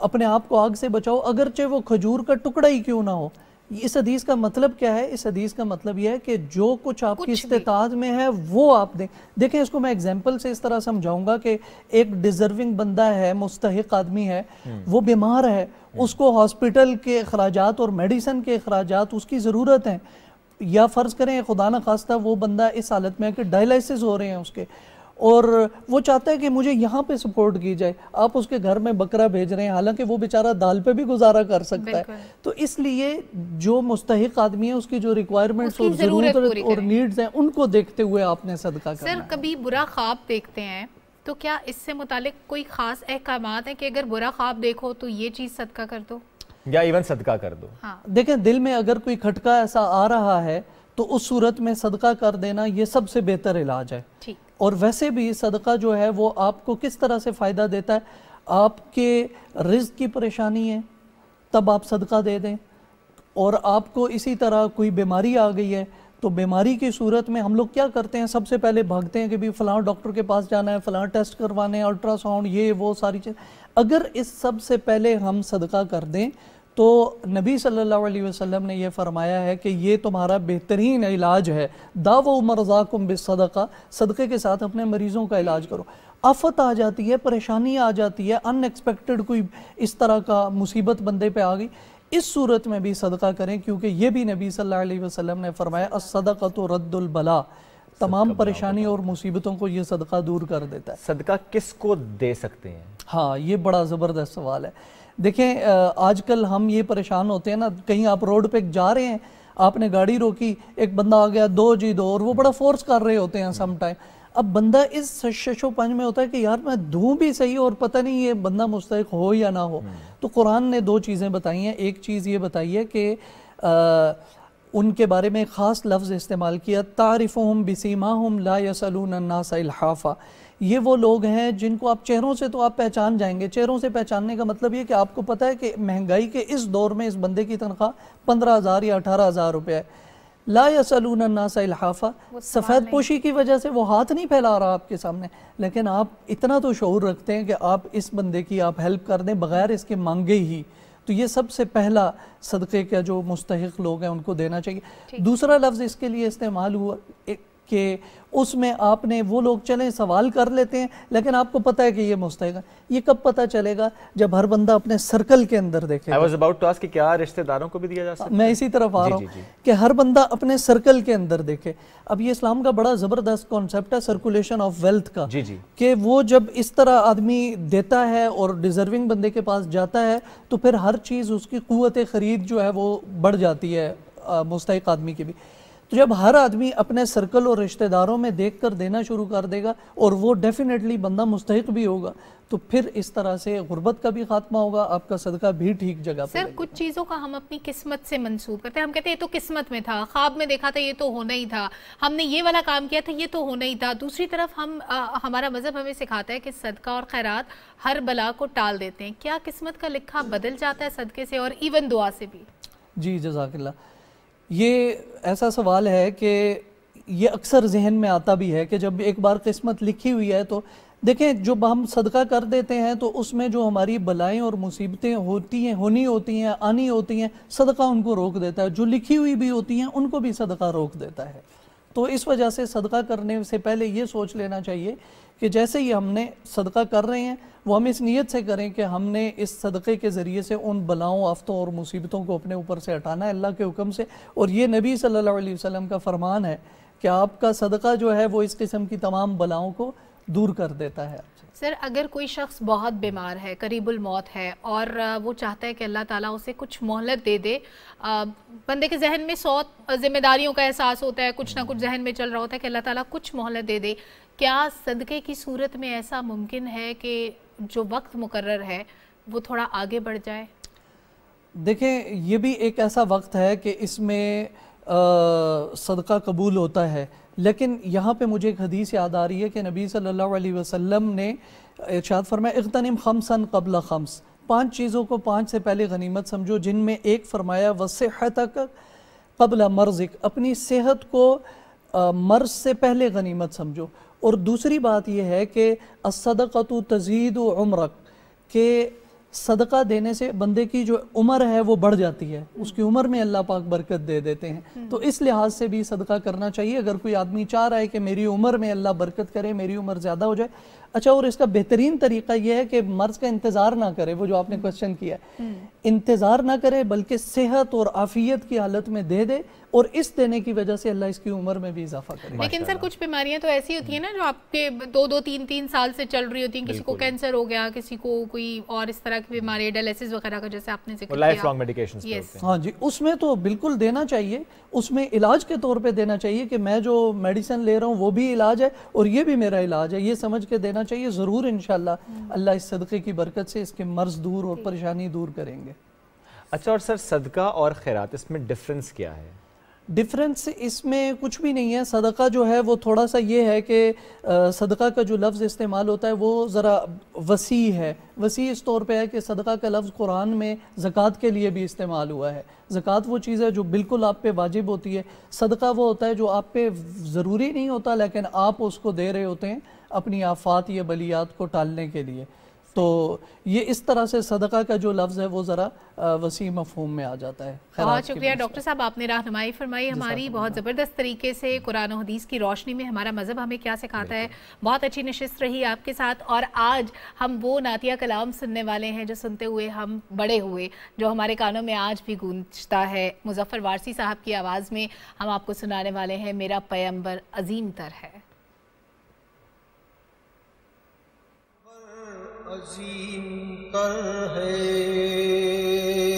अपने आप को आग से बचाओ अगरचे वो खजूर का टुकड़ा ही क्यों ना हो इस हदीस का मतलब क्या है इस हदीस का मतलब यह है कि जो कुछ आपकी इस्तात में है वो आप दें देखें इसको मैं एग्जाम्पल से इस तरह समझाऊंगा कि एक डिजर्विंग बंदा है मुस्तक आदमी है हम्म। वो बीमार है हम्म। उसको हॉस्पिटल के अखराज और मेडिसन के अखराज उसकी ज़रूरत हैं या फ़र्ज़ करें खुदा न खास्ता वो बंदा इस हालत में है कि डायलिसिस हो रहे हैं उसके और वो चाहता है कि मुझे यहाँ पे सपोर्ट की जाए आप उसके घर में बकरा भेज रहे हैं हालांकि वो बेचारा दाल पे भी गुजारा कर सकता है तो इसलिए जो मुस्तक आदमी है उसकी जो रिक्वायरमेंट्स और ज़रूरत और नीड्स हैं उनको देखते हुए आपने सदका सर कभी बुरा ख्वाब देखते हैं तो क्या इससे मुतालिक कोई ख़ास अहकाम है कि अगर बुरा ख्वाब देखो तो ये चीज़ सदका कर दो या इवन सदका कर दो हाँ। देखें दिल में अगर कोई खटका ऐसा आ रहा है तो उस सूरत में सदका कर देना ये सबसे बेहतर इलाज है ठीक और वैसे भी सदका जो है वो आपको किस तरह से फ़ायदा देता है आपके रिज की परेशानी है तब आप सदका दे दें और आपको इसी तरह कोई बीमारी आ गई है तो बीमारी की सूरत में हम लोग क्या करते हैं सबसे पहले भागते हैं कि भाई फला डॉक्टर के पास जाना है फ़लाँ टेस्ट करवाने अल्ट्रासाउंड ये वो सारी चीज़ अगर इस सब से पहले हम सदका कर दें तो नबी सल्लल्लाहु अलैहि वसल्लम ने यह फ़रमाया है कि ये तुम्हारा बेहतरीन इलाज है दाव मरजाकुम बेसदका सदक़े के साथ अपने मरीज़ों का इलाज करो आफत आ जाती है परेशानी आ जाती है अनएक्सपेक्टेड कोई इस तरह का मुसीबत बंदे पे आ गई इस सूरत में भी सदका करें क्योंकि ये भी नबी सल्लल्लाहु अलैहि वसल्लम ने फ़रमाया सदका तो रद्दुलबला तमाम परेशानी और मुसीबतों को ये सदका दूर कर देता है सदका किस को दे सकते हैं हाँ ये बड़ा ज़बरदस्त सवाल है देखें आजकल हम ये परेशान होते हैं ना कहीं आप रोड पे जा रहे हैं आपने गाड़ी रोकी एक बंदा आ गया दो जी दो और वो बड़ा फोर्स कर रहे होते हैं सम टाइम अब बंदा इस शशोपंज में होता है कि यार मैं दूं भी सही और पता नहीं ये बंदा मुस्तक हो या ना हो हम्म। तो कुरान ने दो चीज़ें बताई हैं एक चीज़ ये बताई है कि उनके बारे में ख़ास लफ्ज़ इस्तेमाल किया तारफ़ हम बसीमा हम ला यसलून नासा ये वो लोग हैं जिनको आप चेहरों से तो आप पहचान जाएंगे चेहरों से पहचानने का मतलब ये कि आपको पता है कि महंगाई के इस दौर में इस बंदे की तनख्वाह पंद्रह हज़ार या अठारह हज़ार रुपये है ला यसलूनासा नासाफा सफ़ेद पोशी की वजह से वो हाथ नहीं फैला रहा आपके सामने लेकिन आप इतना तो शौर रखते हैं कि आप इस बंदे की आप हेल्प कर दें बग़ैर इसके मांगे ही तो ये सबसे पहला सदक़े का जो मुस्तक लोग हैं उनको देना चाहिए दूसरा लफ्ज़ इसके लिए इस्तेमाल हुआ कि उसमें आपने वो लोग चले सवाल कर लेते हैं लेकिन आपको पता है कि ये मुस्तक है ये कब पता चलेगा जब हर बंदा अपने सर्कल के अंदर देखे कि क्या रिश्तेदारों को भी दिया जा सकता मैं इसी तरफ आ रहा हूँ कि हर बंदा अपने सर्कल के अंदर देखे अब ये इस्लाम का बड़ा ज़बरदस्त कॉन्सेप्ट है सर्कुलेशन ऑफ वेल्थ का जी जी कि वो जब इस तरह आदमी देता है और डिजर्विंग बंदे के पास जाता है तो फिर हर चीज़ उसकी कुत ख़रीद जो है वो बढ़ जाती है मुस्तक आदमी की भी तो जब हर आदमी अपने सर्कल और रिश्तेदारों में देख कर देना शुरू कर देगा और वो डेफिनेटली बंदा मुस्तक भी होगा तो फिर इस तरह से गुर्बत का भी खात्मा होगा आपका सदका भी ठीक जगह सर कुछ चीज़ों का हम अपनी किस्मत से मंसूब करते हैं हम कहते हैं ये तो किस्मत में था ख्वाब में देखा था ये तो होना ही था हमने ये वाला काम किया था ये तो होना ही था दूसरी तरफ हम आ, हमारा मज़हब हमें सिखाता है कि सदका और खैरात हर बला को टाल देते हैं क्या किस्मत का लिखा बदल जाता है सदके से और इवन दुआ से भी जी जजाकल्ला ये ऐसा सवाल है कि ये अक्सर जहन में आता भी है कि जब एक बार किस्मत लिखी हुई है तो देखें जो हम सदका कर देते हैं तो उसमें जो हमारी बलाएं और मुसीबतें होती हैं होनी होती हैं आनी होती हैं सदका उनको रोक देता है जो लिखी हुई भी होती हैं उनको भी सदका रोक देता है तो इस वजह से सदका करने से पहले ये सोच लेना चाहिए कि जैसे ही हमने सदका कर रहे हैं वो हम इस नीयत से करें कि हमने इस सदक़े के ज़रिए से उन बलाओं आफ़तों और मुसीबतों को अपने ऊपर से हटाना है अल्लाह के हुक्म से और ये नबी सल्लल्लाहु अलैहि वसल्लम का फ़रमान है कि आपका सदका जो है वो इस किस्म की तमाम बलाओं को दूर कर देता है सर अगर कोई शख्स बहुत बीमार है करीबुल मौत है और वो चाहता है कि अल्लाह ताला उसे कुछ मोहलत दे दे बंदे के जहन में सौ जिम्मेदारियों का एहसास होता है कुछ ना कुछ जहन में चल रहा होता है कि अल्लाह ताला कुछ मोहलत दे दे क्या सदक़े की सूरत में ऐसा मुमकिन है कि जो वक्त मुकर है वो थोड़ा आगे बढ़ जाए देखें ये भी एक ऐसा वक्त है कि इसमें सदका कबूल होता है लेकिन यहाँ पे मुझे एक हदीस याद आ रही है कि नबी सल्लल्लाहु अलैहि वसल्लम ने इर्शाद फरमाया इकतनम खमसन कबल खम्स पांच चीज़ों को पांच से पहले गनीमत समझो जिनमें एक फरमाया वसेहत कबला मर्जिक अपनी सेहत को मर्ज से पहले गनीमत समझो और दूसरी बात यह है कि असदक़त तजीद उम्रक के सदका देने से बंदे की जो उम्र है वो बढ़ जाती है हम्म। उसकी उम्र में अल्लाह पाक बरकत दे देते हैं हम्म। तो इस लिहाज से भी सदका करना चाहिए अगर कोई आदमी चाह रहा है कि मेरी उम्र में अल्लाह बरकत करे मेरी उम्र ज़्यादा हो जाए अच्छा और इसका बेहतरीन तरीका यह है कि मर्ज का इंतज़ार ना करे वो जो आपने क्वेश्चन हम्म। किया है हम्म। इंतज़ार ना करे बल्कि सेहत और आफियत की हालत में दे दे और इस देने की वजह से अल्लाह इसकी उम्र में भी इजाफा करे लेकिन सर कुछ बीमारियां तो ऐसी होती हैं ना जो आपके दो दो तीन तीन साल से चल रही होती हैं किसी को कैंसर हो गया किसी को कोई और इस तरह की बीमारी डायलिसिस वगैरह का जैसे आपने हाँ जी उसमें तो बिल्कुल देना चाहिए उसमें इलाज के तौर पर देना चाहिए कि मैं जो मेडिसिन ले रहा हूँ वो भी इलाज है और ये भी मेरा इलाज है ये समझ के देना करना चाहिए ज़रूर इन हम्म। अल्लाह इस सदक़े की बरकत से इसके मर्ज दूर और परेशानी दूर करेंगे अच्छा और सर सदका और खैरत इसमें डिफरेंस क्या है डिफरेंस इसमें कुछ भी नहीं है सदका जो है वो थोड़ा सा ये है कि सदका का जो लफ्ज़ इस्तेमाल होता है वो ज़रा वसी है वसी इस तौर पे है कि सदका का लफ्ज़ कुरान में ज़क़़त के लिए भी इस्तेमाल हुआ है ज़क़़त वो चीज़ है जो बिल्कुल आप पे वाजिब होती है सदका वो होता है जो आप पे ज़रूरी नहीं होता लेकिन आप उसको दे रहे होते हैं अपनी आफात या बलियात को टालने के लिए तो ये इस तरह से सदका का जो लफ्ज़ है वो ज़रा वसी मफहम में आ जाता है बहुत शुक्रिया डॉक्टर साहब आपने रहनमाई फरमाई हमारी बहुत ज़बरदस्त तरीके से कुरान हदीस की रोशनी में हमारा मज़हब हमें क्या सिखाता है बहुत अच्छी नशस्त रही आपके साथ और आज हम वो नातिया कलाम सुनने वाले हैं जो सुनते हुए हम बड़े हुए जो हमारे कानों में आज भी गूंजता है मुजफ्फ़र वारसी साहब की आवाज़ में हम आपको सुनाने वाले हैं मेरा पैम्बर अजीम तर है अजीम कर है